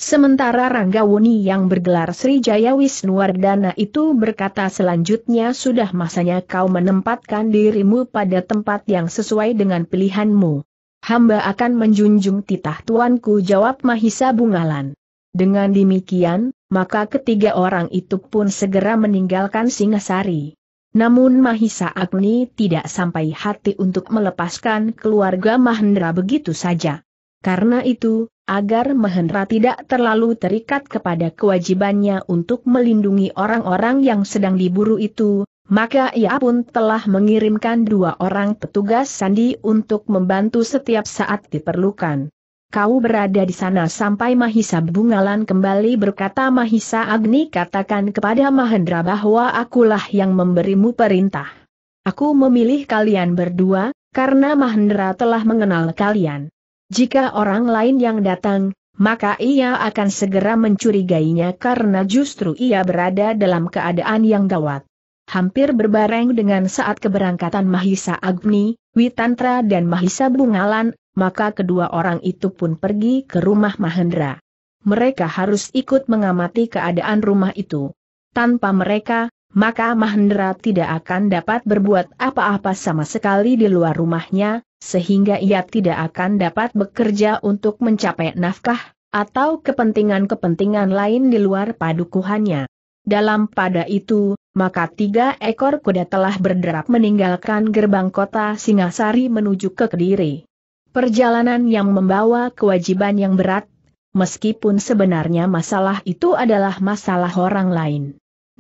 Sementara Ranggawuni yang bergelar Sri Jaya Wisnuwardana itu berkata selanjutnya sudah masanya kau menempatkan dirimu pada tempat yang sesuai dengan pilihanmu. Hamba akan menjunjung titah tuanku jawab Mahisa Bungalan. Dengan demikian, maka ketiga orang itu pun segera meninggalkan Singasari. Namun Mahisa Agni tidak sampai hati untuk melepaskan keluarga Mahendra begitu saja. Karena itu, agar Mahendra tidak terlalu terikat kepada kewajibannya untuk melindungi orang-orang yang sedang diburu itu, maka ia pun telah mengirimkan dua orang petugas sandi untuk membantu setiap saat diperlukan kau berada di sana sampai Mahisa Bungalan kembali berkata Mahisa Agni katakan kepada Mahendra bahwa akulah yang memberimu perintah. Aku memilih kalian berdua, karena Mahendra telah mengenal kalian. Jika orang lain yang datang, maka ia akan segera mencurigainya karena justru ia berada dalam keadaan yang gawat. Hampir berbareng dengan saat keberangkatan Mahisa Agni, Witantra dan Mahisa Bungalan, maka kedua orang itu pun pergi ke rumah Mahendra. Mereka harus ikut mengamati keadaan rumah itu. Tanpa mereka, maka Mahendra tidak akan dapat berbuat apa-apa sama sekali di luar rumahnya, sehingga ia tidak akan dapat bekerja untuk mencapai nafkah, atau kepentingan-kepentingan lain di luar padukuhannya. Dalam pada itu, maka tiga ekor kuda telah berderap meninggalkan gerbang kota Singasari menuju ke Kediri. Perjalanan yang membawa kewajiban yang berat, meskipun sebenarnya masalah itu adalah masalah orang lain.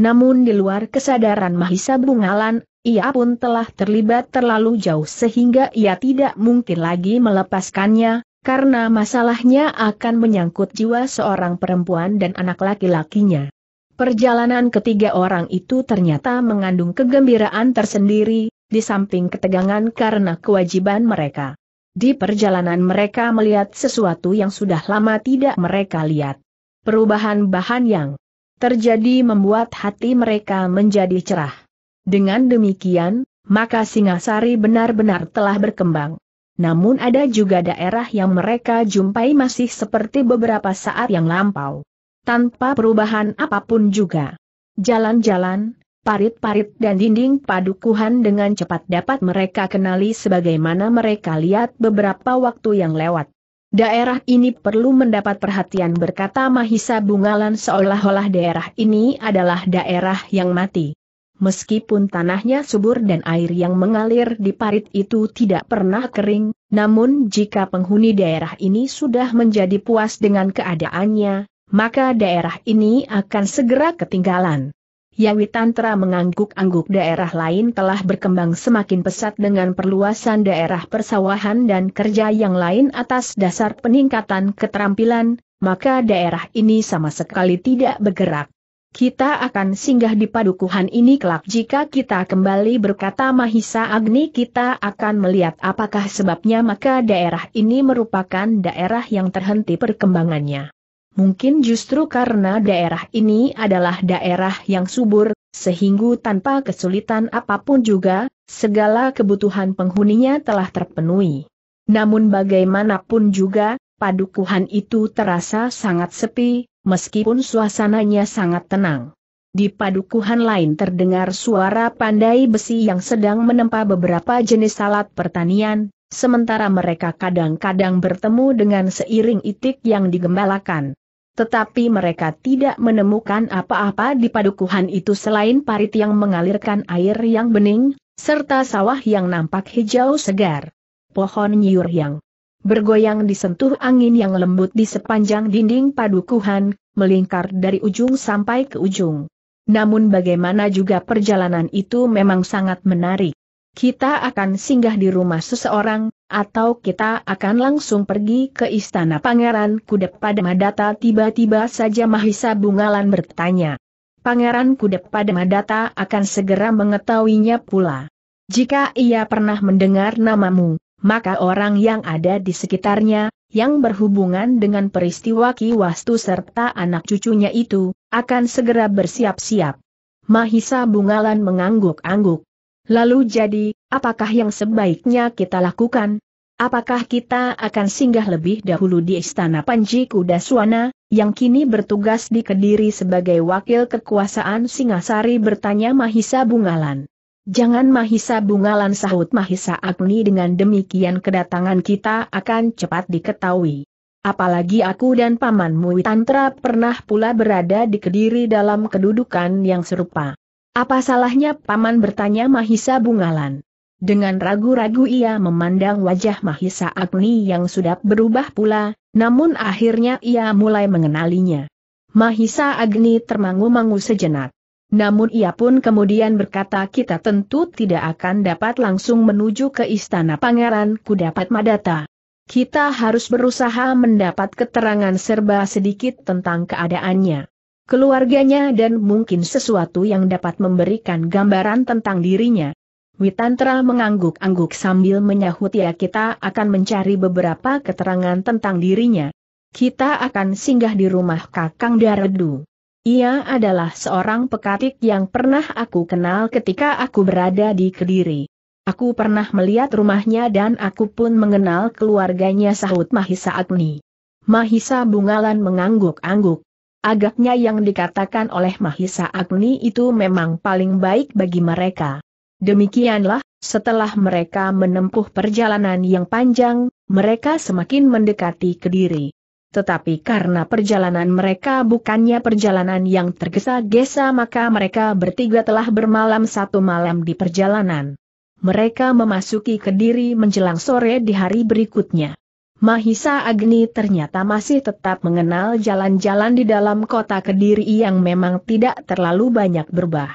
Namun di luar kesadaran Mahisa Bungalan, ia pun telah terlibat terlalu jauh sehingga ia tidak mungkin lagi melepaskannya, karena masalahnya akan menyangkut jiwa seorang perempuan dan anak laki-lakinya. Perjalanan ketiga orang itu ternyata mengandung kegembiraan tersendiri, di samping ketegangan karena kewajiban mereka. Di perjalanan mereka melihat sesuatu yang sudah lama tidak mereka lihat. Perubahan bahan yang terjadi membuat hati mereka menjadi cerah. Dengan demikian, maka Singasari benar-benar telah berkembang. Namun ada juga daerah yang mereka jumpai masih seperti beberapa saat yang lampau. Tanpa perubahan apapun juga. Jalan-jalan, parit-parit dan dinding padukuhan dengan cepat dapat mereka kenali sebagaimana mereka lihat beberapa waktu yang lewat. Daerah ini perlu mendapat perhatian berkata Mahisa Bungalan seolah-olah daerah ini adalah daerah yang mati. Meskipun tanahnya subur dan air yang mengalir di parit itu tidak pernah kering, namun jika penghuni daerah ini sudah menjadi puas dengan keadaannya, maka daerah ini akan segera ketinggalan. Yawi Tantra mengangguk-angguk daerah lain telah berkembang semakin pesat dengan perluasan daerah persawahan dan kerja yang lain atas dasar peningkatan keterampilan, maka daerah ini sama sekali tidak bergerak. Kita akan singgah di padukuhan ini kelak jika kita kembali berkata Mahisa Agni kita akan melihat apakah sebabnya maka daerah ini merupakan daerah yang terhenti perkembangannya mungkin justru karena daerah ini adalah daerah yang subur, sehingga tanpa kesulitan apapun juga, segala kebutuhan penghuninya telah terpenuhi. Namun bagaimanapun juga, padukuhan itu terasa sangat sepi, meskipun suasananya sangat tenang. Di padukuhan lain terdengar suara pandai besi yang sedang menempa beberapa jenis salat pertanian, sementara mereka kadang-kadang bertemu dengan seiring itik yang digembalakan. Tetapi mereka tidak menemukan apa-apa di padukuhan itu selain parit yang mengalirkan air yang bening, serta sawah yang nampak hijau segar. Pohon nyiur yang bergoyang disentuh angin yang lembut di sepanjang dinding padukuhan, melingkar dari ujung sampai ke ujung. Namun bagaimana juga perjalanan itu memang sangat menarik. Kita akan singgah di rumah seseorang, atau kita akan langsung pergi ke istana Pangeran Kudep pada Madata tiba-tiba saja Mahisa Bungalan bertanya. Pangeran Kudep pada Madata akan segera mengetahuinya pula. Jika ia pernah mendengar namamu, maka orang yang ada di sekitarnya, yang berhubungan dengan peristiwa Ki Kiwastu serta anak cucunya itu, akan segera bersiap-siap. Mahisa Bungalan mengangguk-angguk. Lalu jadi, apakah yang sebaiknya kita lakukan? Apakah kita akan singgah lebih dahulu di Istana Panji Kudaswana, yang kini bertugas di Kediri sebagai wakil kekuasaan Singasari bertanya Mahisa Bungalan. Jangan Mahisa Bungalan sahut Mahisa Agni dengan demikian kedatangan kita akan cepat diketahui. Apalagi aku dan Paman Tantra pernah pula berada di Kediri dalam kedudukan yang serupa. Apa salahnya paman bertanya Mahisa Bungalan? Dengan ragu-ragu ia memandang wajah Mahisa Agni yang sudah berubah pula, namun akhirnya ia mulai mengenalinya. Mahisa Agni termangu-mangu sejenak. Namun ia pun kemudian berkata kita tentu tidak akan dapat langsung menuju ke istana pangeran Kudapat Madata. Kita harus berusaha mendapat keterangan serba sedikit tentang keadaannya keluarganya dan mungkin sesuatu yang dapat memberikan gambaran tentang dirinya. Witantra mengangguk-angguk sambil menyahut ya kita akan mencari beberapa keterangan tentang dirinya. Kita akan singgah di rumah Kakang Daredu. Ia adalah seorang pekatik yang pernah aku kenal ketika aku berada di Kediri. Aku pernah melihat rumahnya dan aku pun mengenal keluarganya sahut Mahisa Agni. Mahisa Bungalan mengangguk-angguk. Agaknya yang dikatakan oleh Mahisa Agni itu memang paling baik bagi mereka. Demikianlah, setelah mereka menempuh perjalanan yang panjang, mereka semakin mendekati Kediri. Tetapi karena perjalanan mereka bukannya perjalanan yang tergesa-gesa maka mereka bertiga telah bermalam satu malam di perjalanan. Mereka memasuki Kediri menjelang sore di hari berikutnya. Mahisa Agni ternyata masih tetap mengenal jalan-jalan di dalam kota Kediri yang memang tidak terlalu banyak berubah.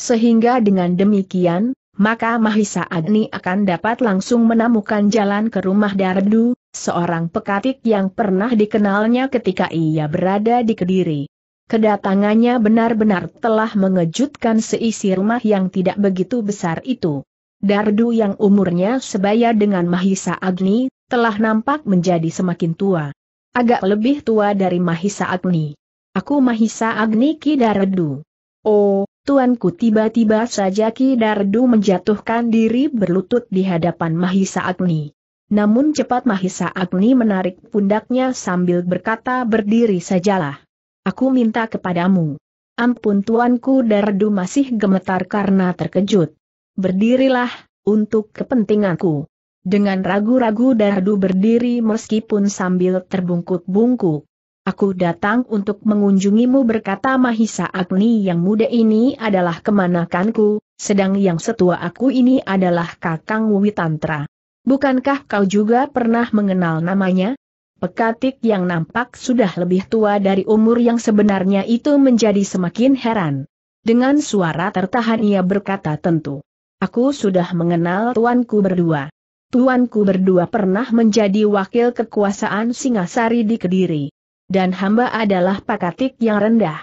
Sehingga dengan demikian, maka Mahisa Agni akan dapat langsung menemukan jalan ke rumah Dardu, seorang pekatik yang pernah dikenalnya ketika ia berada di Kediri. Kedatangannya benar-benar telah mengejutkan seisi rumah yang tidak begitu besar itu. Dardu yang umurnya sebaya dengan Mahisa Agni, telah nampak menjadi semakin tua. Agak lebih tua dari Mahisa Agni. Aku Mahisa Agni Kidaredu. Oh, tuanku tiba-tiba saja Kidaredu menjatuhkan diri berlutut di hadapan Mahisa Agni. Namun cepat Mahisa Agni menarik pundaknya sambil berkata berdiri sajalah. Aku minta kepadamu. Ampun tuanku Dardu masih gemetar karena terkejut. Berdirilah, untuk kepentinganku. Dengan ragu-ragu Dardu berdiri meskipun sambil terbungkuk-bungkuk. Aku datang untuk mengunjungimu berkata Mahisa Agni yang muda ini adalah kemanakanku, sedang yang setua aku ini adalah Kakang Witantra. Bukankah kau juga pernah mengenal namanya? Pekatik yang nampak sudah lebih tua dari umur yang sebenarnya itu menjadi semakin heran. Dengan suara tertahan ia berkata tentu. Aku sudah mengenal tuanku berdua tuanku berdua pernah menjadi wakil kekuasaan Singasari di Kediri. Dan hamba adalah pakatik yang rendah.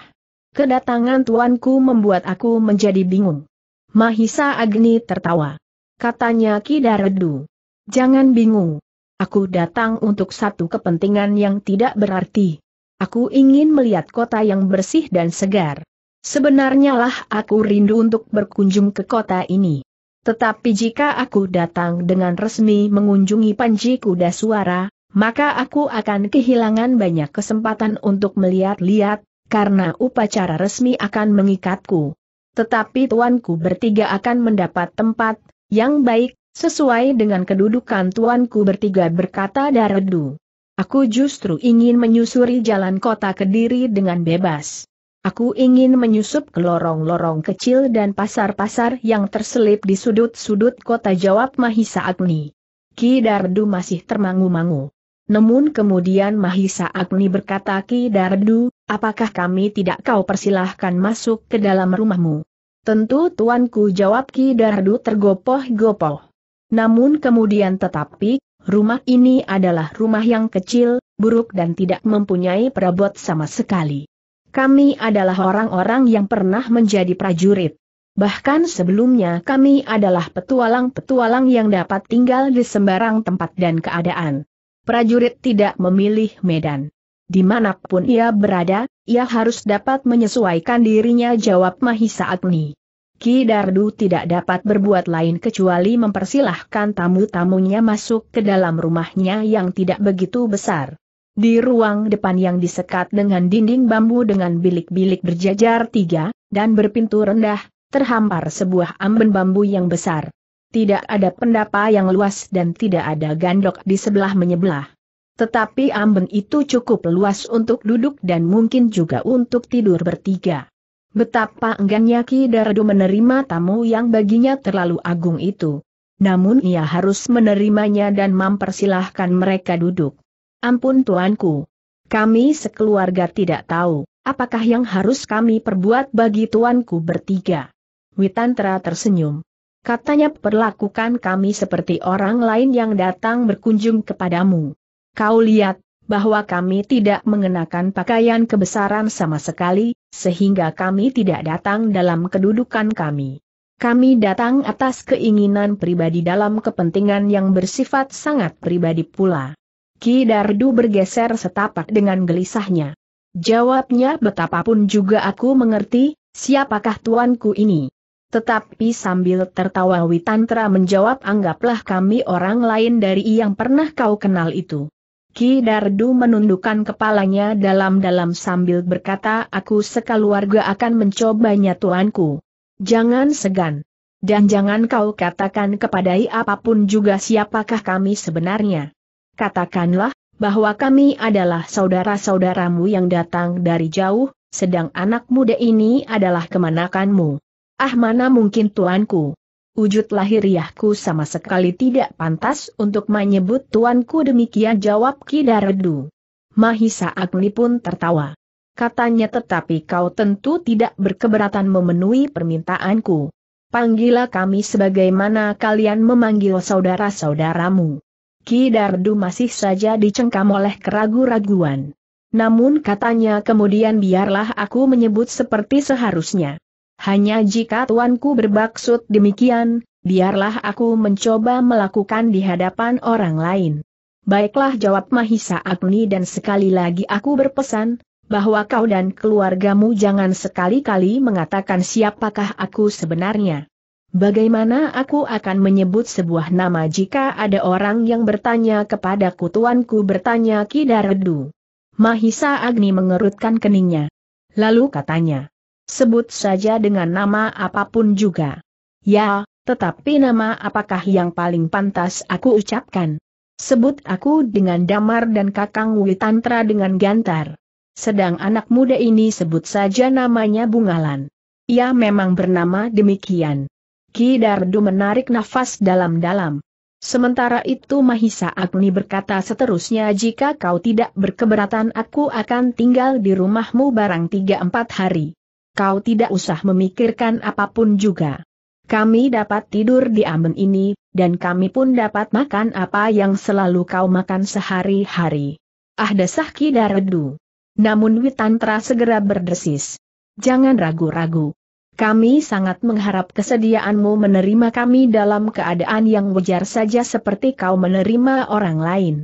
Kedatangan tuanku membuat aku menjadi bingung. Mahisa Agni tertawa. Katanya Kidaredu. Jangan bingung. Aku datang untuk satu kepentingan yang tidak berarti. Aku ingin melihat kota yang bersih dan segar. Sebenarnya lah aku rindu untuk berkunjung ke kota ini. Tetapi jika aku datang dengan resmi mengunjungi Panji Kuda Suara, maka aku akan kehilangan banyak kesempatan untuk melihat-lihat, karena upacara resmi akan mengikatku. Tetapi tuanku bertiga akan mendapat tempat yang baik, sesuai dengan kedudukan tuanku bertiga berkata Daredu. Aku justru ingin menyusuri jalan kota Kediri dengan bebas. Aku ingin menyusup ke lorong-lorong kecil dan pasar-pasar yang terselip di sudut-sudut kota jawab Mahisa Agni. Ki Dardu masih termangu-mangu. Namun kemudian Mahisa Agni berkata Ki Dardu, apakah kami tidak kau persilahkan masuk ke dalam rumahmu? Tentu tuanku jawab Ki Dardu tergopoh-gopoh. Namun kemudian tetapi, rumah ini adalah rumah yang kecil, buruk dan tidak mempunyai perabot sama sekali. Kami adalah orang-orang yang pernah menjadi prajurit. Bahkan sebelumnya kami adalah petualang-petualang yang dapat tinggal di sembarang tempat dan keadaan. Prajurit tidak memilih medan. Dimanapun ia berada, ia harus dapat menyesuaikan dirinya jawab Mahisa Agni. Ki Dardu tidak dapat berbuat lain kecuali mempersilahkan tamu-tamunya masuk ke dalam rumahnya yang tidak begitu besar. Di ruang depan yang disekat dengan dinding bambu dengan bilik-bilik berjajar tiga, dan berpintu rendah, terhampar sebuah amben bambu yang besar. Tidak ada pendapa yang luas dan tidak ada gandok di sebelah menyebelah. Tetapi amben itu cukup luas untuk duduk dan mungkin juga untuk tidur bertiga. Betapa enggannya Ki Dardo menerima tamu yang baginya terlalu agung itu. Namun ia harus menerimanya dan mempersilahkan mereka duduk. Ampun tuanku. Kami sekeluarga tidak tahu, apakah yang harus kami perbuat bagi tuanku bertiga. Witantra tersenyum. Katanya perlakukan kami seperti orang lain yang datang berkunjung kepadamu. Kau lihat, bahwa kami tidak mengenakan pakaian kebesaran sama sekali, sehingga kami tidak datang dalam kedudukan kami. Kami datang atas keinginan pribadi dalam kepentingan yang bersifat sangat pribadi pula. Ki Dardu bergeser setapak dengan gelisahnya. Jawabnya betapapun juga aku mengerti, siapakah tuanku ini. Tetapi sambil tertawa Witantra menjawab anggaplah kami orang lain dari yang pernah kau kenal itu. Ki Dardu menundukkan kepalanya dalam-dalam sambil berkata aku sekeluarga akan mencobanya tuanku. Jangan segan. Dan jangan kau katakan kepadai apapun juga siapakah kami sebenarnya katakanlah, bahwa kami adalah saudara-saudaramu yang datang dari jauh, sedang anak muda ini adalah kemanakanmu. Ah mana mungkin tuanku. Wujud lahiriahku sama sekali tidak pantas untuk menyebut tuanku demikian jawab Kidaredu. Mahisa Agni pun tertawa. Katanya tetapi kau tentu tidak berkeberatan memenuhi permintaanku. Panggillah kami sebagaimana kalian memanggil saudara-saudaramu. Ki Dardu masih saja dicengkam oleh keraguan raguan Namun katanya kemudian biarlah aku menyebut seperti seharusnya. Hanya jika tuanku berbaksud demikian, biarlah aku mencoba melakukan di hadapan orang lain. Baiklah jawab Mahisa Agni dan sekali lagi aku berpesan, bahwa kau dan keluargamu jangan sekali-kali mengatakan siapakah aku sebenarnya. Bagaimana aku akan menyebut sebuah nama jika ada orang yang bertanya kepada kutuanku bertanya Kidaredu. Mahisa Agni mengerutkan keningnya. Lalu katanya, sebut saja dengan nama apapun juga. Ya, tetapi nama apakah yang paling pantas aku ucapkan? Sebut aku dengan Damar dan Kakang Witantra dengan Gantar. Sedang anak muda ini sebut saja namanya Bungalan. Ia memang bernama demikian. Ki Dardu menarik nafas dalam-dalam. Sementara itu Mahisa Agni berkata seterusnya jika kau tidak berkeberatan aku akan tinggal di rumahmu barang tiga empat hari. Kau tidak usah memikirkan apapun juga. Kami dapat tidur di amben ini, dan kami pun dapat makan apa yang selalu kau makan sehari-hari. Ah desah Ki Dardu. Namun Witantra segera berdesis. Jangan ragu-ragu, kami sangat mengharap kesediaanmu menerima kami dalam keadaan yang wajar saja seperti kau menerima orang lain.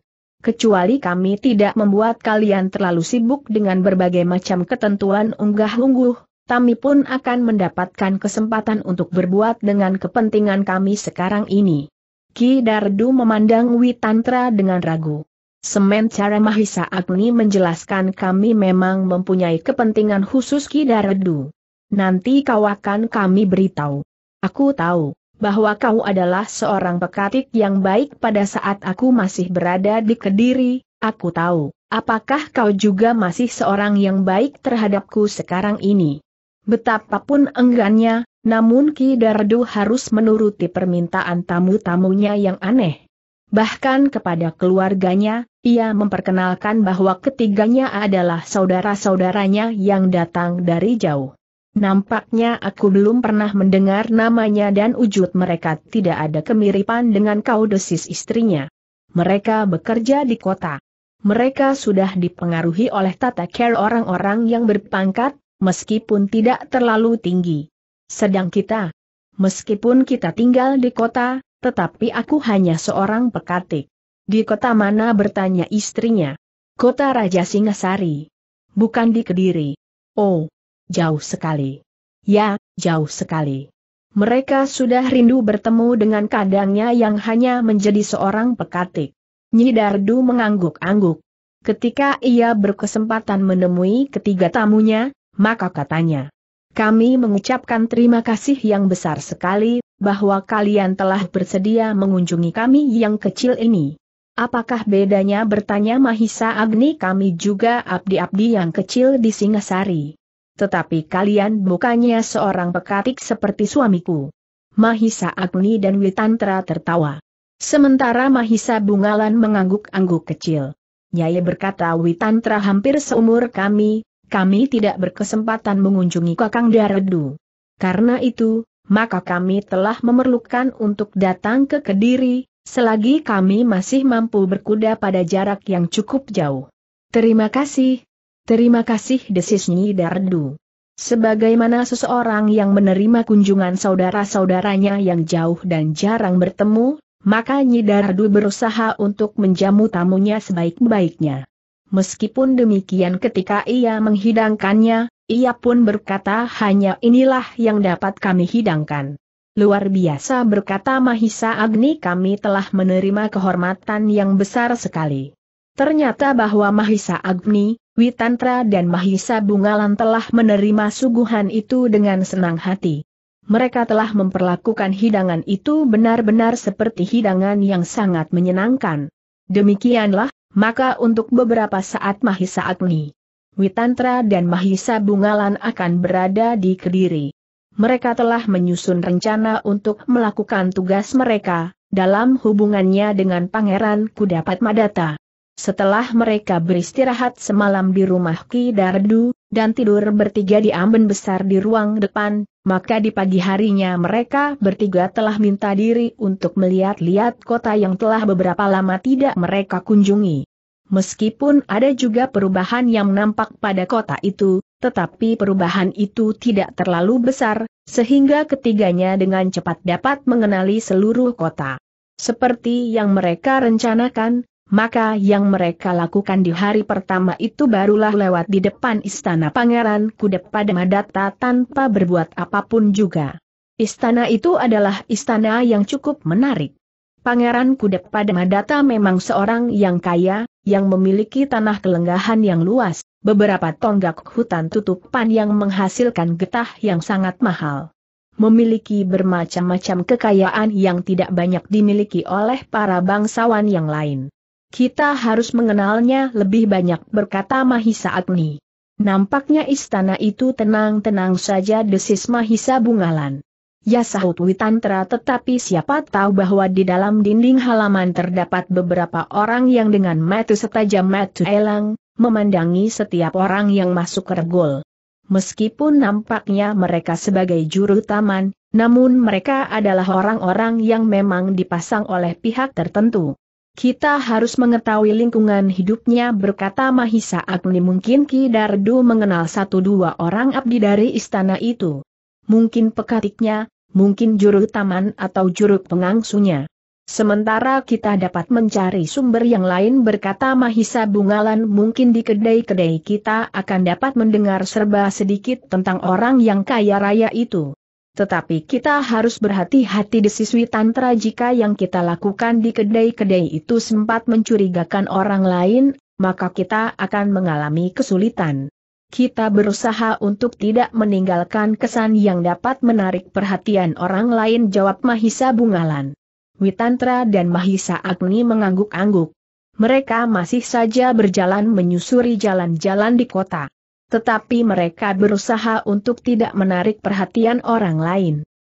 Kecuali kami tidak membuat kalian terlalu sibuk dengan berbagai macam ketentuan unggah-ungguh, kami pun akan mendapatkan kesempatan untuk berbuat dengan kepentingan kami sekarang ini. Ki Dardu memandang Witantra dengan ragu. Semen cara Mahisa Agni menjelaskan kami memang mempunyai kepentingan khusus Ki Dardu nanti kau akan kami beritahu. Aku tahu bahwa kau adalah seorang pekatik yang baik pada saat aku masih berada di Kediri, aku tahu. Apakah kau juga masih seorang yang baik terhadapku sekarang ini? Betapapun enggannya, namun Ki Dardu harus menuruti permintaan tamu-tamunya yang aneh. Bahkan kepada keluarganya, ia memperkenalkan bahwa ketiganya adalah saudara-saudaranya yang datang dari jauh. Nampaknya aku belum pernah mendengar namanya dan wujud mereka tidak ada kemiripan dengan kau desis istrinya. Mereka bekerja di kota. Mereka sudah dipengaruhi oleh tata care orang-orang yang berpangkat, meskipun tidak terlalu tinggi. Sedang kita, meskipun kita tinggal di kota, tetapi aku hanya seorang pekatik. Di kota mana bertanya istrinya? Kota Raja Singasari. Bukan di Kediri. Oh, jauh sekali. Ya, jauh sekali. Mereka sudah rindu bertemu dengan kadangnya yang hanya menjadi seorang pekatik. Nyidardu mengangguk-angguk. Ketika ia berkesempatan menemui ketiga tamunya, maka katanya, kami mengucapkan terima kasih yang besar sekali, bahwa kalian telah bersedia mengunjungi kami yang kecil ini. Apakah bedanya bertanya Mahisa Agni kami juga abdi-abdi yang kecil di Singasari? tetapi kalian bukannya seorang pekatik seperti suamiku. Mahisa Agni dan Witantra tertawa. Sementara Mahisa Bungalan mengangguk-angguk kecil. Nyai berkata Witantra hampir seumur kami, kami tidak berkesempatan mengunjungi Kakang Daredu. Karena itu, maka kami telah memerlukan untuk datang ke Kediri, selagi kami masih mampu berkuda pada jarak yang cukup jauh. Terima kasih, Terima kasih desis Nyi Dardu. Sebagaimana seseorang yang menerima kunjungan saudara-saudaranya yang jauh dan jarang bertemu, maka Nyi Dardu berusaha untuk menjamu tamunya sebaik-baiknya. Meskipun demikian ketika ia menghidangkannya, ia pun berkata hanya inilah yang dapat kami hidangkan. Luar biasa berkata Mahisa Agni kami telah menerima kehormatan yang besar sekali. Ternyata bahwa Mahisa Agni, Witantra dan Mahisa Bungalan telah menerima suguhan itu dengan senang hati. Mereka telah memperlakukan hidangan itu benar-benar seperti hidangan yang sangat menyenangkan. Demikianlah, maka untuk beberapa saat Mahisa Agni, Witantra dan Mahisa Bungalan akan berada di Kediri. Mereka telah menyusun rencana untuk melakukan tugas mereka, dalam hubungannya dengan Pangeran Kudapat Madata. Setelah mereka beristirahat semalam di rumah Ki Dardu, dan tidur bertiga di amben besar di ruang depan, maka di pagi harinya mereka bertiga telah minta diri untuk melihat-lihat kota yang telah beberapa lama tidak mereka kunjungi. Meskipun ada juga perubahan yang nampak pada kota itu, tetapi perubahan itu tidak terlalu besar, sehingga ketiganya dengan cepat dapat mengenali seluruh kota. Seperti yang mereka rencanakan, maka yang mereka lakukan di hari pertama itu barulah lewat di depan istana pangeran Kudep pada Madata tanpa berbuat apapun juga. Istana itu adalah istana yang cukup menarik. Pangeran Kudep pada Madata memang seorang yang kaya, yang memiliki tanah kelenggahan yang luas, beberapa tonggak hutan tutupan yang menghasilkan getah yang sangat mahal memiliki bermacam-macam kekayaan yang tidak banyak dimiliki oleh para bangsawan yang lain. Kita harus mengenalnya lebih banyak berkata Mahisa Agni. Nampaknya istana itu tenang-tenang saja desis Mahisa Bungalan. Ya sahut Witantra tetapi siapa tahu bahwa di dalam dinding halaman terdapat beberapa orang yang dengan metu setajam mata elang, memandangi setiap orang yang masuk regol. Meskipun nampaknya mereka sebagai juru taman, namun mereka adalah orang-orang yang memang dipasang oleh pihak tertentu. Kita harus mengetahui lingkungan hidupnya berkata Mahisa Agni mungkin Ki Dardu mengenal satu dua orang abdi dari istana itu. Mungkin pekatiknya, mungkin juru taman atau juru pengangsunya. Sementara kita dapat mencari sumber yang lain berkata Mahisa Bungalan mungkin di kedai-kedai kita akan dapat mendengar serba sedikit tentang orang yang kaya raya itu. Tetapi kita harus berhati-hati di siswi tantra jika yang kita lakukan di kedai-kedai itu sempat mencurigakan orang lain, maka kita akan mengalami kesulitan. Kita berusaha untuk tidak meninggalkan kesan yang dapat menarik perhatian orang lain jawab Mahisa Bungalan. Witantra dan Mahisa Agni mengangguk-angguk. Mereka masih saja berjalan menyusuri jalan-jalan di kota. Tetapi mereka berusaha untuk tidak menarik perhatian orang lain.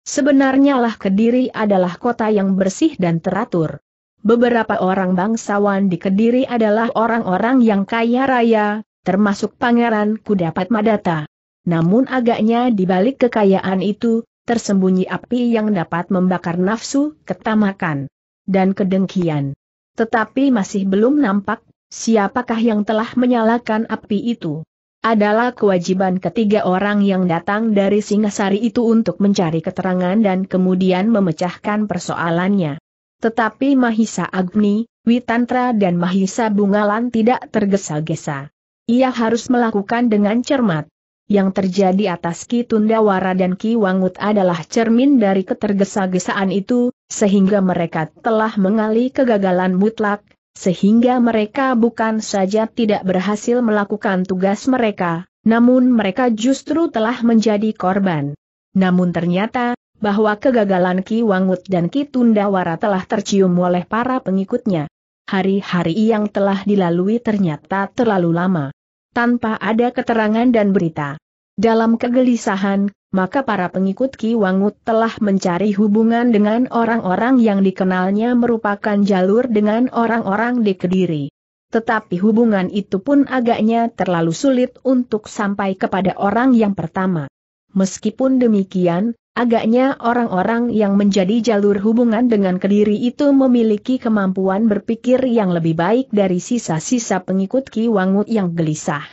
Sebenarnya lah Kediri adalah kota yang bersih dan teratur. Beberapa orang bangsawan di Kediri adalah orang-orang yang kaya raya, termasuk Pangeran Kudapat Madata. Namun agaknya di balik kekayaan itu, tersembunyi api yang dapat membakar nafsu, ketamakan, dan kedengkian. Tetapi masih belum nampak, siapakah yang telah menyalakan api itu adalah kewajiban ketiga orang yang datang dari Singasari itu untuk mencari keterangan dan kemudian memecahkan persoalannya. Tetapi Mahisa Agni, Witantra dan Mahisa Bungalan tidak tergesa-gesa. Ia harus melakukan dengan cermat. Yang terjadi atas Ki Tundawara dan Ki Wangut adalah cermin dari ketergesa-gesaan itu, sehingga mereka telah mengalih kegagalan mutlak, sehingga mereka bukan saja tidak berhasil melakukan tugas mereka, namun mereka justru telah menjadi korban. Namun ternyata, bahwa kegagalan Ki Wangut dan Ki Tundawara telah tercium oleh para pengikutnya. Hari-hari yang telah dilalui ternyata terlalu lama. Tanpa ada keterangan dan berita. Dalam kegelisahan, maka para pengikut Ki Wangut telah mencari hubungan dengan orang-orang yang dikenalnya merupakan jalur dengan orang-orang di Kediri. Tetapi hubungan itu pun agaknya terlalu sulit untuk sampai kepada orang yang pertama. Meskipun demikian, agaknya orang-orang yang menjadi jalur hubungan dengan Kediri itu memiliki kemampuan berpikir yang lebih baik dari sisa-sisa pengikut Ki Wangut yang gelisah.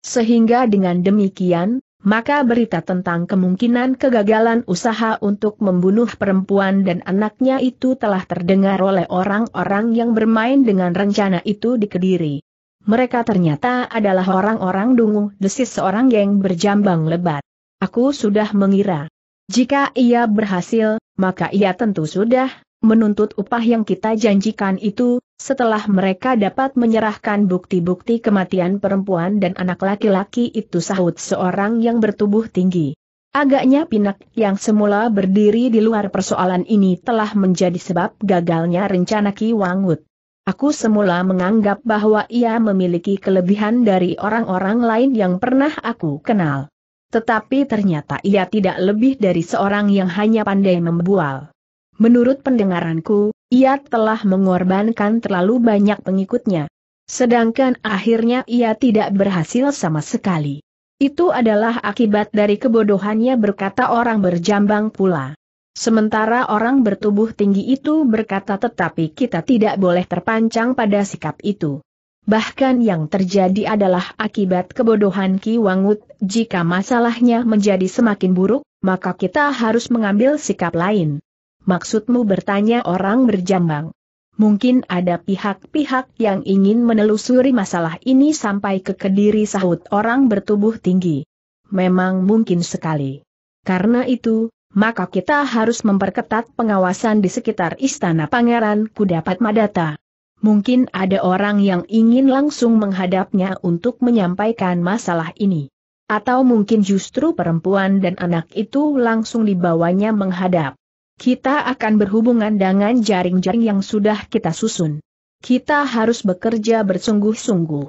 Sehingga dengan demikian, maka berita tentang kemungkinan kegagalan usaha untuk membunuh perempuan dan anaknya itu telah terdengar oleh orang-orang yang bermain dengan rencana itu di Kediri. Mereka ternyata adalah orang-orang dungu desis seorang geng berjambang lebat. Aku sudah mengira. Jika ia berhasil, maka ia tentu sudah menuntut upah yang kita janjikan itu, setelah mereka dapat menyerahkan bukti-bukti kematian perempuan dan anak laki-laki itu sahut seorang yang bertubuh tinggi. Agaknya pinak yang semula berdiri di luar persoalan ini telah menjadi sebab gagalnya rencana Ki Wangut. Aku semula menganggap bahwa ia memiliki kelebihan dari orang-orang lain yang pernah aku kenal. Tetapi ternyata ia tidak lebih dari seorang yang hanya pandai membual. Menurut pendengaranku, ia telah mengorbankan terlalu banyak pengikutnya. Sedangkan akhirnya ia tidak berhasil sama sekali. Itu adalah akibat dari kebodohannya berkata orang berjambang pula. Sementara orang bertubuh tinggi itu berkata tetapi kita tidak boleh terpancang pada sikap itu. Bahkan yang terjadi adalah akibat kebodohan Ki Wangut, jika masalahnya menjadi semakin buruk, maka kita harus mengambil sikap lain. Maksudmu bertanya orang berjambang. Mungkin ada pihak-pihak yang ingin menelusuri masalah ini sampai ke kediri sahut orang bertubuh tinggi. Memang mungkin sekali. Karena itu, maka kita harus memperketat pengawasan di sekitar istana pangeran Kudapat Madata. Mungkin ada orang yang ingin langsung menghadapnya untuk menyampaikan masalah ini. Atau mungkin justru perempuan dan anak itu langsung dibawanya menghadap. Kita akan berhubungan dengan jaring-jaring yang sudah kita susun. Kita harus bekerja bersungguh-sungguh.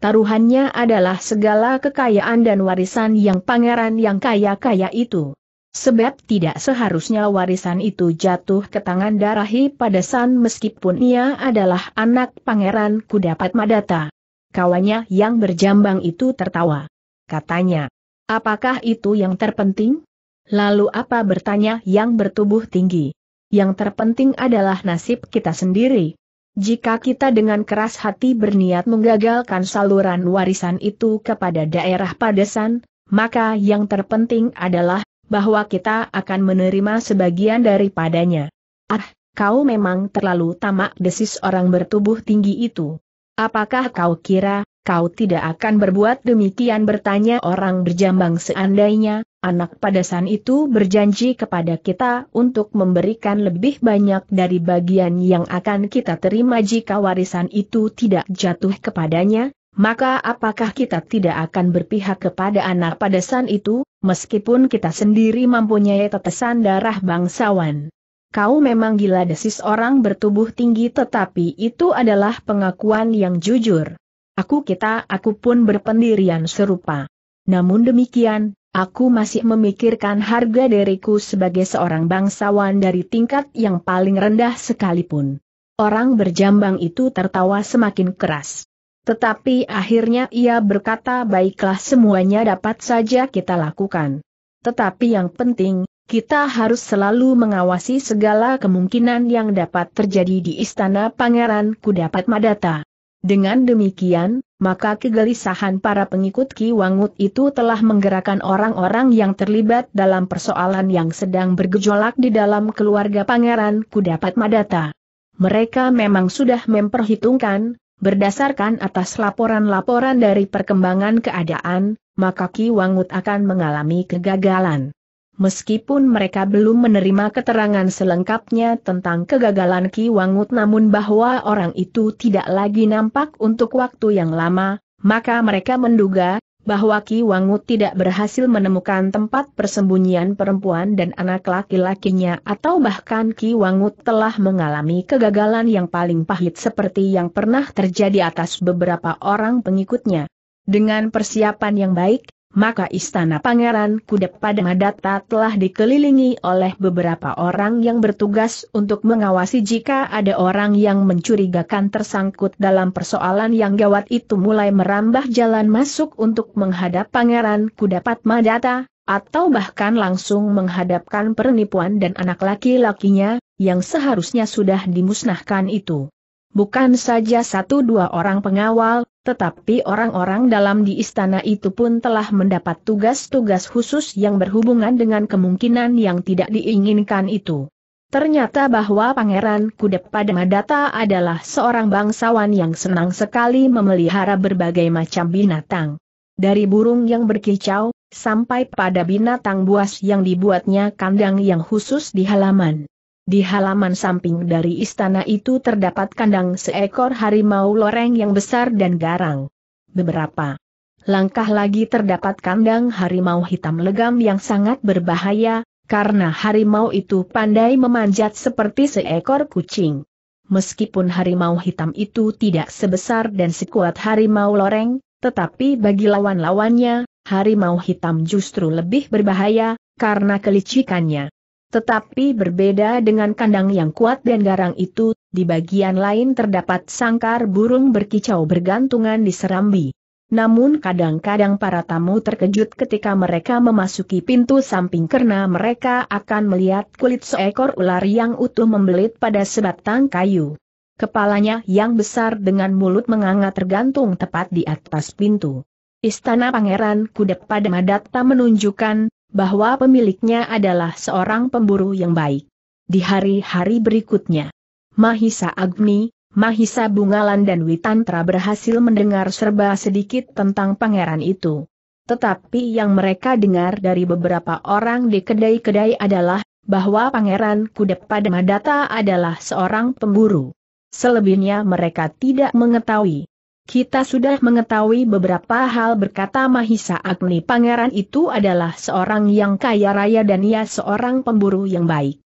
Taruhannya adalah segala kekayaan dan warisan yang pangeran yang kaya-kaya itu. Sebab tidak seharusnya warisan itu jatuh ke tangan darahi pada San meskipun ia adalah anak pangeran kudapat madata. Kawannya yang berjambang itu tertawa. Katanya, apakah itu yang terpenting? Lalu apa bertanya yang bertubuh tinggi? Yang terpenting adalah nasib kita sendiri. Jika kita dengan keras hati berniat menggagalkan saluran warisan itu kepada daerah padesan, maka yang terpenting adalah bahwa kita akan menerima sebagian daripadanya. Ah, kau memang terlalu tamak desis orang bertubuh tinggi itu. Apakah kau kira kau tidak akan berbuat demikian bertanya orang berjambang seandainya, anak padasan itu berjanji kepada kita untuk memberikan lebih banyak dari bagian yang akan kita terima jika warisan itu tidak jatuh kepadanya, maka apakah kita tidak akan berpihak kepada anak padasan itu, meskipun kita sendiri mempunyai tetesan darah bangsawan? Kau memang gila desis orang bertubuh tinggi tetapi itu adalah pengakuan yang jujur. Aku kita aku pun berpendirian serupa. Namun demikian, Aku masih memikirkan harga diriku sebagai seorang bangsawan dari tingkat yang paling rendah sekalipun. Orang berjambang itu tertawa semakin keras. Tetapi akhirnya ia berkata baiklah semuanya dapat saja kita lakukan. Tetapi yang penting, kita harus selalu mengawasi segala kemungkinan yang dapat terjadi di istana pangeran kudapat madata. Dengan demikian, maka kegelisahan para pengikut Ki Wangut itu telah menggerakkan orang-orang yang terlibat dalam persoalan yang sedang bergejolak di dalam keluarga Pangeran Kudapat Madata. Mereka memang sudah memperhitungkan, berdasarkan atas laporan-laporan dari perkembangan keadaan, maka Ki Wangut akan mengalami kegagalan. Meskipun mereka belum menerima keterangan selengkapnya tentang kegagalan Ki Wangut namun bahwa orang itu tidak lagi nampak untuk waktu yang lama, maka mereka menduga, bahwa Ki Wangut tidak berhasil menemukan tempat persembunyian perempuan dan anak laki-lakinya atau bahkan Ki Wangut telah mengalami kegagalan yang paling pahit seperti yang pernah terjadi atas beberapa orang pengikutnya. Dengan persiapan yang baik, maka istana pangeran kudep pada Madata telah dikelilingi oleh beberapa orang yang bertugas untuk mengawasi jika ada orang yang mencurigakan tersangkut dalam persoalan yang gawat itu mulai merambah jalan masuk untuk menghadap pangeran Kudap Madata, atau bahkan langsung menghadapkan penipuan dan anak laki-lakinya, yang seharusnya sudah dimusnahkan itu. Bukan saja satu dua orang pengawal, tetapi orang-orang dalam di istana itu pun telah mendapat tugas-tugas khusus yang berhubungan dengan kemungkinan yang tidak diinginkan itu. Ternyata bahwa Pangeran Kudep pada Madata adalah seorang bangsawan yang senang sekali memelihara berbagai macam binatang. Dari burung yang berkicau, sampai pada binatang buas yang dibuatnya kandang yang khusus di halaman. Di halaman samping dari istana itu terdapat kandang seekor harimau loreng yang besar dan garang. Beberapa langkah lagi terdapat kandang harimau hitam legam yang sangat berbahaya, karena harimau itu pandai memanjat seperti seekor kucing. Meskipun harimau hitam itu tidak sebesar dan sekuat harimau loreng, tetapi bagi lawan-lawannya, harimau hitam justru lebih berbahaya, karena kelicikannya. Tetapi berbeda dengan kandang yang kuat dan garang itu, di bagian lain terdapat sangkar burung berkicau bergantungan di serambi. Namun kadang-kadang para tamu terkejut ketika mereka memasuki pintu samping karena mereka akan melihat kulit seekor ular yang utuh membelit pada sebatang kayu. Kepalanya yang besar dengan mulut menganga tergantung tepat di atas pintu. Istana Pangeran Kudep pada Madatta menunjukkan bahwa pemiliknya adalah seorang pemburu yang baik. Di hari-hari berikutnya, Mahisa Agni, Mahisa Bungalan dan Witantra berhasil mendengar serba sedikit tentang pangeran itu. Tetapi yang mereka dengar dari beberapa orang di kedai-kedai adalah, bahwa pangeran Kudep Madata adalah seorang pemburu. Selebihnya mereka tidak mengetahui. Kita sudah mengetahui beberapa hal berkata Mahisa Agni pangeran itu adalah seorang yang kaya raya dan ia seorang pemburu yang baik.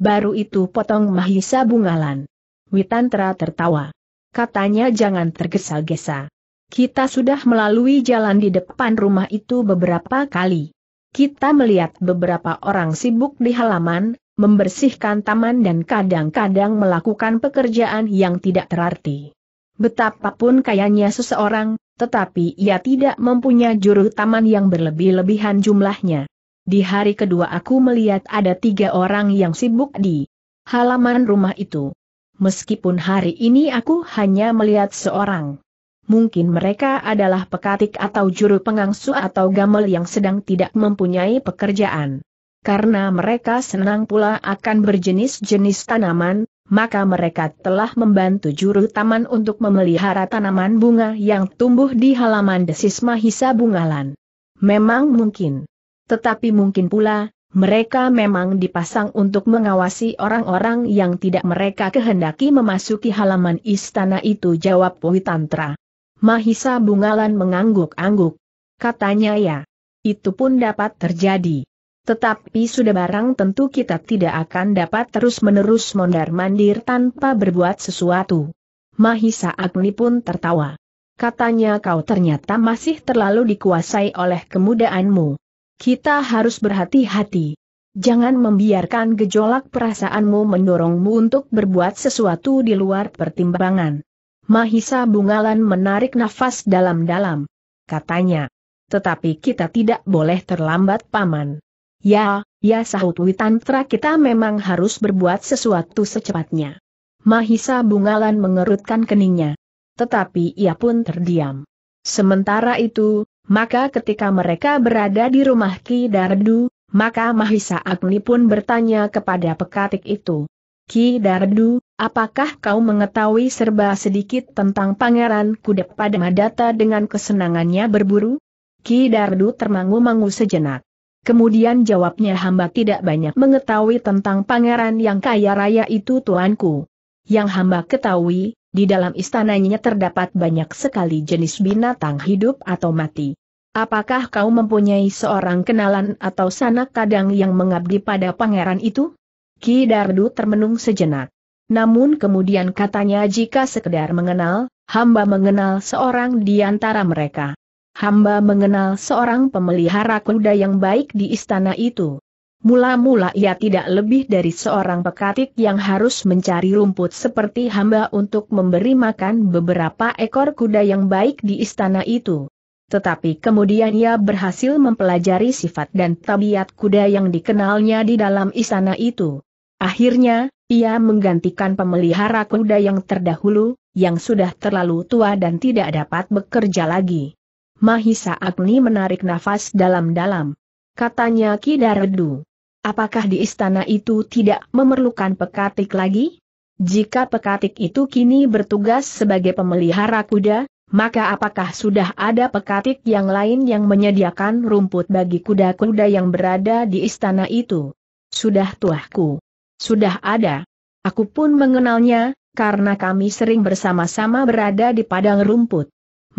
Baru itu potong Mahisa Bungalan. Witantra tertawa. Katanya jangan tergesa-gesa. Kita sudah melalui jalan di depan rumah itu beberapa kali. Kita melihat beberapa orang sibuk di halaman, membersihkan taman dan kadang-kadang melakukan pekerjaan yang tidak terarti. Betapapun kayanya seseorang, tetapi ia tidak mempunyai juru taman yang berlebih-lebihan jumlahnya. Di hari kedua aku melihat ada tiga orang yang sibuk di halaman rumah itu. Meskipun hari ini aku hanya melihat seorang. Mungkin mereka adalah pekatik atau juru pengangsu atau gamel yang sedang tidak mempunyai pekerjaan karena mereka senang pula akan berjenis-jenis tanaman, maka mereka telah membantu juru taman untuk memelihara tanaman bunga yang tumbuh di halaman desis Mahisa Bungalan. Memang mungkin. Tetapi mungkin pula, mereka memang dipasang untuk mengawasi orang-orang yang tidak mereka kehendaki memasuki halaman istana itu jawab Puitantra. Mahisa Bungalan mengangguk-angguk. Katanya ya. Itu pun dapat terjadi. Tetapi sudah barang tentu kita tidak akan dapat terus-menerus mondar-mandir tanpa berbuat sesuatu. Mahisa Agni pun tertawa. Katanya kau ternyata masih terlalu dikuasai oleh kemudaanmu. Kita harus berhati-hati. Jangan membiarkan gejolak perasaanmu mendorongmu untuk berbuat sesuatu di luar pertimbangan. Mahisa Bungalan menarik nafas dalam-dalam. Katanya. Tetapi kita tidak boleh terlambat paman. Ya, ya sahut Witantra kita memang harus berbuat sesuatu secepatnya. Mahisa Bungalan mengerutkan keningnya. Tetapi ia pun terdiam. Sementara itu, maka ketika mereka berada di rumah Ki Dardu, maka Mahisa Agni pun bertanya kepada pekatik itu. Ki Dardu, apakah kau mengetahui serba sedikit tentang Pangeran kudep pada madata dengan kesenangannya berburu? Ki Dardu termangu-mangu sejenak. Kemudian jawabnya hamba tidak banyak mengetahui tentang pangeran yang kaya raya itu tuanku. Yang hamba ketahui, di dalam istananya terdapat banyak sekali jenis binatang hidup atau mati. Apakah kau mempunyai seorang kenalan atau sanak kadang yang mengabdi pada pangeran itu? Ki Dardu termenung sejenak. Namun kemudian katanya jika sekedar mengenal, hamba mengenal seorang di antara mereka hamba mengenal seorang pemelihara kuda yang baik di istana itu. Mula-mula ia tidak lebih dari seorang pekatik yang harus mencari rumput seperti hamba untuk memberi makan beberapa ekor kuda yang baik di istana itu. Tetapi kemudian ia berhasil mempelajari sifat dan tabiat kuda yang dikenalnya di dalam istana itu. Akhirnya, ia menggantikan pemelihara kuda yang terdahulu, yang sudah terlalu tua dan tidak dapat bekerja lagi. Mahisa Agni menarik nafas dalam-dalam. Katanya Kidaredu. Apakah di istana itu tidak memerlukan pekatik lagi? Jika pekatik itu kini bertugas sebagai pemelihara kuda, maka apakah sudah ada pekatik yang lain yang menyediakan rumput bagi kuda-kuda yang berada di istana itu? Sudah tuahku. Sudah ada. Aku pun mengenalnya, karena kami sering bersama-sama berada di padang rumput.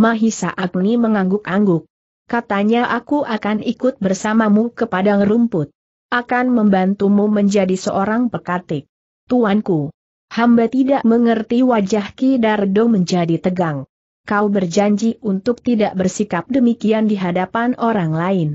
Mahisa Agni mengangguk-angguk. Katanya aku akan ikut bersamamu ke padang rumput. Akan membantumu menjadi seorang pekatik. Tuanku. Hamba tidak mengerti wajah Ki Dardo menjadi tegang. Kau berjanji untuk tidak bersikap demikian di hadapan orang lain.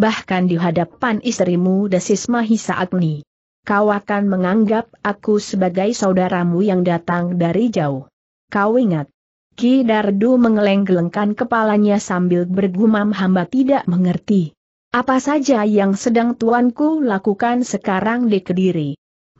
Bahkan di hadapan istrimu Desis Mahisa Agni. Kau akan menganggap aku sebagai saudaramu yang datang dari jauh. Kau ingat, Ki Dardu menggeleng-gelengkan kepalanya sambil bergumam hamba tidak mengerti. Apa saja yang sedang tuanku lakukan sekarang di Kediri?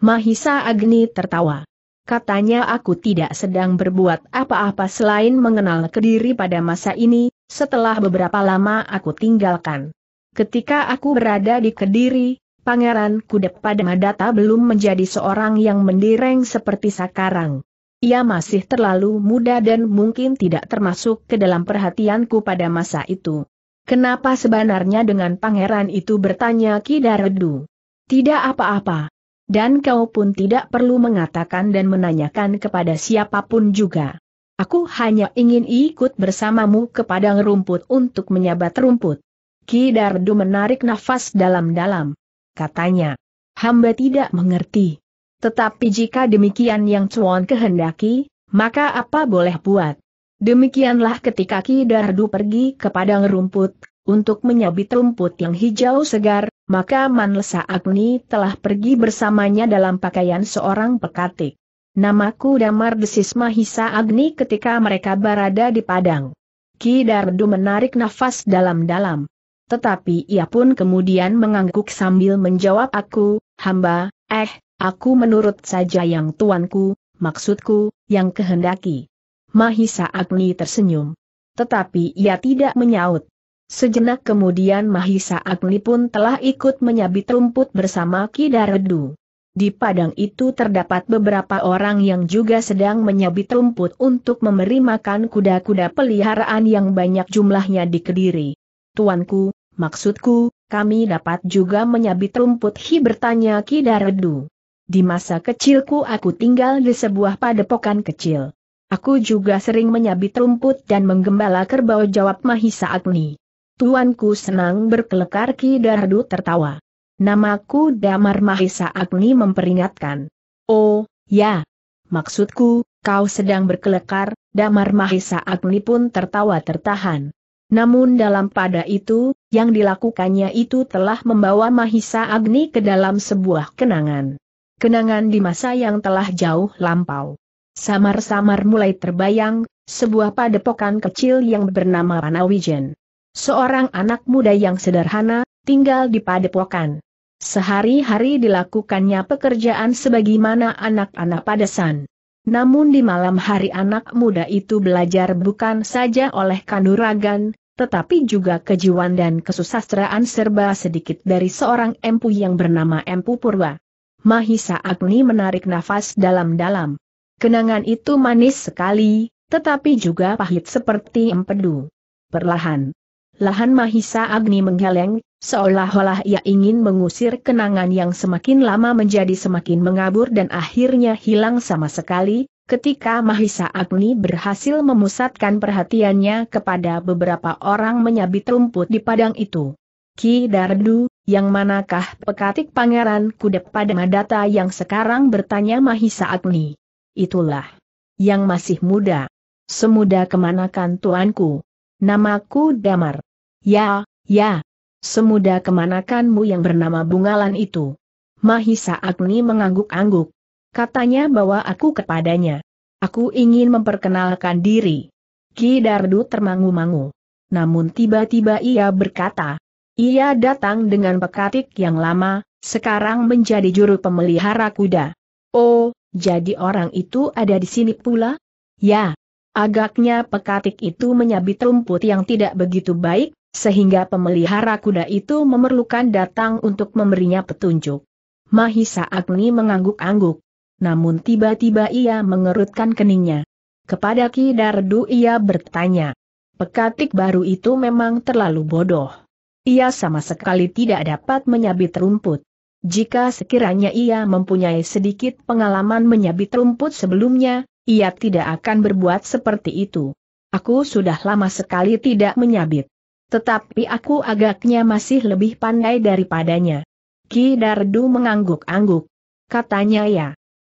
Mahisa Agni tertawa. Katanya aku tidak sedang berbuat apa-apa selain mengenal Kediri pada masa ini, setelah beberapa lama aku tinggalkan. Ketika aku berada di Kediri, Pangeran Kudep pada Madata belum menjadi seorang yang mendireng seperti sekarang. Ia masih terlalu muda dan mungkin tidak termasuk ke dalam perhatianku pada masa itu. Kenapa sebenarnya dengan pangeran itu bertanya Kidaredu? Tidak apa-apa. Dan kau pun tidak perlu mengatakan dan menanyakan kepada siapapun juga. Aku hanya ingin ikut bersamamu ke padang rumput untuk menyabat rumput. Kidardu menarik nafas dalam-dalam. Katanya, hamba tidak mengerti. Tetapi jika demikian yang Cuan kehendaki, maka apa boleh buat? Demikianlah ketika Ki Dardu pergi ke padang rumput, untuk menyabit rumput yang hijau segar, maka Manlesa Agni telah pergi bersamanya dalam pakaian seorang pekatik. Namaku Damar Desis Mahisa Agni ketika mereka berada di padang. Ki Dardu menarik nafas dalam-dalam. Tetapi ia pun kemudian mengangguk sambil menjawab aku, hamba, eh, Aku menurut saja yang tuanku, maksudku, yang kehendaki. Mahisa Agni tersenyum. Tetapi ia tidak menyaut. Sejenak kemudian Mahisa Agni pun telah ikut menyabit rumput bersama Kidaredu. Di padang itu terdapat beberapa orang yang juga sedang menyabit rumput untuk memberi makan kuda-kuda peliharaan yang banyak jumlahnya di Kediri. Tuanku, maksudku, kami dapat juga menyabit rumput hi bertanya Kidaredu. Di masa kecilku aku tinggal di sebuah padepokan kecil. Aku juga sering menyabit rumput dan menggembala kerbau jawab Mahisa Agni. Tuanku senang berkelekar Ki Dardu tertawa. Namaku Damar Mahisa Agni memperingatkan. Oh, ya. Maksudku, kau sedang berkelekar, Damar Mahisa Agni pun tertawa tertahan. Namun dalam pada itu, yang dilakukannya itu telah membawa Mahisa Agni ke dalam sebuah kenangan kenangan di masa yang telah jauh lampau. Samar-samar mulai terbayang, sebuah padepokan kecil yang bernama Panawijen. Seorang anak muda yang sederhana, tinggal di padepokan. Sehari-hari dilakukannya pekerjaan sebagaimana anak-anak padesan. Namun di malam hari anak muda itu belajar bukan saja oleh kanuragan, tetapi juga kejiwaan dan kesusastraan serba sedikit dari seorang empu yang bernama Empu Purwa. Mahisa Agni menarik nafas dalam-dalam. Kenangan itu manis sekali, tetapi juga pahit seperti empedu. Perlahan. Lahan Mahisa Agni menggeleng, seolah-olah ia ingin mengusir kenangan yang semakin lama menjadi semakin mengabur dan akhirnya hilang sama sekali, ketika Mahisa Agni berhasil memusatkan perhatiannya kepada beberapa orang menyabit rumput di padang itu. Ki Dardu, yang manakah pekatik pangeran kuda pada Madata yang sekarang bertanya Mahisa Agni? Itulah. Yang masih muda. Semuda kemanakan tuanku? Namaku Damar. Ya, ya. Semuda kemanakanmu yang bernama Bungalan itu? Mahisa Agni mengangguk-angguk. Katanya bahwa aku kepadanya. Aku ingin memperkenalkan diri. Ki Dardu termangu-mangu. Namun tiba-tiba ia berkata, ia datang dengan pekatik yang lama, sekarang menjadi juru pemelihara kuda. Oh, jadi orang itu ada di sini pula? Ya. Agaknya pekatik itu menyabit rumput yang tidak begitu baik, sehingga pemelihara kuda itu memerlukan datang untuk memberinya petunjuk. Mahisa Agni mengangguk-angguk. Namun tiba-tiba ia mengerutkan keningnya. Kepada Ki Dardu ia bertanya. Pekatik baru itu memang terlalu bodoh. Ia sama sekali tidak dapat menyabit rumput. Jika sekiranya ia mempunyai sedikit pengalaman menyabit rumput sebelumnya, ia tidak akan berbuat seperti itu. Aku sudah lama sekali tidak menyabit. Tetapi aku agaknya masih lebih pandai daripadanya. Ki Dardu mengangguk-angguk. Katanya ya.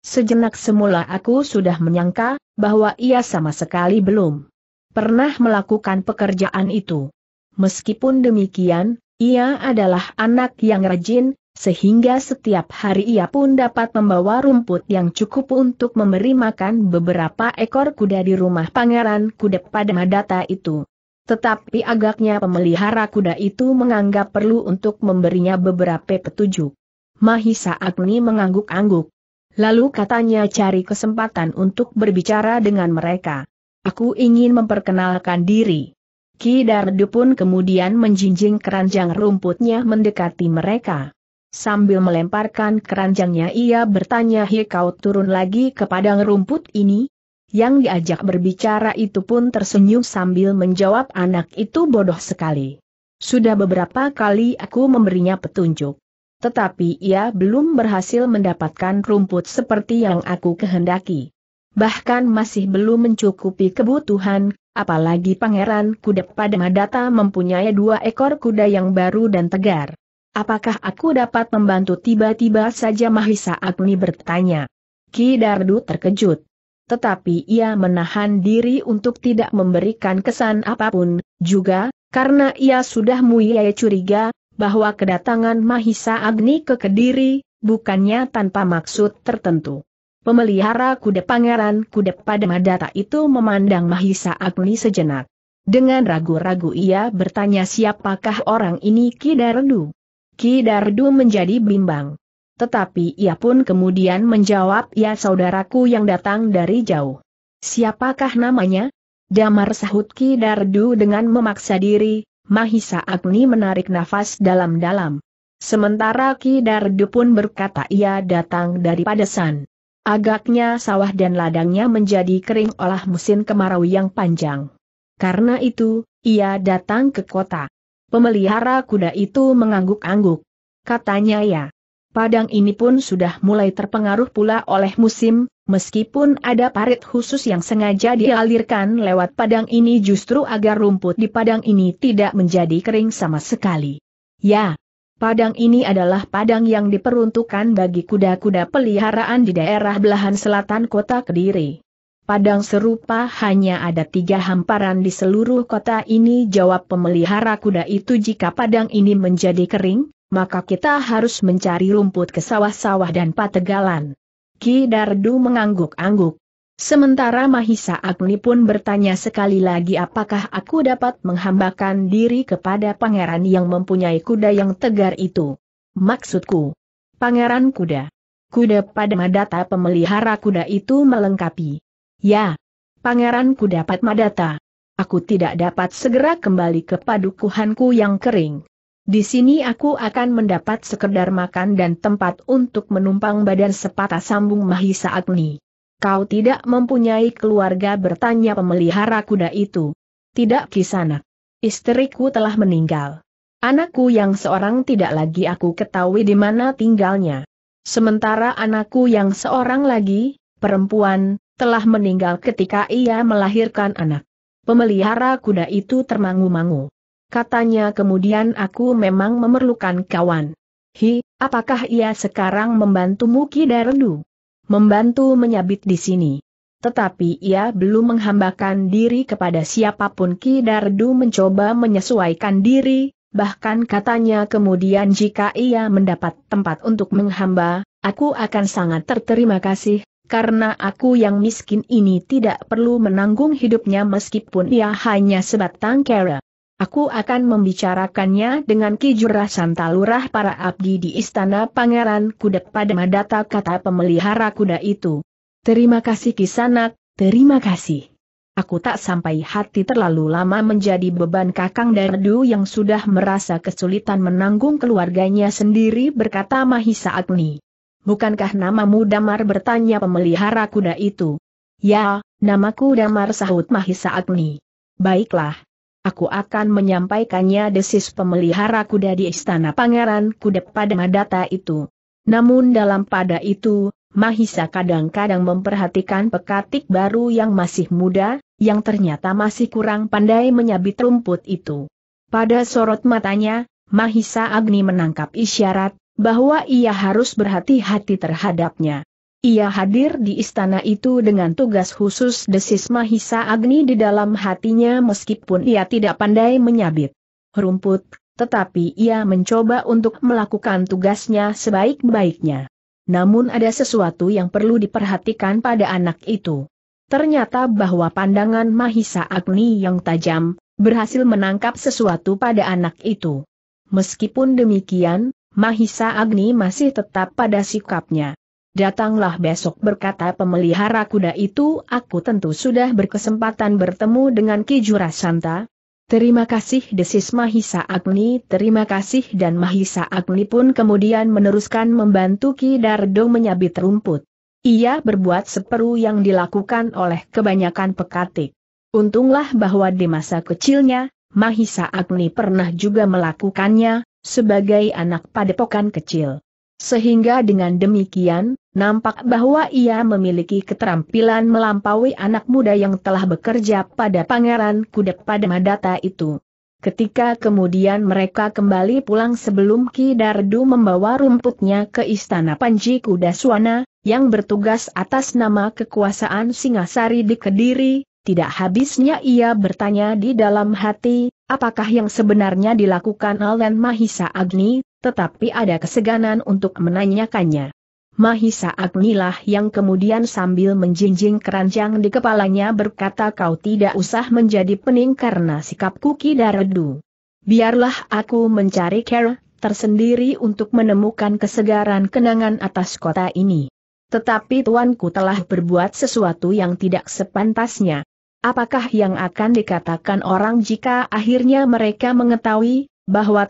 Sejenak semula aku sudah menyangka, bahwa ia sama sekali belum pernah melakukan pekerjaan itu. Meskipun demikian, ia adalah anak yang rajin, sehingga setiap hari ia pun dapat membawa rumput yang cukup untuk memberi makan beberapa ekor kuda di rumah pangeran kuda pada Madata itu. Tetapi agaknya pemelihara kuda itu menganggap perlu untuk memberinya beberapa petunjuk. Mahisa Agni mengangguk-angguk. Lalu katanya cari kesempatan untuk berbicara dengan mereka. Aku ingin memperkenalkan diri. Ki Dardu pun kemudian menjinjing keranjang rumputnya mendekati mereka. Sambil melemparkan keranjangnya ia bertanya hei kau turun lagi ke padang rumput ini? Yang diajak berbicara itu pun tersenyum sambil menjawab anak itu bodoh sekali. Sudah beberapa kali aku memberinya petunjuk. Tetapi ia belum berhasil mendapatkan rumput seperti yang aku kehendaki bahkan masih belum mencukupi kebutuhan, apalagi pangeran kuda pada Madata mempunyai dua ekor kuda yang baru dan tegar. Apakah aku dapat membantu tiba-tiba saja Mahisa Agni bertanya. Ki Dardu terkejut. Tetapi ia menahan diri untuk tidak memberikan kesan apapun, juga, karena ia sudah muiai curiga, bahwa kedatangan Mahisa Agni ke Kediri, bukannya tanpa maksud tertentu. Pemelihara kuda pangeran kuda pada madata itu memandang Mahisa Agni sejenak. Dengan ragu-ragu ia bertanya siapakah orang ini Ki Dardu. Ki Dardu menjadi bimbang. Tetapi ia pun kemudian menjawab ya saudaraku yang datang dari jauh. Siapakah namanya? Damar sahut Ki Dardu dengan memaksa diri, Mahisa Agni menarik nafas dalam-dalam. Sementara Ki Dardu pun berkata ia datang dari Padesan. Agaknya sawah dan ladangnya menjadi kering olah musim kemarau yang panjang. Karena itu, ia datang ke kota. Pemelihara kuda itu mengangguk-angguk. Katanya ya, padang ini pun sudah mulai terpengaruh pula oleh musim, meskipun ada parit khusus yang sengaja dialirkan lewat padang ini justru agar rumput di padang ini tidak menjadi kering sama sekali. Ya, Padang ini adalah padang yang diperuntukkan bagi kuda-kuda peliharaan di daerah belahan selatan kota Kediri. Padang serupa hanya ada tiga hamparan di seluruh kota ini jawab pemelihara kuda itu jika padang ini menjadi kering, maka kita harus mencari rumput ke sawah-sawah dan pategalan. Ki Dardu mengangguk-angguk. Sementara Mahisa Agni pun bertanya sekali lagi apakah aku dapat menghambakan diri kepada pangeran yang mempunyai kuda yang tegar itu. Maksudku, pangeran kuda. Kuda pada Madata pemelihara kuda itu melengkapi. Ya, pangeran kuda Madata. Aku tidak dapat segera kembali ke padukuhanku yang kering. Di sini aku akan mendapat sekedar makan dan tempat untuk menumpang badan sepatah sambung Mahisa Agni. Kau tidak mempunyai keluarga bertanya pemelihara kuda itu. Tidak kisanak. Istriku telah meninggal. Anakku yang seorang tidak lagi aku ketahui di mana tinggalnya. Sementara anakku yang seorang lagi, perempuan, telah meninggal ketika ia melahirkan anak. Pemelihara kuda itu termangu-mangu. Katanya kemudian aku memang memerlukan kawan. Hi, apakah ia sekarang membantumu Kidarendu? membantu menyabit di sini. Tetapi ia belum menghambakan diri kepada siapapun Ki Dardu mencoba menyesuaikan diri, bahkan katanya kemudian jika ia mendapat tempat untuk menghamba, aku akan sangat terterima kasih, karena aku yang miskin ini tidak perlu menanggung hidupnya meskipun ia hanya sebatang kera. Aku akan membicarakannya dengan Kijura Santalurah para abdi di Istana Pangeran Kuda pada madata kata pemelihara kuda itu. Terima kasih Kisanak, terima kasih. Aku tak sampai hati terlalu lama menjadi beban kakang Dardu yang sudah merasa kesulitan menanggung keluarganya sendiri berkata Mahisa Agni. Bukankah namamu Damar bertanya pemelihara kuda itu? Ya, namaku Damar sahut Mahisa Agni. Baiklah, aku akan menyampaikannya desis pemelihara kuda di istana pangeran kuda pada Madata itu. Namun dalam pada itu, Mahisa kadang-kadang memperhatikan pekatik baru yang masih muda, yang ternyata masih kurang pandai menyabit rumput itu. Pada sorot matanya, Mahisa Agni menangkap isyarat, bahwa ia harus berhati-hati terhadapnya. Ia hadir di istana itu dengan tugas khusus desis Mahisa Agni di dalam hatinya meskipun ia tidak pandai menyabit rumput, tetapi ia mencoba untuk melakukan tugasnya sebaik-baiknya. Namun ada sesuatu yang perlu diperhatikan pada anak itu. Ternyata bahwa pandangan Mahisa Agni yang tajam, berhasil menangkap sesuatu pada anak itu. Meskipun demikian, Mahisa Agni masih tetap pada sikapnya. Datanglah besok berkata pemelihara kuda itu aku tentu sudah berkesempatan bertemu dengan Ki Jurasanta. Terima kasih desis Mahisa Agni, terima kasih dan Mahisa Agni pun kemudian meneruskan membantu Ki Dardo menyabit rumput. Ia berbuat seperu yang dilakukan oleh kebanyakan pekatik. Untunglah bahwa di masa kecilnya, Mahisa Agni pernah juga melakukannya, sebagai anak padepokan kecil. Sehingga dengan demikian, Nampak bahwa ia memiliki keterampilan melampaui anak muda yang telah bekerja pada pangeran kuda pada Madata itu. Ketika kemudian mereka kembali pulang sebelum Ki Dardu membawa rumputnya ke istana Panji Kudaswana, yang bertugas atas nama kekuasaan Singasari di Kediri, tidak habisnya ia bertanya di dalam hati, apakah yang sebenarnya dilakukan Alen Mahisa Agni, tetapi ada keseganan untuk menanyakannya. Mahisa Agnilah yang kemudian sambil menjinjing keranjang di kepalanya berkata kau tidak usah menjadi pening karena sikap kuki daredu. Biarlah aku mencari care tersendiri untuk menemukan kesegaran kenangan atas kota ini. Tetapi tuanku telah berbuat sesuatu yang tidak sepantasnya. Apakah yang akan dikatakan orang jika akhirnya mereka mengetahui bahwa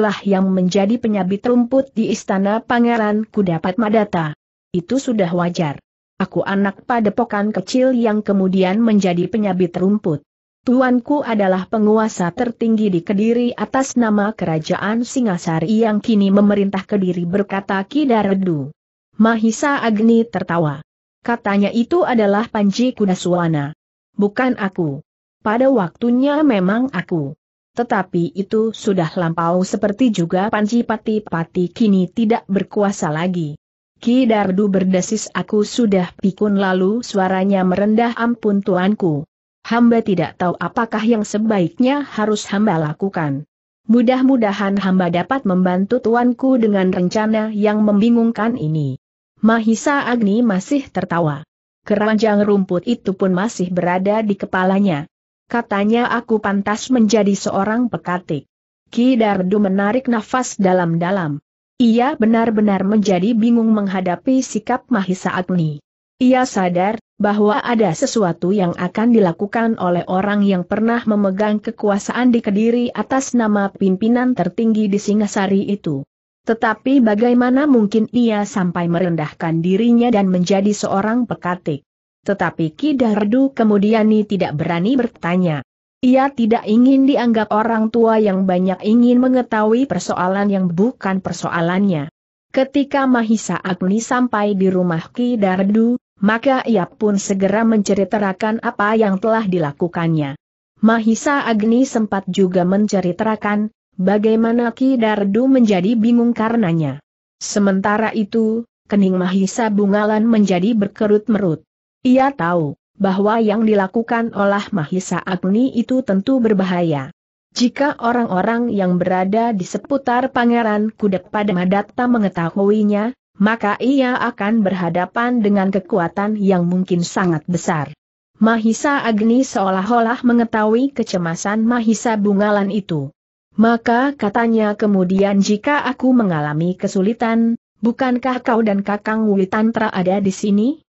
lah yang menjadi penyabit rumput di istana pangeran ku dapat madata. Itu sudah wajar. Aku anak padepokan kecil yang kemudian menjadi penyabit rumput. Tuanku adalah penguasa tertinggi di Kediri atas nama Kerajaan Singasari yang kini memerintah Kediri berkata Kidaredu. Mahisa Agni tertawa. Katanya itu adalah Panji Kudaswana. Bukan aku. Pada waktunya memang aku tetapi itu sudah lampau seperti juga Panji Pati Pati kini tidak berkuasa lagi. Ki Dardu berdesis aku sudah pikun lalu suaranya merendah ampun tuanku. Hamba tidak tahu apakah yang sebaiknya harus hamba lakukan. Mudah-mudahan hamba dapat membantu tuanku dengan rencana yang membingungkan ini. Mahisa Agni masih tertawa. Keranjang rumput itu pun masih berada di kepalanya katanya aku pantas menjadi seorang pekatik. Ki Dardu menarik nafas dalam-dalam. Ia benar-benar menjadi bingung menghadapi sikap Mahisa Agni. Ia sadar bahwa ada sesuatu yang akan dilakukan oleh orang yang pernah memegang kekuasaan di Kediri atas nama pimpinan tertinggi di Singasari itu. Tetapi bagaimana mungkin ia sampai merendahkan dirinya dan menjadi seorang pekatik? Tetapi Ki Dardu kemudian tidak berani bertanya. Ia tidak ingin dianggap orang tua yang banyak ingin mengetahui persoalan yang bukan persoalannya. Ketika Mahisa Agni sampai di rumah Ki Dardu, maka ia pun segera menceritakan apa yang telah dilakukannya. Mahisa Agni sempat juga menceritakan bagaimana Ki Dardu menjadi bingung karenanya. Sementara itu, kening Mahisa Bungalan menjadi berkerut-merut. Ia tahu bahwa yang dilakukan oleh Mahisa Agni itu tentu berbahaya. Jika orang-orang yang berada di seputar Pangeran Kudek pada Madatta mengetahuinya, maka ia akan berhadapan dengan kekuatan yang mungkin sangat besar. Mahisa Agni seolah-olah mengetahui kecemasan Mahisa Bungalan itu. Maka katanya kemudian jika aku mengalami kesulitan, bukankah kau dan Kakang Witantra ada di sini?